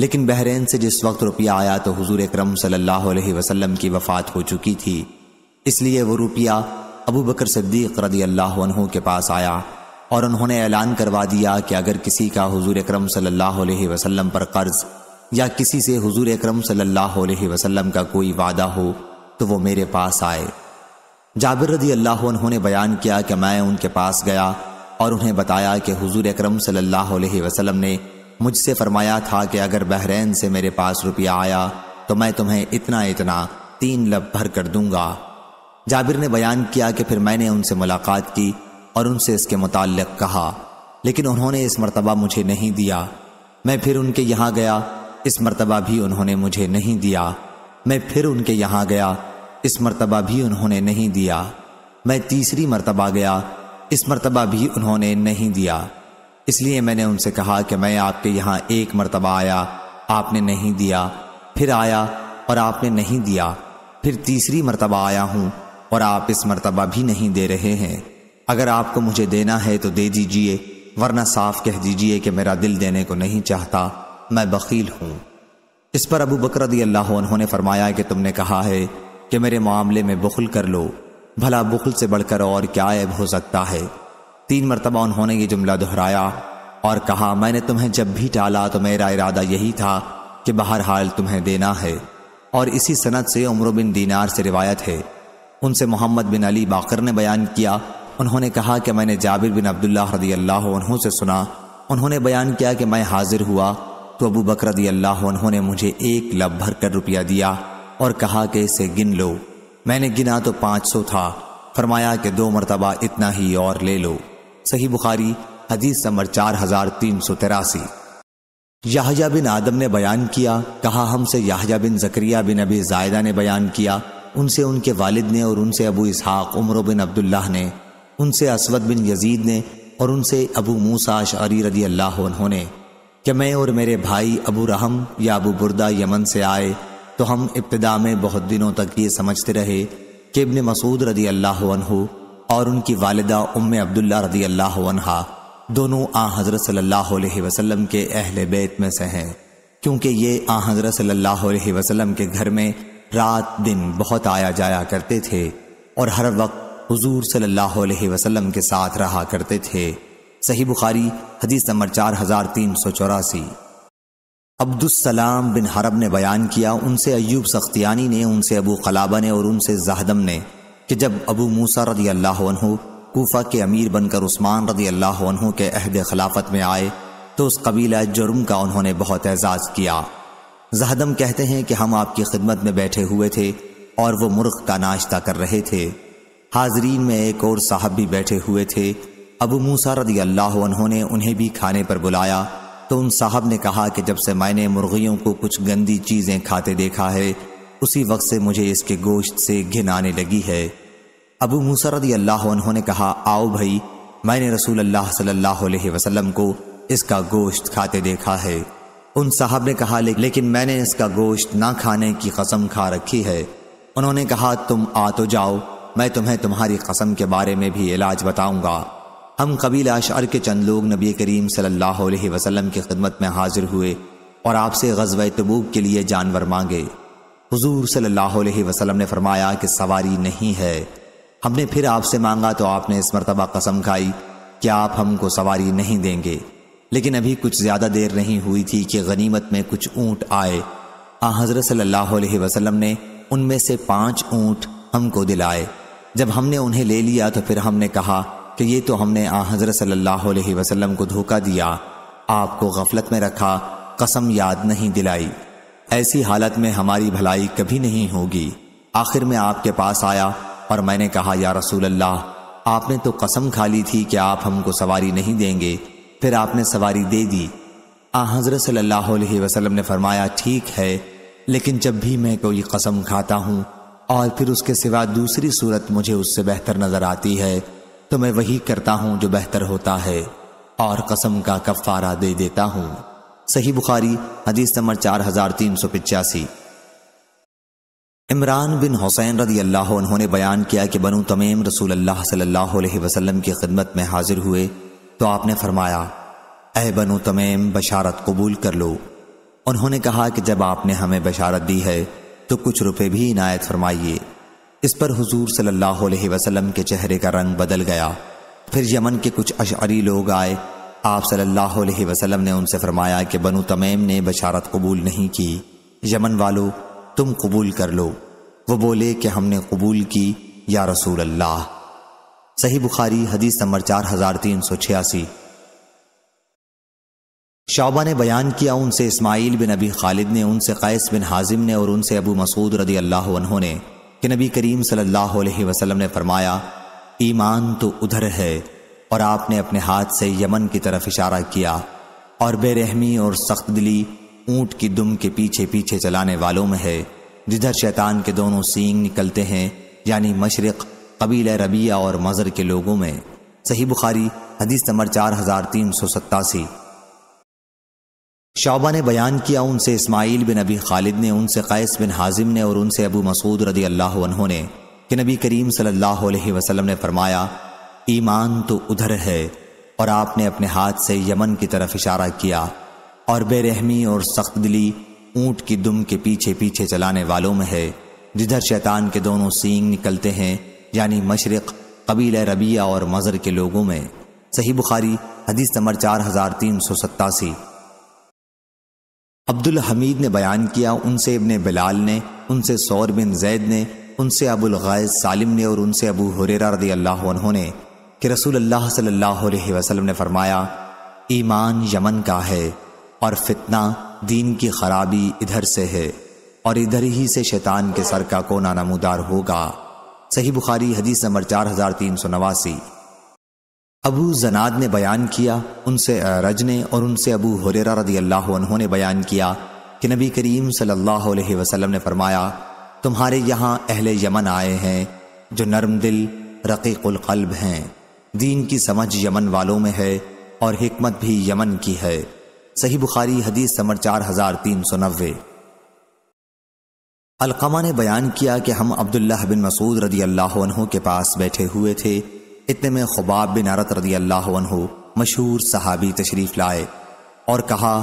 लेकिन बहरीन से जिस वक्त रुपया आया तो हुजूर अकरम सल्लल्लाहु अलैहि वसल्लम की वफ़ात हो चुकी थी इसलिए वो रुपया अबू बकर सिद्दीक रदी अल्लाह के पास आया और उन्होंने ऐलान करवा दिया कि अगर किसी का हुजूर अकरम सल्लल्लाहु अलैहि वसल्लम पर कर्ज़ या किसी से हुजूर अकरम सल्लल्लाहु अलैहि वसल्लम का कोई वादा हो तो वो मेरे पास आए जाबिर रदी अल्लाह उन्होंने बयान किया कि मैं उनके पास गया और उन्हें बताया कि हुजूर अकरम सल्लल्लाहु अलैहि वसल्लम ने मुझसे फरमाया था कि अगर बहरीन से मेरे पास रुपया आया तो मैं तुम्हें इतना इतना तीन लब भर कर दूंगा जाबिर ने बयान किया कि फिर मैंने उनसे मुलाकात की और उनसे इसके मुतक़ कहा लेकिन उन्होंने इस मरतबा मुझे नहीं दिया मैं फिर उनके यहाँ गया इस मर्तबा भी उन्होंने मुझे नहीं दिया मैं फिर उनके यहाँ गया इस मर्तबा भी उन्होंने नहीं दिया मैं तीसरी मर्तबा गया इस मर्तबा भी उन्होंने नहीं दिया इसलिए मैंने उनसे कहा कि मैं आपके यहाँ एक मर्तबा आया आपने नहीं दिया फिर आया और आपने नहीं दिया फिर तीसरी मर्तबा आया हूँ और आप इस मर्तबा भी नहीं दे रहे हैं अगर आपको मुझे देना है तो दे दीजिए वरना साफ कह दीजिए कि मेरा दिल देने को नहीं चाहता मैं बकील हूं इस पर अबू बकर अल्लाह उन्होंने फरमाया कि तुमने कहा है कि मेरे मामले में बुखल कर लो भला बुखल से बढ़कर और क्या ऐब हो सकता है तीन मरतबा उन्होंने ये जुमला दोहराया और कहा मैंने तुम्हें जब भी टाला तो मेरा इरादा यही था कि हाल तुम्हें देना है और इसी सनत से उम्र बिन दीनार से रिवायत है उनसे मोहम्मद बिन अली बाकर ने बयान किया उन्होंने कहा कि मैंने जाबिर बिन अब्दुल्ला रदी अल्लाह उन्होंने सुना उन्होंने बयान किया कि मैं हाजिर हुआ तो अबू बकर ने मुझे एक लब भर कर रुपया दिया और कहा कि इसे गिन लो मैंने गिना तो पाँच सौ था फरमाया कि दो मरतबा इतना ही और ले लो सही बुखारी हदीस नंबर चार हजार तीन सौ तिरासी याहजा बिन आदम ने बयान किया कहा हमसे याहजा बिन जक्रिया बिन अबी जायदा ने बयान किया उनसे उनके वालिद ने और उनसे अबू इसहाक उमर बिन अब्दुल्ला ने उनसे असवद बिन यजीद ने और उनसे अबू मूसा अरी रदी अल्लाह उन्होंने कि मैं और मेरे भाई अबू रहम या अबू बुरदा यमन से आए तो हम इब्तदा में बहुत दिनों तक ये समझते रहे कि इबन मसूद रदी अल्लाह और उनकी वालदा उम अब्दुल्ला रदी अल्लाह दोनों आ हज़रत सल्लल्लाहु अलैहि वसल्लम के अहल बैत में से हैं क्योंकि ये आ हज़रत सल्लल्लाहु अलैहि वसल्लम के घर में रात दिन बहुत आया जाया करते थे और हर वक्त हुजूर सल्लल्लाहु अलैहि वसल्लम के साथ रहा करते थे सही बुखारी हदीस नंबर चार हज़ार तीन सौ चौरासी अब्दुलसलाम बिन हरब ने बयान किया उनसे अयूब सख्तियानी ने उनसे अबू खलाबा ने और उनसे जहदम ने कि जब अबू मूसा रदी अल्लाह कोफ़ा के अमीर बनकर उस्मान रदी अल्लाह के अहद खिलाफत में आए तो उस कबीला जुर्म का उन्होंने बहुत एजाज़ किया जहदम कहते हैं कि हम आपकी खिदमत में बैठे हुए थे और वो मुर्ख का नाश्ता कर रहे थे हाजरीन में एक और साहब भी बैठे हुए थे अबू मूसा रदी अल्लाह उन्होंने उन्हें भी खाने पर बुलाया तो उन साहब ने कहा कि जब से मैंने मुर्गियों को कुछ गंदी चीज़ें खाते देखा है उसी वक्त से मुझे इसके गोश्त से घिन आने लगी है अबू मूसा रदी अल्लाह उन्होंने कहा आओ भाई मैंने रसूल अल्लाह सल्लल्लाहु अलैहि वसल्लम को इसका गोश्त खाते देखा है उन साहब ने कहा लेकिन मैंने इसका गोश्त ना खाने की कसम खा रखी है उन्होंने कहा तुम आ तो जाओ मैं तुम्हें तुम्हारी कसम के बारे में भी इलाज बताऊंगा हम कबील अशार के चंद लोग नबी करीम सल्लल्लाहु अलैहि वसल्लम की खिदमत में हाजिर हुए और आपसे गजब तबूक के लिए जानवर मांगे हुजूर सल्लल्लाहु अलैहि वसल्लम ने फरमाया कि सवारी नहीं है हमने फिर आपसे मांगा तो आपने इस मरतबा कसम खाई कि आप हमको सवारी नहीं देंगे लेकिन अभी कुछ ज़्यादा देर नहीं हुई थी कि गनीमत में कुछ ऊँट आए आ हज़रत सल्लल्लाहु अलैहि वसल्लम ने उनमें से पाँच ऊँट हमको दिलाए जब हमने उन्हें ले लिया तो फिर हमने कहा कि ये तो हमने आ हज़रत सल्लल्लाहु अलैहि वसल्लम को धोखा दिया आपको गफलत में रखा कसम याद नहीं दिलाई ऐसी हालत में हमारी भलाई कभी नहीं होगी आखिर में आपके पास आया और मैंने कहा या रसूल अल्लाह आपने तो कसम खा ली थी कि आप हमको सवारी नहीं देंगे फिर आपने सवारी दे दी आ हज़रत सल्लल्लाहु अलैहि वसल्लम ने फरमाया ठीक है लेकिन जब भी मैं कोई कसम खाता हूँ और फिर उसके सिवा दूसरी सूरत मुझे उससे बेहतर नज़र आती है तो मैं वही करता हूं जो बेहतर होता है और कसम का कफारा दे देता हूं सही बुखारी हदीस नंबर चार हजार तीन सौ पिचासी इमरान बिन हुसैन रदी अल्लाह उन्होंने बयान किया कि बनु तमीम रसूल अल्लाह सल्लल्लाहु अलैहि वसल्लम की खिदमत में हाजिर हुए तो आपने फरमाया ए बनु तमीम बशारत कबूल कर लो उन्होंने कहा कि जब आपने हमें बशारत दी है तो कुछ रुपए भी इनायत फरमाइए इस पर हुजूर सल्लल्लाहु अलैहि वसल्लम के चेहरे का रंग बदल गया फिर यमन के कुछ अशरी लोग आए आप सल्लल्लाहु अलैहि वसल्लम ने उनसे फरमाया कि बनु तमीम ने बशारत कबूल नहीं की यमन वालो तुम कबूल कर लो वो बोले कि हमने कबूल की या रसूल अल्लाह सही बुखारी हदीस नंबर चार हजार तीन सौ छियासी शौबा ने बयान किया उनसे इस्माइल बिन अबी खालिद ने उनसे कैस बिन हाजिम ने और उनसे अबू मसूद रदी अल्लाह ने कि नबी करीम सल्लल्लाहु अलैहि वसल्लम ने फरमाया ईमान तो उधर है और आपने अपने हाथ से यमन की तरफ इशारा किया और बेरहमी और सख्त दिली ऊंट की दुम के पीछे पीछे चलाने वालों में है जिधर शैतान के दोनों सींग निकलते हैं यानी मशरक़ कबील रबिया और मज़र के लोगों में सही बुखारी हदीस नंबर चार हज़ार तीन सौ सत्तासी शौबा ने बयान किया उनसे इस्माइल बिन अबी खालिद ने उनसे कैस बिन हाजिम ने और उनसे अबू मसूद रदी अल्लाह ने कि नबी करीम सल्लल्लाहु अलैहि वसल्लम ने फरमाया ईमान तो उधर है और आपने अपने हाथ से यमन की तरफ इशारा किया और बेरहमी और सख्त दिली ऊंट की दुम के पीछे पीछे चलाने वालों में है जिधर शैतान के दोनों सींग निकलते हैं यानी मशरक़ कबील रबिया और मज़र के लोगों में सही बुखारी हदीस नंबर चार हज़ार तीन सौ सत्तासी अब्दुल हमीद ने बयान किया उनसे इबन बिलाल ने उनसे सौर बिन जैद ने उनसे अबुलगैज सालिम ने और उनसे अबू हुरेरा रदी अल्लाह ने कि रसूल अल्लाह सल्लल्लाहु अलैहि वसल्लम ने फरमाया ईमान यमन का है और फितना दीन की खराबी इधर से है और इधर ही से शैतान के सर का कोना नमूदार होगा सही बुखारी हदीस नंबर चार हजार तीन सौ नवासी अबू जनाद ने बयान किया उनसे अरज ने और उनसे अबू हुरेरा रदी अल्लाह ने बयान किया कि नबी करीम सल्लल्लाहु अलैहि वसल्लम ने फरमाया तुम्हारे यहाँ अहले यमन आए हैं जो नरम दिल रकीकुल कल्ब हैं दीन की समझ यमन वालों में है और हमत भी यमन की है सही बुखारी हदीस समर चार हजार तीन सौ नब्बे अलकमा ने बयान किया कि हम अब्दुल्लाह बिन मसूद रदी अल्लाह के पास बैठे हुए थे इतने में खुबाब बिन अरत रदी अल्लाह मशहूर सहाबी तशरीफ़ लाए और कहा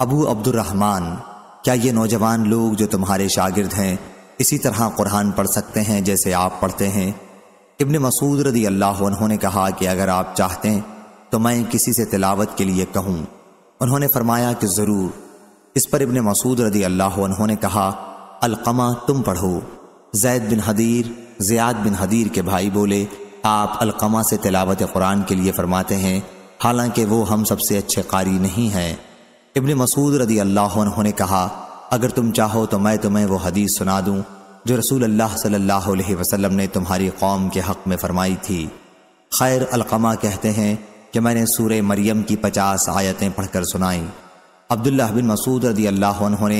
अबू अब्दुलरहमान क्या ये नौजवान लोग जो तुम्हारे शागिर्द हैं इसी तरह कुरान पढ़ सकते हैं जैसे आप पढ़ते हैं इबन मसूद रदी अल्लाह उन्होंने कहा कि अगर आप चाहते हैं तो मैं किसी से तिलावत के लिए कहूँ उन्होंने फरमाया कि ज़रूर इस पर इबन मसूद रदी अल्लाह उन्होंने कहा अलकमा तुम पढ़ो जैद बिन हदीर ज़ियाद बिन हदीर के भाई बोले आप अलकमा से तिलावत कुरान के लिए फरमाते हैं हालांकि वो हम सबसे अच्छे कारी नहीं हैं इबन मसूद रदी अल्लाह ने कहा अगर तुम चाहो तो मैं तुम्हें वो हदीस सुना दूँ जो रसूल अल्लाह सल्लल्लाहु अलैहि वसल्लम ने तुम्हारी कौम के हक़ में फरमाई थी खैर अलकमा कहते हैं कि मैंने सूर मरियम की पचास आयतें पढ़कर सुनाई अब्दुल्ला बिन मसूद रदी अल्लाह ने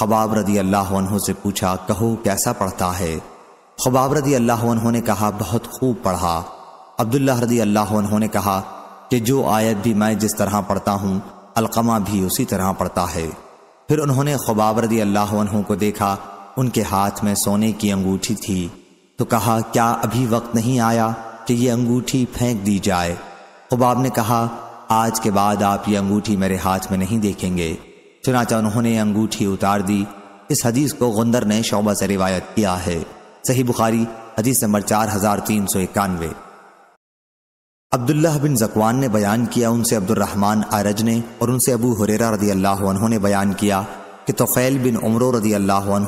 खबाब रदी अल्लाह से पूछा कहो कैसा पढ़ता है खबाब रदी अल्लाह ने कहा बहुत खूब पढ़ा अब्दुल्ला रदी अल्लाह उन्होंने कहा कि जो आयत भी मैं जिस तरह पढ़ता हूँ अलकमा भी उसी तरह पढ़ता है फिर उन्होंने खबाब रदी अल्लाह को देखा उनके हाथ में सोने की अंगूठी थी तो कहा क्या अभी वक्त नहीं आया कि ये अंगूठी फेंक दी जाए खबाब ने कहा आज के बाद आप ये अंगूठी मेरे हाथ में नहीं देखेंगे चुनाचा उन्होंने अंगूठी उतार दी इस हदीस को गुंदर ने शोबा से रिवायत किया है सही बुखारी हदीस नंबर चार हजार तीन सौ इक्यानवे अब्दुल्लाह बिन जकवान ने बयान किया उनसे अब्दुलरहमान आरज ने और उनसे अबू हुरेरा रदी अल्लाह ने बयान किया कि तोफ़ैल बिन उमरो रदी अल्लाह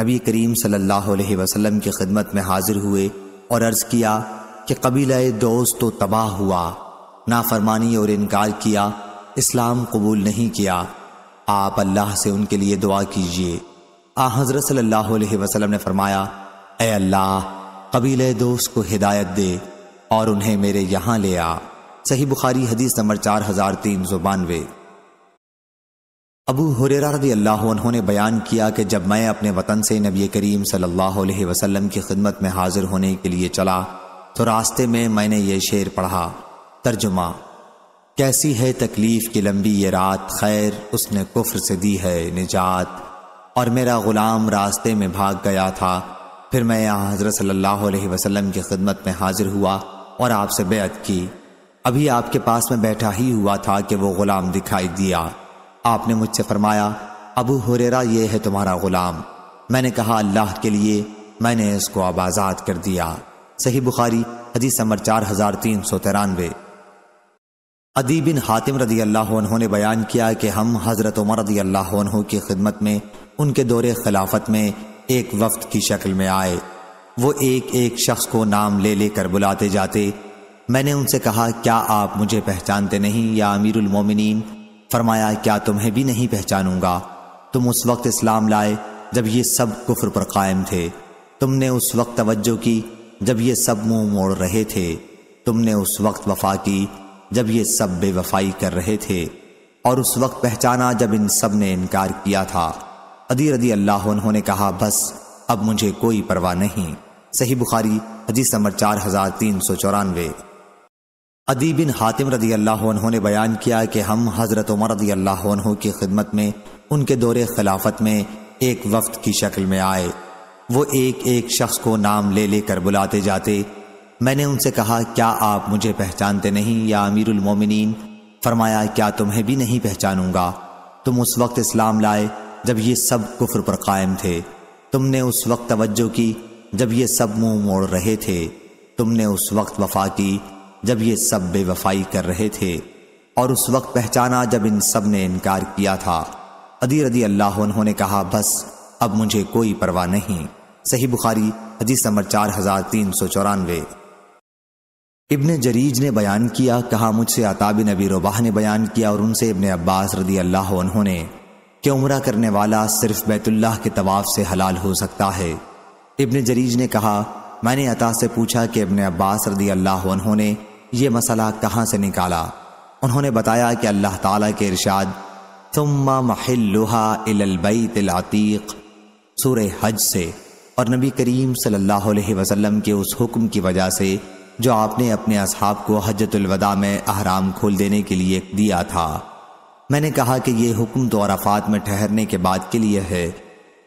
नबी करीम सल्लल्लाहु अलैहि वसल्लम की खिदमत में हाजिर हुए और अर्ज़ किया कि कबीला दोस्त तो तबाह हुआ नाफरमानी और इनकार किया इस्लाम कबूल नहीं किया आप अल्लाह से उनके लिए दुआ कीजिए आ हज़रत सल्लल्लाहु अलैहि वसल्लम ने फरमाया ए अल्लाह कबीले दोस्त को हिदायत दे और उन्हें मेरे यहाँ ले आ सही बुखारी हदीस नंबर चार हजार तीन सौ बानवे अबू हुरेरा रदी अल्लाह उन्होंने बयान किया कि जब मैं अपने वतन से नबी करीम सल्लल्लाहु अलैहि वसल्लम की खिदमत में हाजिर होने के लिए चला तो रास्ते में मैंने ये शेर पढ़ा तर्जुमा कैसी है तकलीफ की लंबी ये रात खैर उसने कुफ्र से दी है निजात और मेरा गुलाम रास्ते में भाग गया था फिर मैं यहाँ हज़रत सल्लल्लाहु अलैहि वसल्लम की खिदमत में हाजिर हुआ और आपसे बेअत की अभी आपके पास में बैठा ही हुआ था कि वो ग़ुलाम दिखाई दिया आपने मुझसे फरमाया अबू हुरेरा ये है तुम्हारा ग़ुलाम मैंने कहा अल्लाह के लिए मैंने इसको अब आज़ाद कर दिया सही बुखारी हदीस नंबर चार हज़ार तीन सौ तिरानवे अदी बिन हातिम रदी अल्लाह ने बयान किया कि हम हज़रत उमर रदी अल्लाह की खिदमत में उनके दौरे खिलाफत में एक वफ्त की शक्ल में आए वो एक एक शख्स को नाम ले लेकर बुलाते जाते मैंने उनसे कहा क्या आप मुझे पहचानते नहीं या अमीरुल मोमिनीन फरमाया क्या तुम्हें भी नहीं पहचानूंगा तुम उस वक्त इस्लाम लाए जब ये सब कुफर पर कायम थे तुमने उस वक्त तवज्जो की जब ये सब मुंह मोड़ रहे थे तुमने उस वक्त वफा की जब ये सब बेवफाई कर रहे थे और उस वक्त पहचाना जब इन सब ने इनकार किया था अदी रदी अल्लाह उन्होंने कहा बस अब मुझे कोई परवाह नहीं सही बुखारी हदीस नंबर चार हजार तीन सौ चौरानवे अदी बिन हातिम रदी अल्लाह ने बयान किया कि हम हज़रत उमर रदी अल्लाह की खिदमत में उनके दौरे खिलाफत में एक वक्त की शक्ल में आए वो एक एक शख्स को नाम ले लेकर बुलाते जाते मैंने उनसे कहा क्या आप मुझे पहचानते नहीं या अमीरुल मोमिनीन फरमाया क्या तुम्हें भी नहीं पहचानूंगा तुम उस वक्त इस्लाम लाए जब ये सब कुफर पर कायम थे तुमने उस वक्त तवज्जो की जब ये सब मुंह मोड़ रहे थे तुमने उस वक्त वफा की जब ये सब बेवफाई कर रहे थे और उस वक्त पहचाना जब इन सब ने इनकार किया था अदी रदी अल्लाह उन्होंने कहा बस अब मुझे कोई परवाह नहीं सही बुखारी हदीस नंबर चार हजार तीन सौ चौरानवे इबन जरीज ने बयान किया कहा मुझसे अताबिन नबी रोबाह ने बयान किया और उनसे इबन अब्बास रदी अल्लाह उन्होंने कि उम्र करने वाला सिर्फ बैतुल्लाह के तवाफ से हलाल हो सकता है इबन जरीज ने कहा मैंने अता से पूछा कि इब्न अब्बास रदी अल्लाह उन्होंने यह मसला कहाँ से निकाला उन्होंने बताया कि अल्लाह ताला के इरशाद तुम्मा महिल्लुहा इलबईतिलतीक़ सूर हज से और नबी करीम सल्लल्लाहु अलैहि वसल्लम के उस हुक्म की वजह से जो आपने अपने अहाब को हजतुलवदा में अहराम खोल देने के लिए दिया था मैंने कहा कि यह हुक्म तो अराफात में ठहरने के बाद के लिए है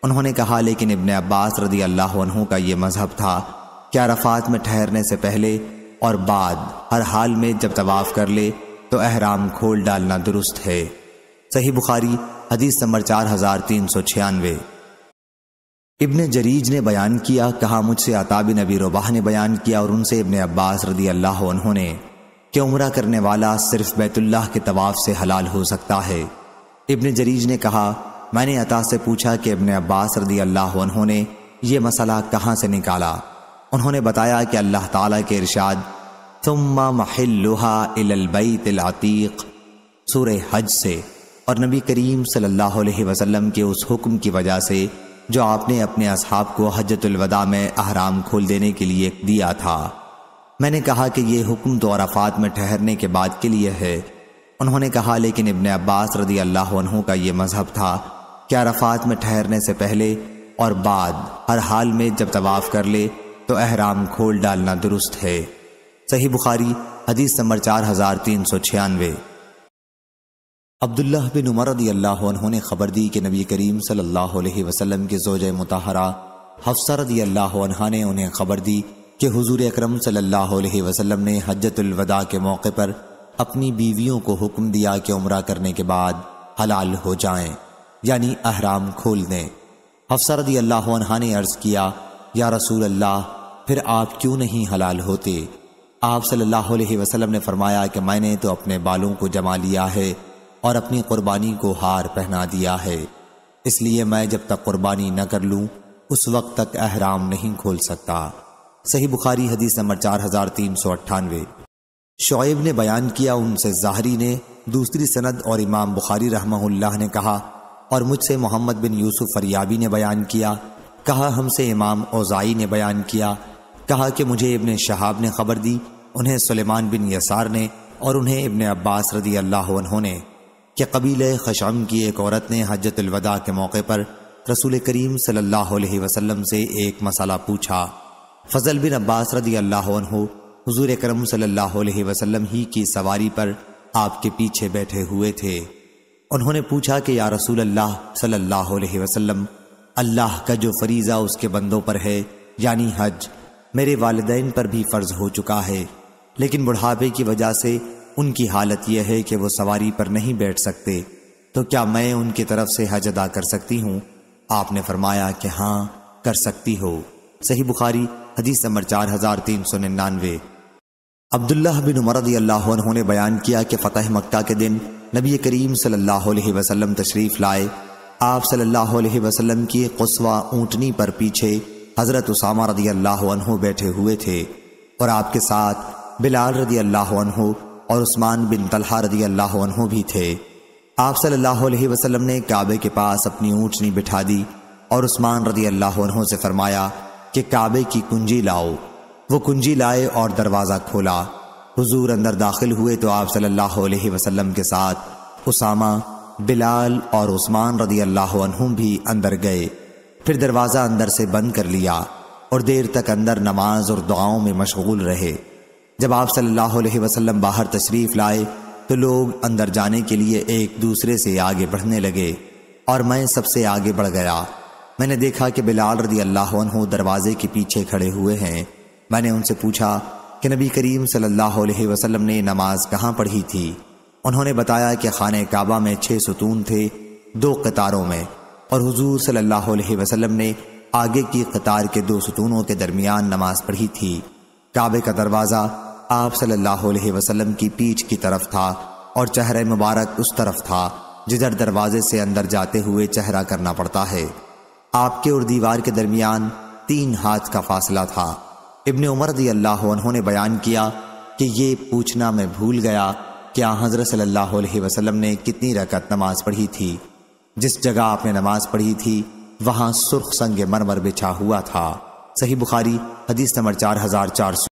उन्होंने कहा लेकिन इबन अब्बास रदी अल्लाह का यह मज़हब था कि अराफात में ठहरने से पहले और बाद हर हाल में जब तवाफ़ कर ले तो अहराम खोल डालना दुरुस्त है सही बुखारी हदीस नंबर चार हजार तीन सौ छियानवे इबन जरीज ने बयान किया कहा मुझसे अताबिन नबी रबाह ने बयान किया और उनसे इबन अब्बास रदी अल्लाह ने कि उम्र करने वाला सिर्फ बैतुल्लाह के तवाफ़ से हलाल हो सकता है इबन जरीज ने कहा मैंने अता से पूछा कि इब्न अब्बास रदी अल्लाह उन्होंने यह मसला कहाँ से निकाला उन्होंने बताया कि अल्लाह ताला के इरशाद तुम्मा महिल्लुहा इलबईतिलतीक़ सूर हज से और नबी करीम सल्लल्लाहु अलैहि वसल्लम के उस हुक्म की वजह से जो आपने अपने असहाब को हजतुलवदा में अहराम खोल देने के लिए दिया था मैंने कहा कि यह हुक्म तो अराफात में ठहरने के बाद के लिए है उन्होंने कहा लेकिन इबन अब्बास रदी अल्लाह का यह मज़हब था कि अराफात में ठहरने से पहले और बाद हर हाल में जब तवाफ़ कर ले तो अहराम खोल डालना दुरुस्त है सही बुखारी हदीस नंबर चार हज़ार तीन सौ छियानवे अब्दुल्ला बिन उमर रदी अल्लाह ने खबर दी कि नबी करीम सल्लल्लाहु अलैहि वसल्लम की जोज मुताहरा हफ्सा रदी अल्लाह ने उन्हें खबर दी कि हुजूर अकरम सल्लल्लाहु अलैहि वसल्लम ने हजतुल वदा के मौके पर अपनी बीवियों को हुक्म दिया कि उम्र करने के बाद हलाल हो जाएं यानी अहराम खोल दें हफ्सा अल्लाह ने अर्ज़ किया या रसूल अल्लाह फिर आप क्यों नहीं हलाल होते आप सल्लल्लाहु अलैहि वसल्लम ने फरमाया कि मैंने तो अपने बालों को जमा लिया है और अपनी कुर्बानी को हार पहना दिया है इसलिए मैं जब तक कुर्बानी न कर लूँ उस वक्त तक अहराम नहीं खोल सकता सही बुखारी हदीस नंबर चार हजार तीन सौ अट्ठानवे शोएब ने बयान किया उनसे जाहरी ने दूसरी सनद और इमाम बुखारी रहमहुल्लाह ने कहा और मुझसे मोहम्मद बिन यूसुफ फरियाबी ने बयान किया कहा हमसे इमाम ओजाई ने बयान किया कहा कि मुझे इबन शहाब ने खबर दी उन्हें सुलेमान बिन यसार ने और उन्हें इबन अब्बास रदी अल्लाह ने कि कबीले खशम की एक औरत ने हजतलवदा के मौके पर रसूल करीम सल्लल्लाहु अलैहि वसल्लम से एक मसाला पूछा फजल बिन अब्बास रदी अल्लाह हजूर करम सल्लाम ही की सवारी पर आपके पीछे बैठे हुए थे उन्होंने पूछा कि या रसूल अल्लाह सल्लाह वसलम अल्लाह का जो फरीज़ा उसके बंदों पर है यानी हज मेरे वालदेन पर भी फ़र्ज हो चुका है लेकिन बुढ़ापे की वजह से उनकी हालत यह है कि वो सवारी पर नहीं बैठ सकते तो क्या मैं उनकी तरफ से हज अदा कर सकती हूँ आपने फरमाया कि हाँ कर सकती हो सही बुखारी हदीस नंबर चार हजार तीन सौ निन्यानवे अब्दुल्ला बिन उमर रदी अल्लाह ने बयान किया कि फ़तह मक्का के दिन नबी करीम सल्लल्लाहु अलैहि वसल्लम तशरीफ़ लाए आप सल्लल्लाहु अलैहि वसल्लम की कसवा ऊँटनी पर पीछे हज़रत उसामा रदी अल्लाह बैठे हुए थे और आपके साथ बिलाल रदी अल्लाह और उस्मान बिन तलहा रदी अल्लाह भी थे आप सल्लल्लाहु अलैहि वसल्लम ने काबे के पास अपनी ऊँटनी बिठा दी और उस्मान रदी अल्लाह से फरमाया कि काबे की कुंजी लाओ वो कुंजी लाए और दरवाज़ा खोला हुजूर अंदर दाखिल हुए तो आप सल्लल्लाहु अलैहि वसल्लम के साथ उसामा बिलाल और उस्मान रदी अल्लाह भी अंदर गए फिर दरवाज़ा अंदर से बंद कर लिया और देर तक अंदर नमाज और दुआओं में मशगूल रहे जब आप सल्लल्लाहु अलैहि वसल्लम बाहर तशरीफ़ लाए तो लोग अंदर जाने के लिए एक दूसरे से आगे बढ़ने लगे और मैं सबसे आगे बढ़ गया मैंने देखा कि बिलाल रदी अल्लाह दरवाजे के पीछे खड़े हुए हैं मैंने उनसे पूछा कि नबी करीम सल्लल्लाहु अलैहि वसल्लम ने नमाज कहाँ पढ़ी थी उन्होंने बताया कि खान काबा में छः सुतून थे दो कतारों में और हुजूर सल्लल्लाहु अलैहि वसल्लम ने आगे की कतार के दो सुतूनों के दरमियान नमाज पढ़ी थी काबे का दरवाज़ा आप सल्लल्लाहु अलैहि वसल्लम की पीठ की तरफ था और चेहरा मुबारक उस तरफ था जिधर दरवाजे से अंदर जाते हुए चेहरा करना पड़ता है आपके और दीवार के दरमियान तीन हाथ का फासला था इबन उमर रदी अल्लाह ने बयान किया कि ये पूछना मैं भूल गया कि हज़रत सल्लल्लाहु अलैहि वसल्लम ने कितनी रकत नमाज पढ़ी थी जिस जगह आपने नमाज पढ़ी थी वहां सुर्ख संग मरमर बिछा हुआ था सही बुखारी हदीस नंबर चार हजार चार सौ